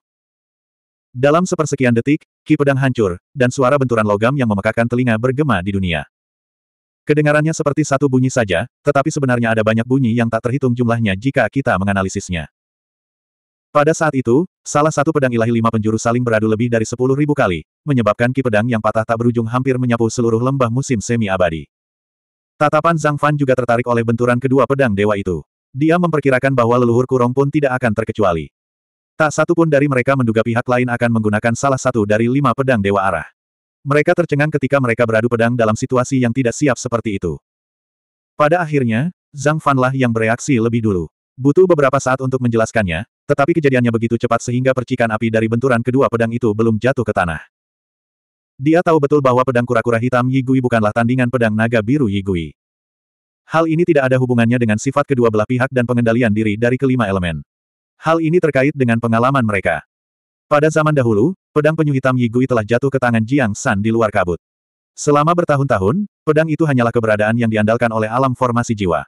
Dalam sepersekian detik, ki pedang hancur, dan suara benturan logam yang memekakan telinga bergema di dunia. Kedengarannya seperti satu bunyi saja, tetapi sebenarnya ada banyak bunyi yang tak terhitung jumlahnya jika kita menganalisisnya. Pada saat itu, salah satu pedang ilahi lima penjuru saling beradu lebih dari sepuluh ribu kali, menyebabkan ki pedang yang patah tak berujung hampir menyapu seluruh lembah musim semi-abadi. Tatapan Zhang Fan juga tertarik oleh benturan kedua pedang dewa itu. Dia memperkirakan bahwa leluhur kurong pun tidak akan terkecuali. Tak satu pun dari mereka menduga pihak lain akan menggunakan salah satu dari lima pedang Dewa Arah. Mereka tercengang ketika mereka beradu pedang dalam situasi yang tidak siap seperti itu. Pada akhirnya, Zhang Fanlah yang bereaksi lebih dulu. Butuh beberapa saat untuk menjelaskannya, tetapi kejadiannya begitu cepat sehingga percikan api dari benturan kedua pedang itu belum jatuh ke tanah. Dia tahu betul bahwa pedang kura-kura hitam Yigui bukanlah tandingan pedang naga biru Yigui. Hal ini tidak ada hubungannya dengan sifat kedua belah pihak dan pengendalian diri dari kelima elemen. Hal ini terkait dengan pengalaman mereka. Pada zaman dahulu, pedang penyu hitam Yigui telah jatuh ke tangan Jiang San di luar kabut. Selama bertahun-tahun, pedang itu hanyalah keberadaan yang diandalkan oleh alam formasi jiwa.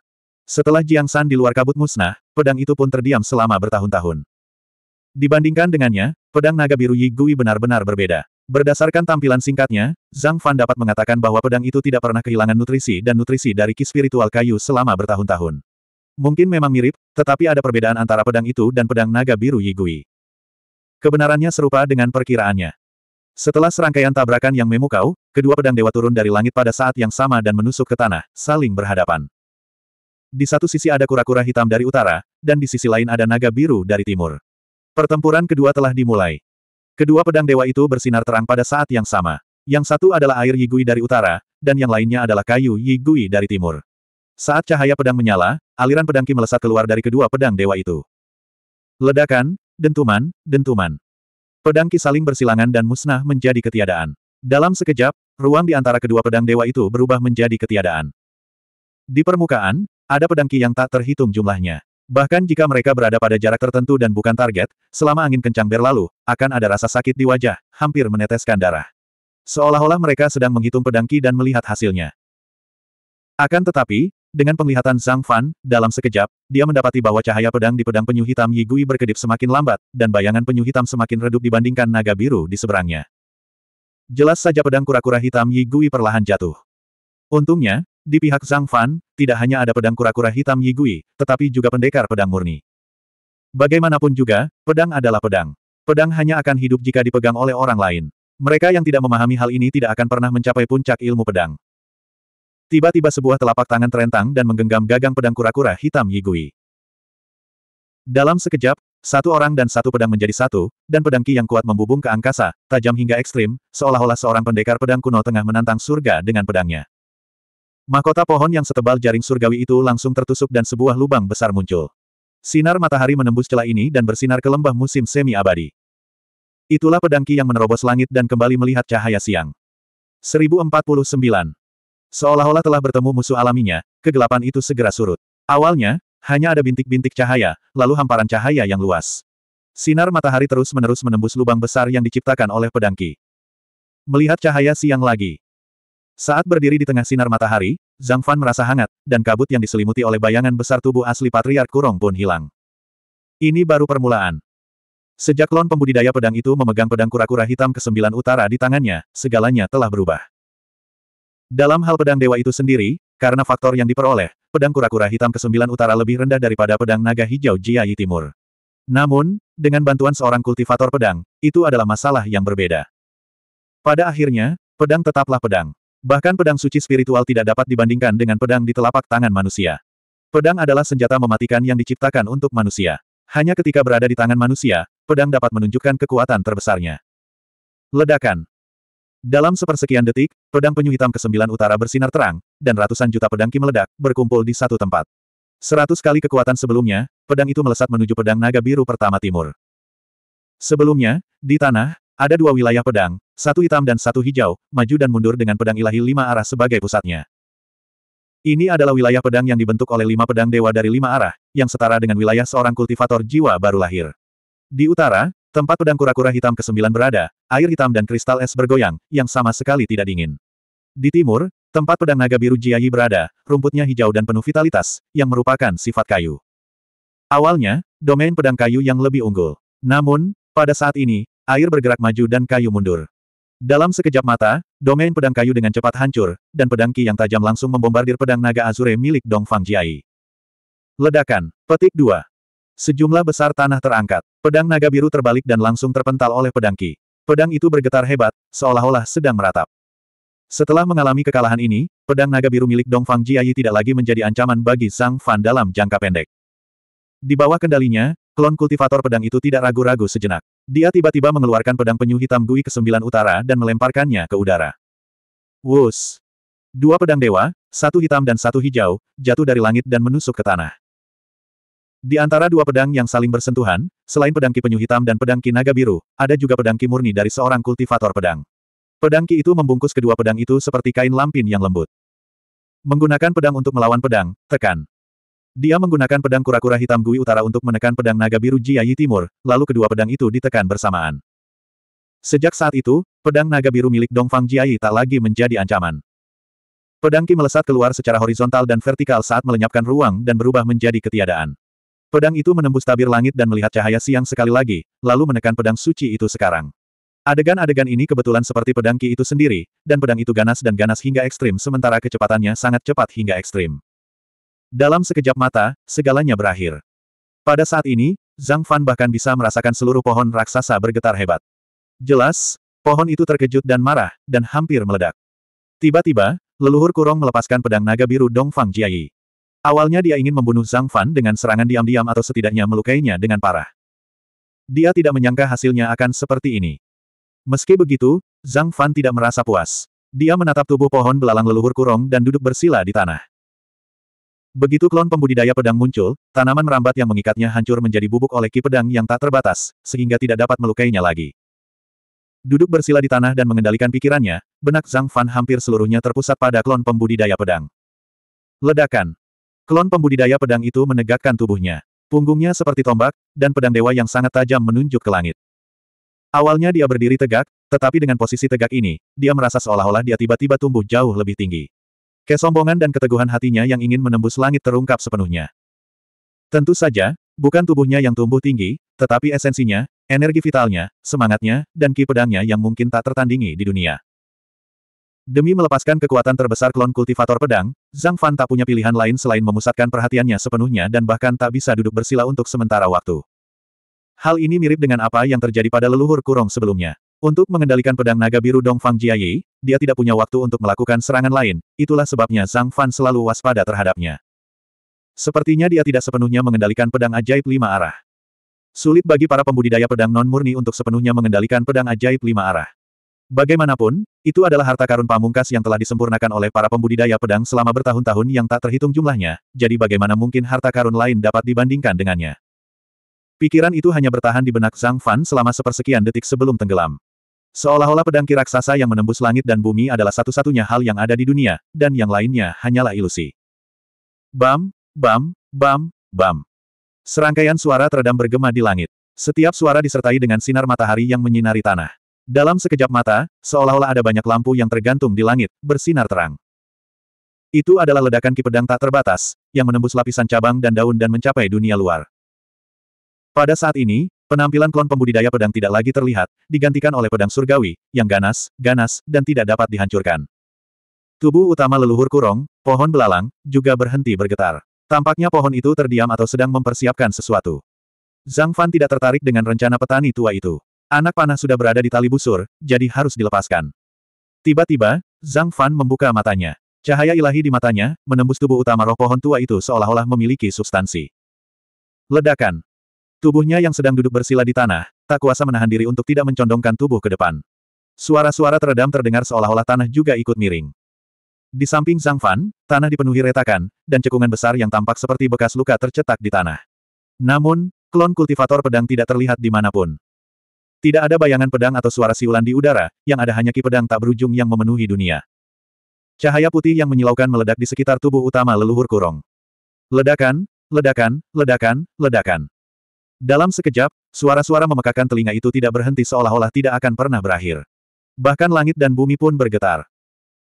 Setelah Jiang San di luar kabut musnah, pedang itu pun terdiam selama bertahun-tahun. Dibandingkan dengannya, pedang naga biru Yigui benar-benar berbeda. Berdasarkan tampilan singkatnya, Zhang Fan dapat mengatakan bahwa pedang itu tidak pernah kehilangan nutrisi dan nutrisi dari ki spiritual kayu selama bertahun-tahun. Mungkin memang mirip, tetapi ada perbedaan antara pedang itu dan pedang naga biru Yigui. Kebenarannya serupa dengan perkiraannya. Setelah serangkaian tabrakan yang memukau, kedua pedang dewa turun dari langit pada saat yang sama dan menusuk ke tanah, saling berhadapan. Di satu sisi ada kura-kura hitam dari utara, dan di sisi lain ada naga biru dari timur. Pertempuran kedua telah dimulai. Kedua pedang dewa itu bersinar terang pada saat yang sama. Yang satu adalah air Yigui dari utara, dan yang lainnya adalah kayu Yigui dari timur. Saat cahaya pedang menyala, aliran pedang Ki melesat keluar dari kedua pedang dewa itu. Ledakan, dentuman, dentuman. Pedang Ki saling bersilangan dan musnah menjadi ketiadaan. Dalam sekejap, ruang di antara kedua pedang dewa itu berubah menjadi ketiadaan. Di permukaan, ada pedang Ki yang tak terhitung jumlahnya. Bahkan jika mereka berada pada jarak tertentu dan bukan target, selama angin kencang berlalu, akan ada rasa sakit di wajah, hampir meneteskan darah. Seolah-olah mereka sedang menghitung pedang Ki dan melihat hasilnya. Akan tetapi, dengan penglihatan Zhang Fan, dalam sekejap, dia mendapati bahwa cahaya pedang di pedang penyu hitam Yigui berkedip semakin lambat, dan bayangan penyu hitam semakin redup dibandingkan naga biru di seberangnya. Jelas saja pedang kura-kura hitam Yigui perlahan jatuh. Untungnya, di pihak Zhang Fan, tidak hanya ada pedang kura-kura hitam Yigui, tetapi juga pendekar pedang murni. Bagaimanapun juga, pedang adalah pedang. Pedang hanya akan hidup jika dipegang oleh orang lain. Mereka yang tidak memahami hal ini tidak akan pernah mencapai puncak ilmu pedang. Tiba-tiba sebuah telapak tangan terentang dan menggenggam gagang pedang kura-kura hitam Yigui. Dalam sekejap, satu orang dan satu pedang menjadi satu, dan pedang Ki yang kuat membubung ke angkasa, tajam hingga ekstrim, seolah-olah seorang pendekar pedang kuno tengah menantang surga dengan pedangnya. Mahkota pohon yang setebal jaring surgawi itu langsung tertusuk dan sebuah lubang besar muncul. Sinar matahari menembus celah ini dan bersinar ke lembah musim semi-abadi. Itulah pedang Ki yang menerobos langit dan kembali melihat cahaya siang. 1049 Seolah-olah telah bertemu musuh alaminya, kegelapan itu segera surut. Awalnya, hanya ada bintik-bintik cahaya, lalu hamparan cahaya yang luas. Sinar matahari terus-menerus menembus lubang besar yang diciptakan oleh pedangki. Melihat cahaya siang lagi. Saat berdiri di tengah sinar matahari, Zhang Fan merasa hangat, dan kabut yang diselimuti oleh bayangan besar tubuh asli Patriark Kurong pun hilang. Ini baru permulaan. Sejak lon pembudidaya pedang itu memegang pedang kura-kura hitam ke sembilan utara di tangannya, segalanya telah berubah. Dalam hal pedang dewa itu sendiri, karena faktor yang diperoleh, pedang kura-kura hitam kesembilan utara lebih rendah daripada pedang naga hijau Jiayi Timur. Namun, dengan bantuan seorang kultivator pedang, itu adalah masalah yang berbeda. Pada akhirnya, pedang tetaplah pedang. Bahkan pedang suci spiritual tidak dapat dibandingkan dengan pedang di telapak tangan manusia. Pedang adalah senjata mematikan yang diciptakan untuk manusia. Hanya ketika berada di tangan manusia, pedang dapat menunjukkan kekuatan terbesarnya. Ledakan dalam sepersekian detik, pedang penyu hitam ke kesembilan utara bersinar terang, dan ratusan juta pedang ki meledak, berkumpul di satu tempat. Seratus kali kekuatan sebelumnya, pedang itu melesat menuju pedang naga biru pertama timur. Sebelumnya, di tanah, ada dua wilayah pedang, satu hitam dan satu hijau, maju dan mundur dengan pedang ilahi lima arah sebagai pusatnya. Ini adalah wilayah pedang yang dibentuk oleh lima pedang dewa dari lima arah, yang setara dengan wilayah seorang kultivator jiwa baru lahir. Di utara, Tempat pedang kura-kura hitam ke-9 berada, air hitam dan kristal es bergoyang, yang sama sekali tidak dingin. Di timur, tempat pedang naga biru Jiayi berada, rumputnya hijau dan penuh vitalitas, yang merupakan sifat kayu. Awalnya, domain pedang kayu yang lebih unggul. Namun, pada saat ini, air bergerak maju dan kayu mundur. Dalam sekejap mata, domain pedang kayu dengan cepat hancur, dan pedang ki yang tajam langsung membombardir pedang naga Azure milik Dongfang Fang Jiai. Ledakan, petik 2. Sejumlah besar tanah terangkat. Pedang naga biru terbalik dan langsung terpental oleh pedang Ki. Pedang itu bergetar hebat, seolah-olah sedang meratap. Setelah mengalami kekalahan ini, pedang naga biru milik Dongfang Fang Jiayi tidak lagi menjadi ancaman bagi Sang Fan dalam jangka pendek. Di bawah kendalinya, klon kultivator pedang itu tidak ragu-ragu sejenak. Dia tiba-tiba mengeluarkan pedang penyu hitam Gui ke sembilan utara dan melemparkannya ke udara. Wus! Dua pedang dewa, satu hitam dan satu hijau, jatuh dari langit dan menusuk ke tanah. Di antara dua pedang yang saling bersentuhan, selain pedang Ki Penyu Hitam dan pedang Ki Naga Biru, ada juga pedang Ki Murni dari seorang kultivator pedang. Pedang Ki itu membungkus kedua pedang itu seperti kain lampin yang lembut. Menggunakan pedang untuk melawan pedang, tekan. Dia menggunakan pedang kura-kura hitam Gui Utara untuk menekan pedang naga biru Jiayi Timur, lalu kedua pedang itu ditekan bersamaan. Sejak saat itu, pedang naga biru milik Dongfang Jiayi tak lagi menjadi ancaman. Pedang Ki melesat keluar secara horizontal dan vertikal saat melenyapkan ruang dan berubah menjadi ketiadaan. Pedang itu menembus tabir langit dan melihat cahaya siang sekali lagi, lalu menekan pedang suci itu sekarang. Adegan-adegan ini kebetulan seperti pedang Ki itu sendiri, dan pedang itu ganas dan ganas hingga ekstrim sementara kecepatannya sangat cepat hingga ekstrim. Dalam sekejap mata, segalanya berakhir. Pada saat ini, Zhang Fan bahkan bisa merasakan seluruh pohon raksasa bergetar hebat. Jelas, pohon itu terkejut dan marah, dan hampir meledak. Tiba-tiba, leluhur kurong melepaskan pedang naga biru Dongfang Jiayi. Awalnya dia ingin membunuh Zhang Fan dengan serangan diam-diam atau setidaknya melukainya dengan parah. Dia tidak menyangka hasilnya akan seperti ini. Meski begitu, Zhang Fan tidak merasa puas. Dia menatap tubuh pohon belalang leluhur kurung dan duduk bersila di tanah. Begitu klon pembudidaya pedang muncul, tanaman merambat yang mengikatnya hancur menjadi bubuk oleh ki pedang yang tak terbatas, sehingga tidak dapat melukainya lagi. Duduk bersila di tanah dan mengendalikan pikirannya, benak Zhang Fan hampir seluruhnya terpusat pada klon pembudidaya pedang. Ledakan. Klon pembudidaya pedang itu menegakkan tubuhnya. Punggungnya seperti tombak, dan pedang dewa yang sangat tajam menunjuk ke langit. Awalnya dia berdiri tegak, tetapi dengan posisi tegak ini, dia merasa seolah-olah dia tiba-tiba tumbuh jauh lebih tinggi. Kesombongan dan keteguhan hatinya yang ingin menembus langit terungkap sepenuhnya. Tentu saja, bukan tubuhnya yang tumbuh tinggi, tetapi esensinya, energi vitalnya, semangatnya, dan ki pedangnya yang mungkin tak tertandingi di dunia. Demi melepaskan kekuatan terbesar klon kultivator pedang, Zhang Fan tak punya pilihan lain selain memusatkan perhatiannya sepenuhnya dan bahkan tak bisa duduk bersila untuk sementara waktu. Hal ini mirip dengan apa yang terjadi pada leluhur kurong sebelumnya. Untuk mengendalikan pedang naga biru Dongfang Jiayi, dia tidak punya waktu untuk melakukan serangan lain, itulah sebabnya Zhang Fan selalu waspada terhadapnya. Sepertinya dia tidak sepenuhnya mengendalikan pedang ajaib lima arah. Sulit bagi para pembudidaya pedang non-murni untuk sepenuhnya mengendalikan pedang ajaib lima arah. Bagaimanapun, itu adalah harta karun pamungkas yang telah disempurnakan oleh para pembudidaya pedang selama bertahun-tahun yang tak terhitung jumlahnya, jadi bagaimana mungkin harta karun lain dapat dibandingkan dengannya. Pikiran itu hanya bertahan di benak Zhang Fan selama sepersekian detik sebelum tenggelam. Seolah-olah pedang raksasa yang menembus langit dan bumi adalah satu-satunya hal yang ada di dunia, dan yang lainnya hanyalah ilusi. Bam, bam, bam, bam. Serangkaian suara teredam bergema di langit. Setiap suara disertai dengan sinar matahari yang menyinari tanah. Dalam sekejap mata, seolah-olah ada banyak lampu yang tergantung di langit, bersinar terang. Itu adalah ledakan ki pedang tak terbatas, yang menembus lapisan cabang dan daun dan mencapai dunia luar. Pada saat ini, penampilan klon pembudidaya pedang tidak lagi terlihat, digantikan oleh pedang surgawi, yang ganas, ganas, dan tidak dapat dihancurkan. Tubuh utama leluhur kurong, pohon belalang, juga berhenti bergetar. Tampaknya pohon itu terdiam atau sedang mempersiapkan sesuatu. Zhang Fan tidak tertarik dengan rencana petani tua itu. Anak panah sudah berada di tali busur, jadi harus dilepaskan. Tiba-tiba, Zhang Fan membuka matanya. Cahaya ilahi di matanya, menembus tubuh utama roh pohon tua itu seolah-olah memiliki substansi. Ledakan. Tubuhnya yang sedang duduk bersila di tanah, tak kuasa menahan diri untuk tidak mencondongkan tubuh ke depan. Suara-suara teredam terdengar seolah-olah tanah juga ikut miring. Di samping Zhang Fan, tanah dipenuhi retakan, dan cekungan besar yang tampak seperti bekas luka tercetak di tanah. Namun, klon kultivator pedang tidak terlihat di manapun. Tidak ada bayangan pedang atau suara siulan di udara, yang ada hanya ki pedang tak berujung yang memenuhi dunia. Cahaya putih yang menyilaukan meledak di sekitar tubuh utama leluhur kurong. Ledakan, ledakan, ledakan, ledakan. Dalam sekejap, suara-suara memekakan telinga itu tidak berhenti seolah-olah tidak akan pernah berakhir. Bahkan langit dan bumi pun bergetar.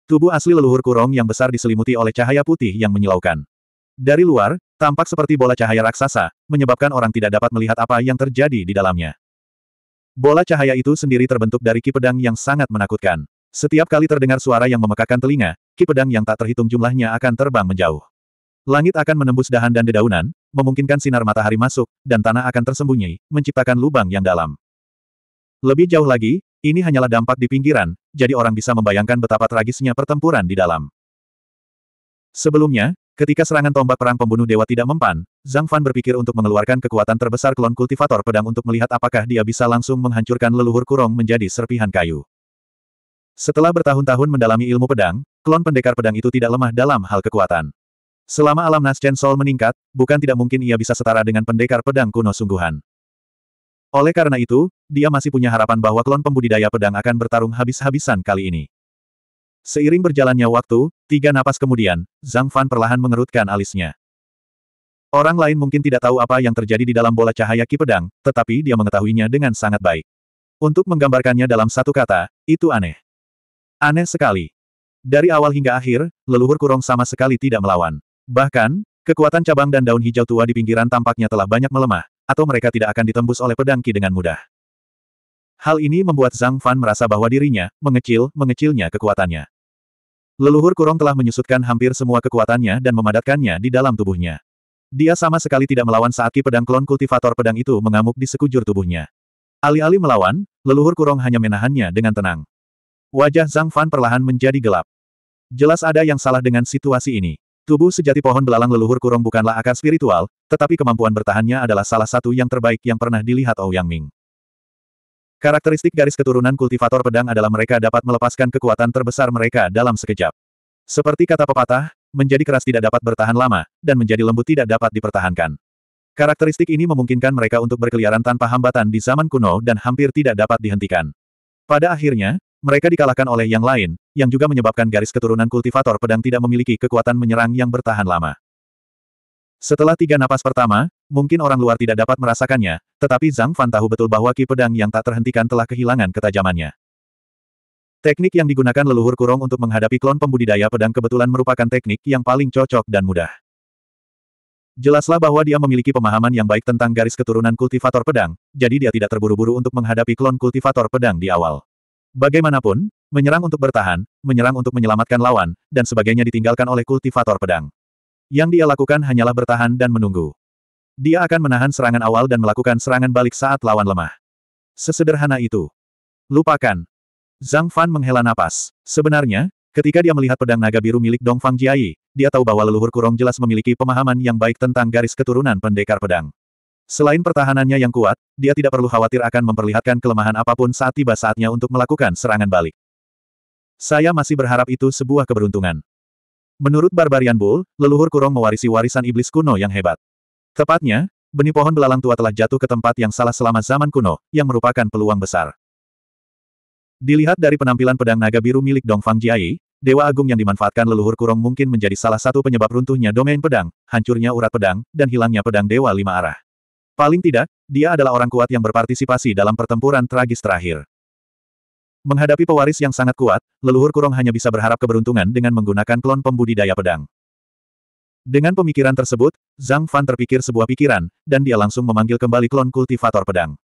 Tubuh asli leluhur kurong yang besar diselimuti oleh cahaya putih yang menyilaukan. Dari luar, tampak seperti bola cahaya raksasa, menyebabkan orang tidak dapat melihat apa yang terjadi di dalamnya. Bola cahaya itu sendiri terbentuk dari ki pedang yang sangat menakutkan. Setiap kali terdengar suara yang memekakan telinga, ki pedang yang tak terhitung jumlahnya akan terbang menjauh. Langit akan menembus dahan dan dedaunan, memungkinkan sinar matahari masuk, dan tanah akan tersembunyi, menciptakan lubang yang dalam. Lebih jauh lagi, ini hanyalah dampak di pinggiran, jadi orang bisa membayangkan betapa tragisnya pertempuran di dalam. Sebelumnya, Ketika serangan tombak perang pembunuh dewa tidak mempan, Zhang Fan berpikir untuk mengeluarkan kekuatan terbesar klon kultivator pedang untuk melihat apakah dia bisa langsung menghancurkan leluhur kurong menjadi serpihan kayu. Setelah bertahun-tahun mendalami ilmu pedang, klon pendekar pedang itu tidak lemah dalam hal kekuatan. Selama alam naschen sol meningkat, bukan tidak mungkin ia bisa setara dengan pendekar pedang kuno sungguhan. Oleh karena itu, dia masih punya harapan bahwa klon pembudidaya pedang akan bertarung habis-habisan kali ini. Seiring berjalannya waktu, tiga napas kemudian, Zhang Fan perlahan mengerutkan alisnya. Orang lain mungkin tidak tahu apa yang terjadi di dalam bola cahaya ki pedang, tetapi dia mengetahuinya dengan sangat baik. Untuk menggambarkannya dalam satu kata, itu aneh. Aneh sekali. Dari awal hingga akhir, leluhur kurung sama sekali tidak melawan. Bahkan, kekuatan cabang dan daun hijau tua di pinggiran tampaknya telah banyak melemah, atau mereka tidak akan ditembus oleh pedang ki dengan mudah. Hal ini membuat Zhang Fan merasa bahwa dirinya, mengecil, mengecilnya kekuatannya. Leluhur kurung telah menyusutkan hampir semua kekuatannya dan memadatkannya di dalam tubuhnya. Dia sama sekali tidak melawan saat ki pedang klon kultivator pedang itu mengamuk di sekujur tubuhnya. Alih-alih melawan, leluhur kurung hanya menahannya dengan tenang. Wajah Zhang Fan perlahan menjadi gelap. Jelas ada yang salah dengan situasi ini. Tubuh sejati pohon belalang leluhur kurung bukanlah akar spiritual, tetapi kemampuan bertahannya adalah salah satu yang terbaik yang pernah dilihat Ouyang Ming. Karakteristik garis keturunan kultivator pedang adalah mereka dapat melepaskan kekuatan terbesar mereka dalam sekejap. Seperti kata pepatah, menjadi keras tidak dapat bertahan lama, dan menjadi lembut tidak dapat dipertahankan. Karakteristik ini memungkinkan mereka untuk berkeliaran tanpa hambatan di zaman kuno dan hampir tidak dapat dihentikan. Pada akhirnya, mereka dikalahkan oleh yang lain, yang juga menyebabkan garis keturunan kultivator pedang tidak memiliki kekuatan menyerang yang bertahan lama. Setelah tiga napas pertama, Mungkin orang luar tidak dapat merasakannya, tetapi Zhang Fan tahu betul bahwa ki pedang yang tak terhentikan telah kehilangan ketajamannya. Teknik yang digunakan leluhur kurung untuk menghadapi klon pembudidaya pedang kebetulan merupakan teknik yang paling cocok dan mudah. Jelaslah bahwa dia memiliki pemahaman yang baik tentang garis keturunan kultivator pedang, jadi dia tidak terburu-buru untuk menghadapi klon kultivator pedang di awal. Bagaimanapun, menyerang untuk bertahan, menyerang untuk menyelamatkan lawan, dan sebagainya ditinggalkan oleh kultivator pedang. Yang dia lakukan hanyalah bertahan dan menunggu. Dia akan menahan serangan awal dan melakukan serangan balik saat lawan lemah. Sesederhana itu. Lupakan. Zhang Fan menghela napas. Sebenarnya, ketika dia melihat pedang naga biru milik Dong Fang Jiai, dia tahu bahwa leluhur kurong jelas memiliki pemahaman yang baik tentang garis keturunan pendekar pedang. Selain pertahanannya yang kuat, dia tidak perlu khawatir akan memperlihatkan kelemahan apapun saat tiba saatnya untuk melakukan serangan balik. Saya masih berharap itu sebuah keberuntungan. Menurut Barbarian Bull, leluhur kurong mewarisi warisan iblis kuno yang hebat. Tepatnya, benih pohon belalang tua telah jatuh ke tempat yang salah selama zaman kuno, yang merupakan peluang besar. Dilihat dari penampilan pedang naga biru milik Dongfang Jiai, Dewa Agung yang dimanfaatkan leluhur kurung mungkin menjadi salah satu penyebab runtuhnya domain pedang, hancurnya urat pedang, dan hilangnya pedang Dewa Lima Arah. Paling tidak, dia adalah orang kuat yang berpartisipasi dalam pertempuran tragis terakhir. Menghadapi pewaris yang sangat kuat, leluhur kurung hanya bisa berharap keberuntungan dengan menggunakan klon pembudidaya pedang. Dengan pemikiran tersebut, Zhang Fan terpikir sebuah pikiran, dan dia langsung memanggil kembali klon kultivator pedang.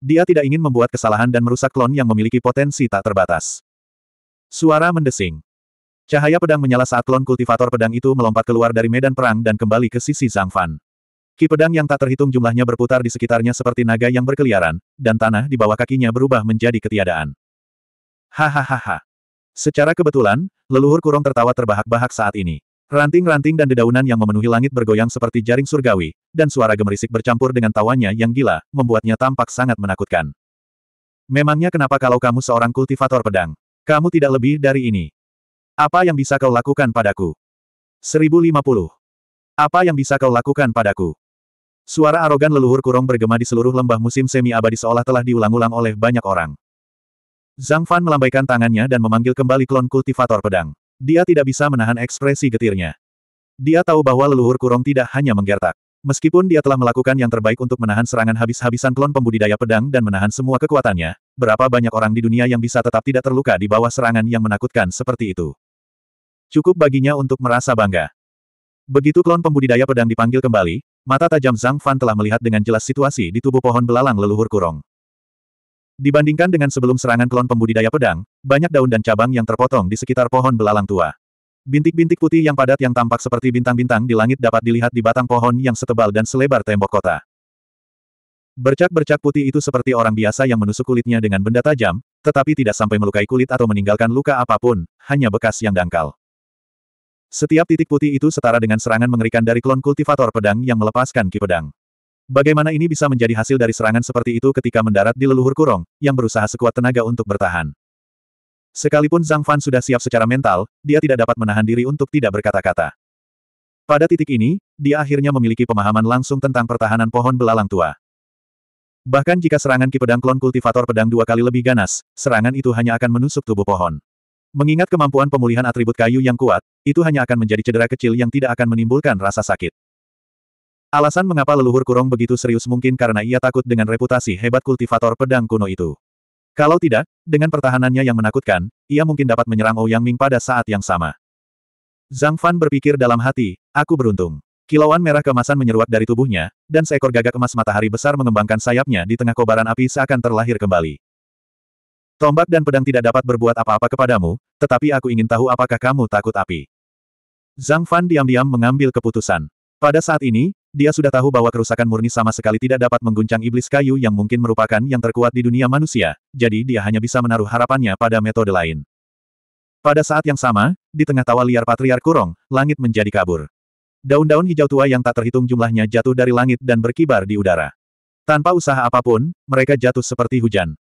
Dia tidak ingin membuat kesalahan dan merusak klon yang memiliki potensi tak terbatas. Suara mendesing. Cahaya pedang menyala saat klon kultivator pedang itu melompat keluar dari medan perang dan kembali ke sisi Zhang Fan. Ki pedang yang tak terhitung jumlahnya berputar di sekitarnya seperti naga yang berkeliaran, dan tanah di bawah kakinya berubah menjadi ketiadaan. Hahaha. Secara kebetulan, leluhur kurung tertawa terbahak-bahak saat ini. Ranting-ranting dan dedaunan yang memenuhi langit bergoyang seperti jaring surgawi, dan suara gemerisik bercampur dengan tawanya yang gila, membuatnya tampak sangat menakutkan. Memangnya kenapa kalau kamu seorang kultivator pedang? Kamu tidak lebih dari ini. Apa yang bisa kau lakukan padaku? 1050. Apa yang bisa kau lakukan padaku? Suara arogan leluhur kurung bergema di seluruh lembah musim semi abadi seolah telah diulang-ulang oleh banyak orang. Zhang Fan melambaikan tangannya dan memanggil kembali klon kultivator pedang. Dia tidak bisa menahan ekspresi getirnya. Dia tahu bahwa leluhur kurong tidak hanya menggertak. Meskipun dia telah melakukan yang terbaik untuk menahan serangan habis-habisan klon pembudidaya pedang dan menahan semua kekuatannya, berapa banyak orang di dunia yang bisa tetap tidak terluka di bawah serangan yang menakutkan seperti itu. Cukup baginya untuk merasa bangga. Begitu klon pembudidaya pedang dipanggil kembali, mata tajam Zhang Fan telah melihat dengan jelas situasi di tubuh pohon belalang leluhur kurong. Dibandingkan dengan sebelum serangan klon pembudidaya pedang, banyak daun dan cabang yang terpotong di sekitar pohon belalang tua. Bintik-bintik putih yang padat yang tampak seperti bintang-bintang di langit dapat dilihat di batang pohon yang setebal dan selebar tembok kota. Bercak-bercak putih itu seperti orang biasa yang menusuk kulitnya dengan benda tajam, tetapi tidak sampai melukai kulit atau meninggalkan luka apapun, hanya bekas yang dangkal. Setiap titik putih itu setara dengan serangan mengerikan dari klon kultivator pedang yang melepaskan ki pedang. Bagaimana ini bisa menjadi hasil dari serangan seperti itu ketika mendarat di leluhur kurung, yang berusaha sekuat tenaga untuk bertahan. Sekalipun Zhang Fan sudah siap secara mental, dia tidak dapat menahan diri untuk tidak berkata-kata. Pada titik ini, dia akhirnya memiliki pemahaman langsung tentang pertahanan pohon belalang tua. Bahkan jika serangan ki pedang klon kultivator pedang dua kali lebih ganas, serangan itu hanya akan menusuk tubuh pohon. Mengingat kemampuan pemulihan atribut kayu yang kuat, itu hanya akan menjadi cedera kecil yang tidak akan menimbulkan rasa sakit. Alasan mengapa leluhur kurong begitu serius mungkin karena ia takut dengan reputasi hebat kultivator pedang kuno itu. Kalau tidak, dengan pertahanannya yang menakutkan, ia mungkin dapat menyerang Ouyang oh Ming pada saat yang sama. Zhang Fan berpikir dalam hati, aku beruntung. Kilauan merah kemasan menyeruak dari tubuhnya, dan seekor gagak emas matahari besar mengembangkan sayapnya di tengah kobaran api seakan terlahir kembali. Tombak dan pedang tidak dapat berbuat apa-apa kepadamu, tetapi aku ingin tahu apakah kamu takut api. Zhang Fan diam-diam mengambil keputusan. Pada saat ini, dia sudah tahu bahwa kerusakan murni sama sekali tidak dapat mengguncang iblis kayu yang mungkin merupakan yang terkuat di dunia manusia, jadi dia hanya bisa menaruh harapannya pada metode lain. Pada saat yang sama, di tengah tawa liar Patriark Kurong, langit menjadi kabur. Daun-daun hijau tua yang tak terhitung jumlahnya jatuh dari langit dan berkibar di udara. Tanpa usaha apapun, mereka jatuh seperti hujan.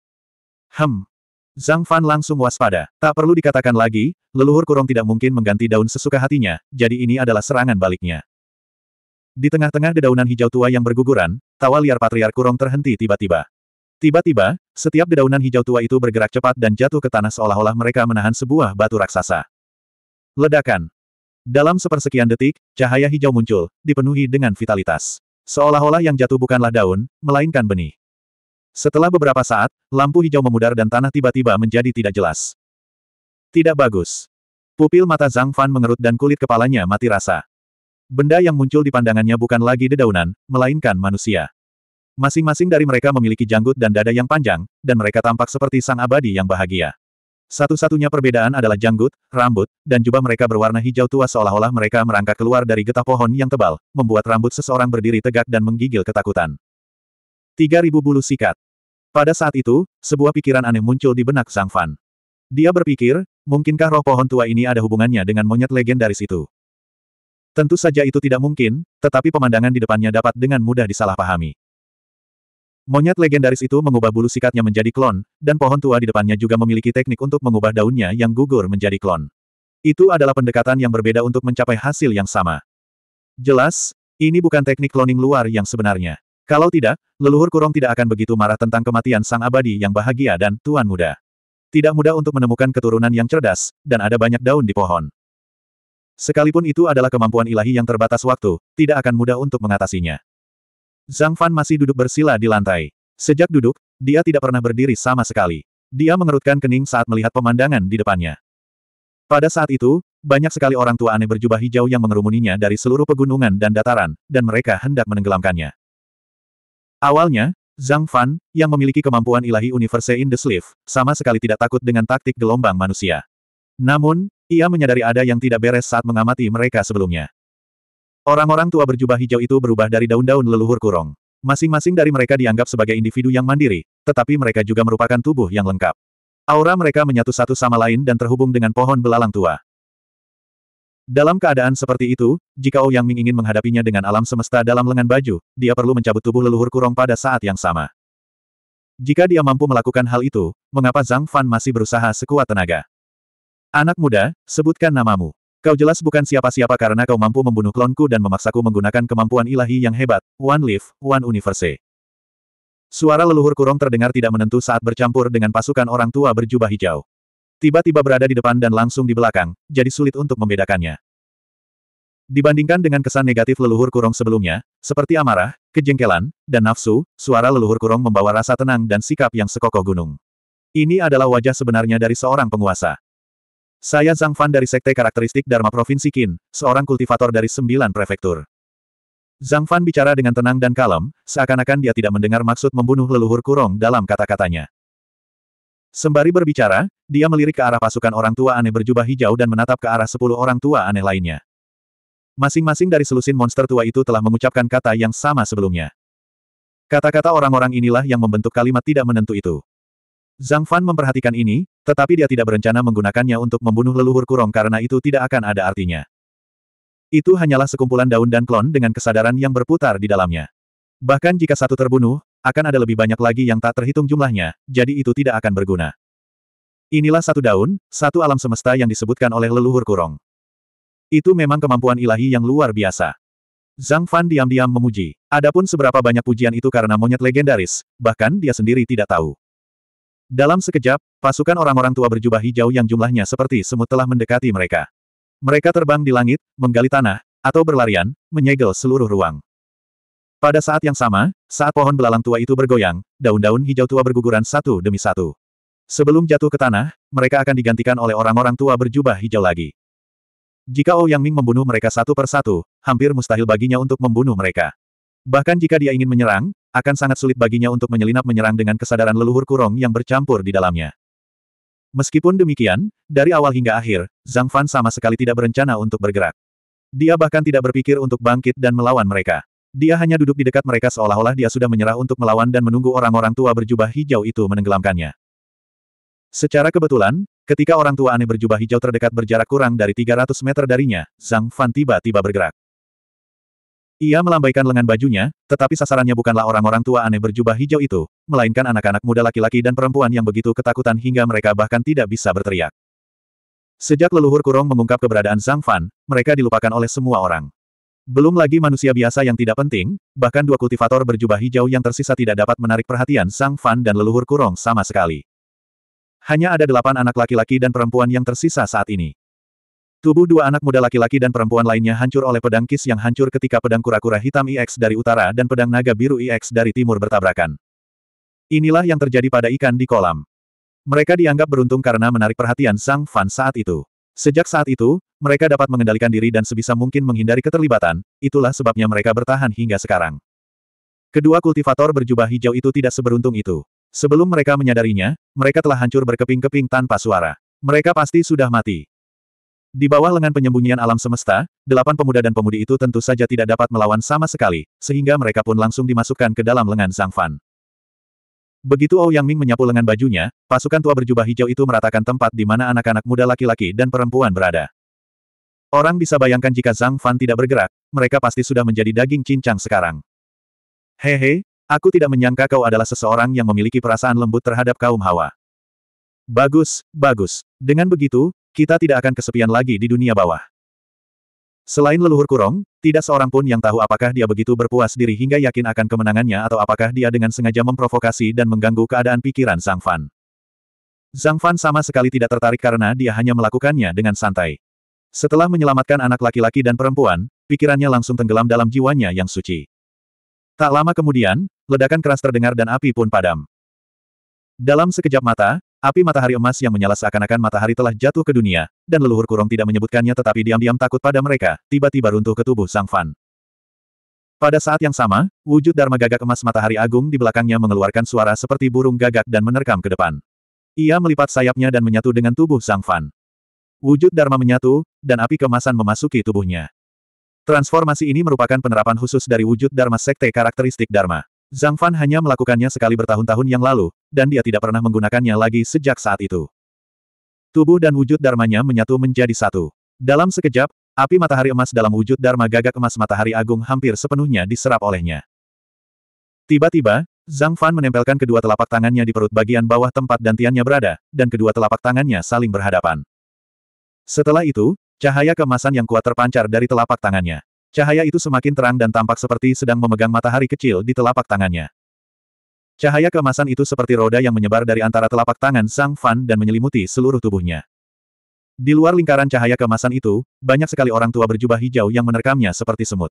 Hem. Zhang Fan langsung waspada. Tak perlu dikatakan lagi, leluhur kurung tidak mungkin mengganti daun sesuka hatinya, jadi ini adalah serangan baliknya. Di tengah-tengah dedaunan hijau tua yang berguguran, tawa liar Patriark Kurong terhenti tiba-tiba. Tiba-tiba, setiap dedaunan hijau tua itu bergerak cepat dan jatuh ke tanah seolah-olah mereka menahan sebuah batu raksasa. Ledakan. Dalam sepersekian detik, cahaya hijau muncul, dipenuhi dengan vitalitas. Seolah-olah yang jatuh bukanlah daun, melainkan benih. Setelah beberapa saat, lampu hijau memudar dan tanah tiba-tiba menjadi tidak jelas. Tidak bagus. Pupil mata Zhang Fan mengerut dan kulit kepalanya mati rasa. Benda yang muncul di pandangannya bukan lagi dedaunan, melainkan manusia. Masing-masing dari mereka memiliki janggut dan dada yang panjang, dan mereka tampak seperti sang abadi yang bahagia. Satu-satunya perbedaan adalah janggut, rambut, dan jubah mereka berwarna hijau tua seolah-olah mereka merangkak keluar dari getah pohon yang tebal, membuat rambut seseorang berdiri tegak dan menggigil ketakutan. 3000 bulu sikat. Pada saat itu, sebuah pikiran aneh muncul di benak sang Fan. Dia berpikir, mungkinkah roh pohon tua ini ada hubungannya dengan monyet legendaris itu? Tentu saja itu tidak mungkin, tetapi pemandangan di depannya dapat dengan mudah disalahpahami. Monyet legendaris itu mengubah bulu sikatnya menjadi klon, dan pohon tua di depannya juga memiliki teknik untuk mengubah daunnya yang gugur menjadi klon. Itu adalah pendekatan yang berbeda untuk mencapai hasil yang sama. Jelas, ini bukan teknik cloning luar yang sebenarnya. Kalau tidak, leluhur kurong tidak akan begitu marah tentang kematian sang abadi yang bahagia dan tuan muda. Tidak mudah untuk menemukan keturunan yang cerdas, dan ada banyak daun di pohon. Sekalipun itu adalah kemampuan ilahi yang terbatas waktu, tidak akan mudah untuk mengatasinya. Zhang Fan masih duduk bersila di lantai. Sejak duduk, dia tidak pernah berdiri sama sekali. Dia mengerutkan kening saat melihat pemandangan di depannya. Pada saat itu, banyak sekali orang tua aneh berjubah hijau yang mengerumuninya dari seluruh pegunungan dan dataran, dan mereka hendak menenggelamkannya. Awalnya, Zhang Fan, yang memiliki kemampuan ilahi Universe in the Sleeve, sama sekali tidak takut dengan taktik gelombang manusia. Namun, ia menyadari ada yang tidak beres saat mengamati mereka sebelumnya. Orang-orang tua berjubah hijau itu berubah dari daun-daun leluhur kurung. Masing-masing dari mereka dianggap sebagai individu yang mandiri, tetapi mereka juga merupakan tubuh yang lengkap. Aura mereka menyatu satu sama lain dan terhubung dengan pohon belalang tua. Dalam keadaan seperti itu, jika Ouyang oh Ming ingin menghadapinya dengan alam semesta dalam lengan baju, dia perlu mencabut tubuh leluhur kurong pada saat yang sama. Jika dia mampu melakukan hal itu, mengapa Zhang Fan masih berusaha sekuat tenaga? Anak muda, sebutkan namamu. Kau jelas bukan siapa-siapa karena kau mampu membunuh klonku dan memaksaku menggunakan kemampuan ilahi yang hebat, One Life, One Universe. Suara leluhur kurung terdengar tidak menentu saat bercampur dengan pasukan orang tua berjubah hijau. Tiba-tiba berada di depan dan langsung di belakang, jadi sulit untuk membedakannya. Dibandingkan dengan kesan negatif leluhur kurung sebelumnya, seperti amarah, kejengkelan, dan nafsu, suara leluhur kurung membawa rasa tenang dan sikap yang sekokoh gunung. Ini adalah wajah sebenarnya dari seorang penguasa. Saya Zhang Fan dari Sekte Karakteristik Dharma Provinsi Qin, seorang kultivator dari sembilan prefektur. Zhang Fan bicara dengan tenang dan kalem, seakan-akan dia tidak mendengar maksud membunuh leluhur kurong dalam kata-katanya. Sembari berbicara, dia melirik ke arah pasukan orang tua aneh berjubah hijau dan menatap ke arah sepuluh orang tua aneh lainnya. Masing-masing dari selusin monster tua itu telah mengucapkan kata yang sama sebelumnya. Kata-kata orang-orang inilah yang membentuk kalimat tidak menentu itu. Zhang Fan memperhatikan ini, tetapi dia tidak berencana menggunakannya untuk membunuh leluhur kurong karena itu tidak akan ada artinya. Itu hanyalah sekumpulan daun dan klon dengan kesadaran yang berputar di dalamnya. Bahkan jika satu terbunuh, akan ada lebih banyak lagi yang tak terhitung jumlahnya, jadi itu tidak akan berguna. Inilah satu daun, satu alam semesta yang disebutkan oleh leluhur kurong. Itu memang kemampuan ilahi yang luar biasa. Zhang Fan diam-diam memuji. Adapun seberapa banyak pujian itu karena monyet legendaris, bahkan dia sendiri tidak tahu. Dalam sekejap, pasukan orang-orang tua berjubah hijau yang jumlahnya seperti semut telah mendekati mereka. Mereka terbang di langit, menggali tanah, atau berlarian, menyegel seluruh ruang. Pada saat yang sama, saat pohon belalang tua itu bergoyang, daun-daun hijau tua berguguran satu demi satu. Sebelum jatuh ke tanah, mereka akan digantikan oleh orang-orang tua berjubah hijau lagi. Jika Ouyang oh Ming membunuh mereka satu per satu, hampir mustahil baginya untuk membunuh mereka. Bahkan jika dia ingin menyerang, akan sangat sulit baginya untuk menyelinap menyerang dengan kesadaran leluhur kurong yang bercampur di dalamnya. Meskipun demikian, dari awal hingga akhir, Zhang Fan sama sekali tidak berencana untuk bergerak. Dia bahkan tidak berpikir untuk bangkit dan melawan mereka. Dia hanya duduk di dekat mereka seolah-olah dia sudah menyerah untuk melawan dan menunggu orang-orang tua berjubah hijau itu menenggelamkannya. Secara kebetulan, ketika orang tua aneh berjubah hijau terdekat berjarak kurang dari 300 meter darinya, Zhang Fan tiba-tiba bergerak. Ia melambaikan lengan bajunya, tetapi sasarannya bukanlah orang-orang tua aneh berjubah hijau itu, melainkan anak-anak muda laki-laki dan perempuan yang begitu ketakutan hingga mereka bahkan tidak bisa berteriak. Sejak leluhur kurung mengungkap keberadaan Zhang Fan, mereka dilupakan oleh semua orang. Belum lagi manusia biasa yang tidak penting, bahkan dua kultivator berjubah hijau yang tersisa tidak dapat menarik perhatian Zhang Fan dan leluhur kurung sama sekali. Hanya ada delapan anak laki-laki dan perempuan yang tersisa saat ini. Tubuh dua anak muda laki-laki dan perempuan lainnya hancur oleh pedang kis yang hancur ketika pedang kura-kura hitam IX e dari utara dan pedang naga biru IX e dari timur bertabrakan. Inilah yang terjadi pada ikan di kolam. Mereka dianggap beruntung karena menarik perhatian Sang Fan saat itu. Sejak saat itu, mereka dapat mengendalikan diri dan sebisa mungkin menghindari keterlibatan, itulah sebabnya mereka bertahan hingga sekarang. Kedua kultivator berjubah hijau itu tidak seberuntung itu. Sebelum mereka menyadarinya, mereka telah hancur berkeping-keping tanpa suara. Mereka pasti sudah mati. Di bawah lengan penyembunyian alam semesta, delapan pemuda dan pemudi itu tentu saja tidak dapat melawan sama sekali, sehingga mereka pun langsung dimasukkan ke dalam lengan Zhang Fan. Begitu Ouyang Yang Ming menyapu lengan bajunya, pasukan tua berjubah hijau itu meratakan tempat di mana anak-anak muda laki-laki dan perempuan berada. Orang bisa bayangkan jika Zhang Fan tidak bergerak, mereka pasti sudah menjadi daging cincang sekarang. Hehe, aku tidak menyangka kau adalah seseorang yang memiliki perasaan lembut terhadap kaum hawa. Bagus, bagus. Dengan begitu, kita tidak akan kesepian lagi di dunia bawah. Selain leluhur kurong, tidak seorang pun yang tahu apakah dia begitu berpuas diri hingga yakin akan kemenangannya atau apakah dia dengan sengaja memprovokasi dan mengganggu keadaan pikiran Zhang Fan. Zhang Fan sama sekali tidak tertarik karena dia hanya melakukannya dengan santai. Setelah menyelamatkan anak laki-laki dan perempuan, pikirannya langsung tenggelam dalam jiwanya yang suci. Tak lama kemudian, ledakan keras terdengar dan api pun padam. Dalam sekejap mata, Api matahari emas yang menyala seakan-akan matahari telah jatuh ke dunia, dan leluhur kurung tidak menyebutkannya tetapi diam-diam takut pada mereka, tiba-tiba runtuh ke tubuh Sang Fan. Pada saat yang sama, wujud Dharma gagak emas matahari agung di belakangnya mengeluarkan suara seperti burung gagak dan menerkam ke depan. Ia melipat sayapnya dan menyatu dengan tubuh Sang Fan. Wujud Dharma menyatu, dan api kemasan memasuki tubuhnya. Transformasi ini merupakan penerapan khusus dari wujud Dharma Sekte karakteristik Dharma. Zhang Fan hanya melakukannya sekali bertahun-tahun yang lalu, dan dia tidak pernah menggunakannya lagi sejak saat itu. Tubuh dan wujud dharmanya menyatu menjadi satu. Dalam sekejap, api matahari emas dalam wujud dharma gagak emas matahari agung hampir sepenuhnya diserap olehnya. Tiba-tiba, Zhang Fan menempelkan kedua telapak tangannya di perut bagian bawah tempat dantiannya berada, dan kedua telapak tangannya saling berhadapan. Setelah itu, cahaya kemasan yang kuat terpancar dari telapak tangannya. Cahaya itu semakin terang dan tampak seperti sedang memegang matahari kecil di telapak tangannya. Cahaya kemasan itu seperti roda yang menyebar dari antara telapak tangan Sang Fan dan menyelimuti seluruh tubuhnya. Di luar lingkaran cahaya kemasan itu, banyak sekali orang tua berjubah hijau yang menerkamnya seperti semut.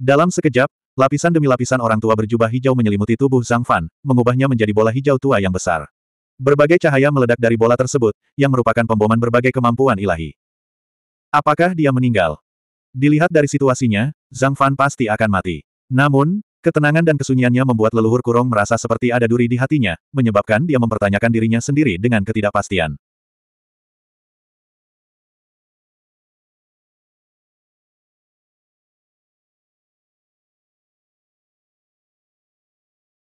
Dalam sekejap, lapisan demi lapisan orang tua berjubah hijau menyelimuti tubuh Sang Fan, mengubahnya menjadi bola hijau tua yang besar. Berbagai cahaya meledak dari bola tersebut, yang merupakan pemboman berbagai kemampuan ilahi. Apakah dia meninggal? Dilihat dari situasinya, Zhang Fan pasti akan mati. Namun, ketenangan dan kesunyiannya membuat leluhur kurung merasa seperti ada duri di hatinya, menyebabkan dia mempertanyakan dirinya sendiri dengan ketidakpastian.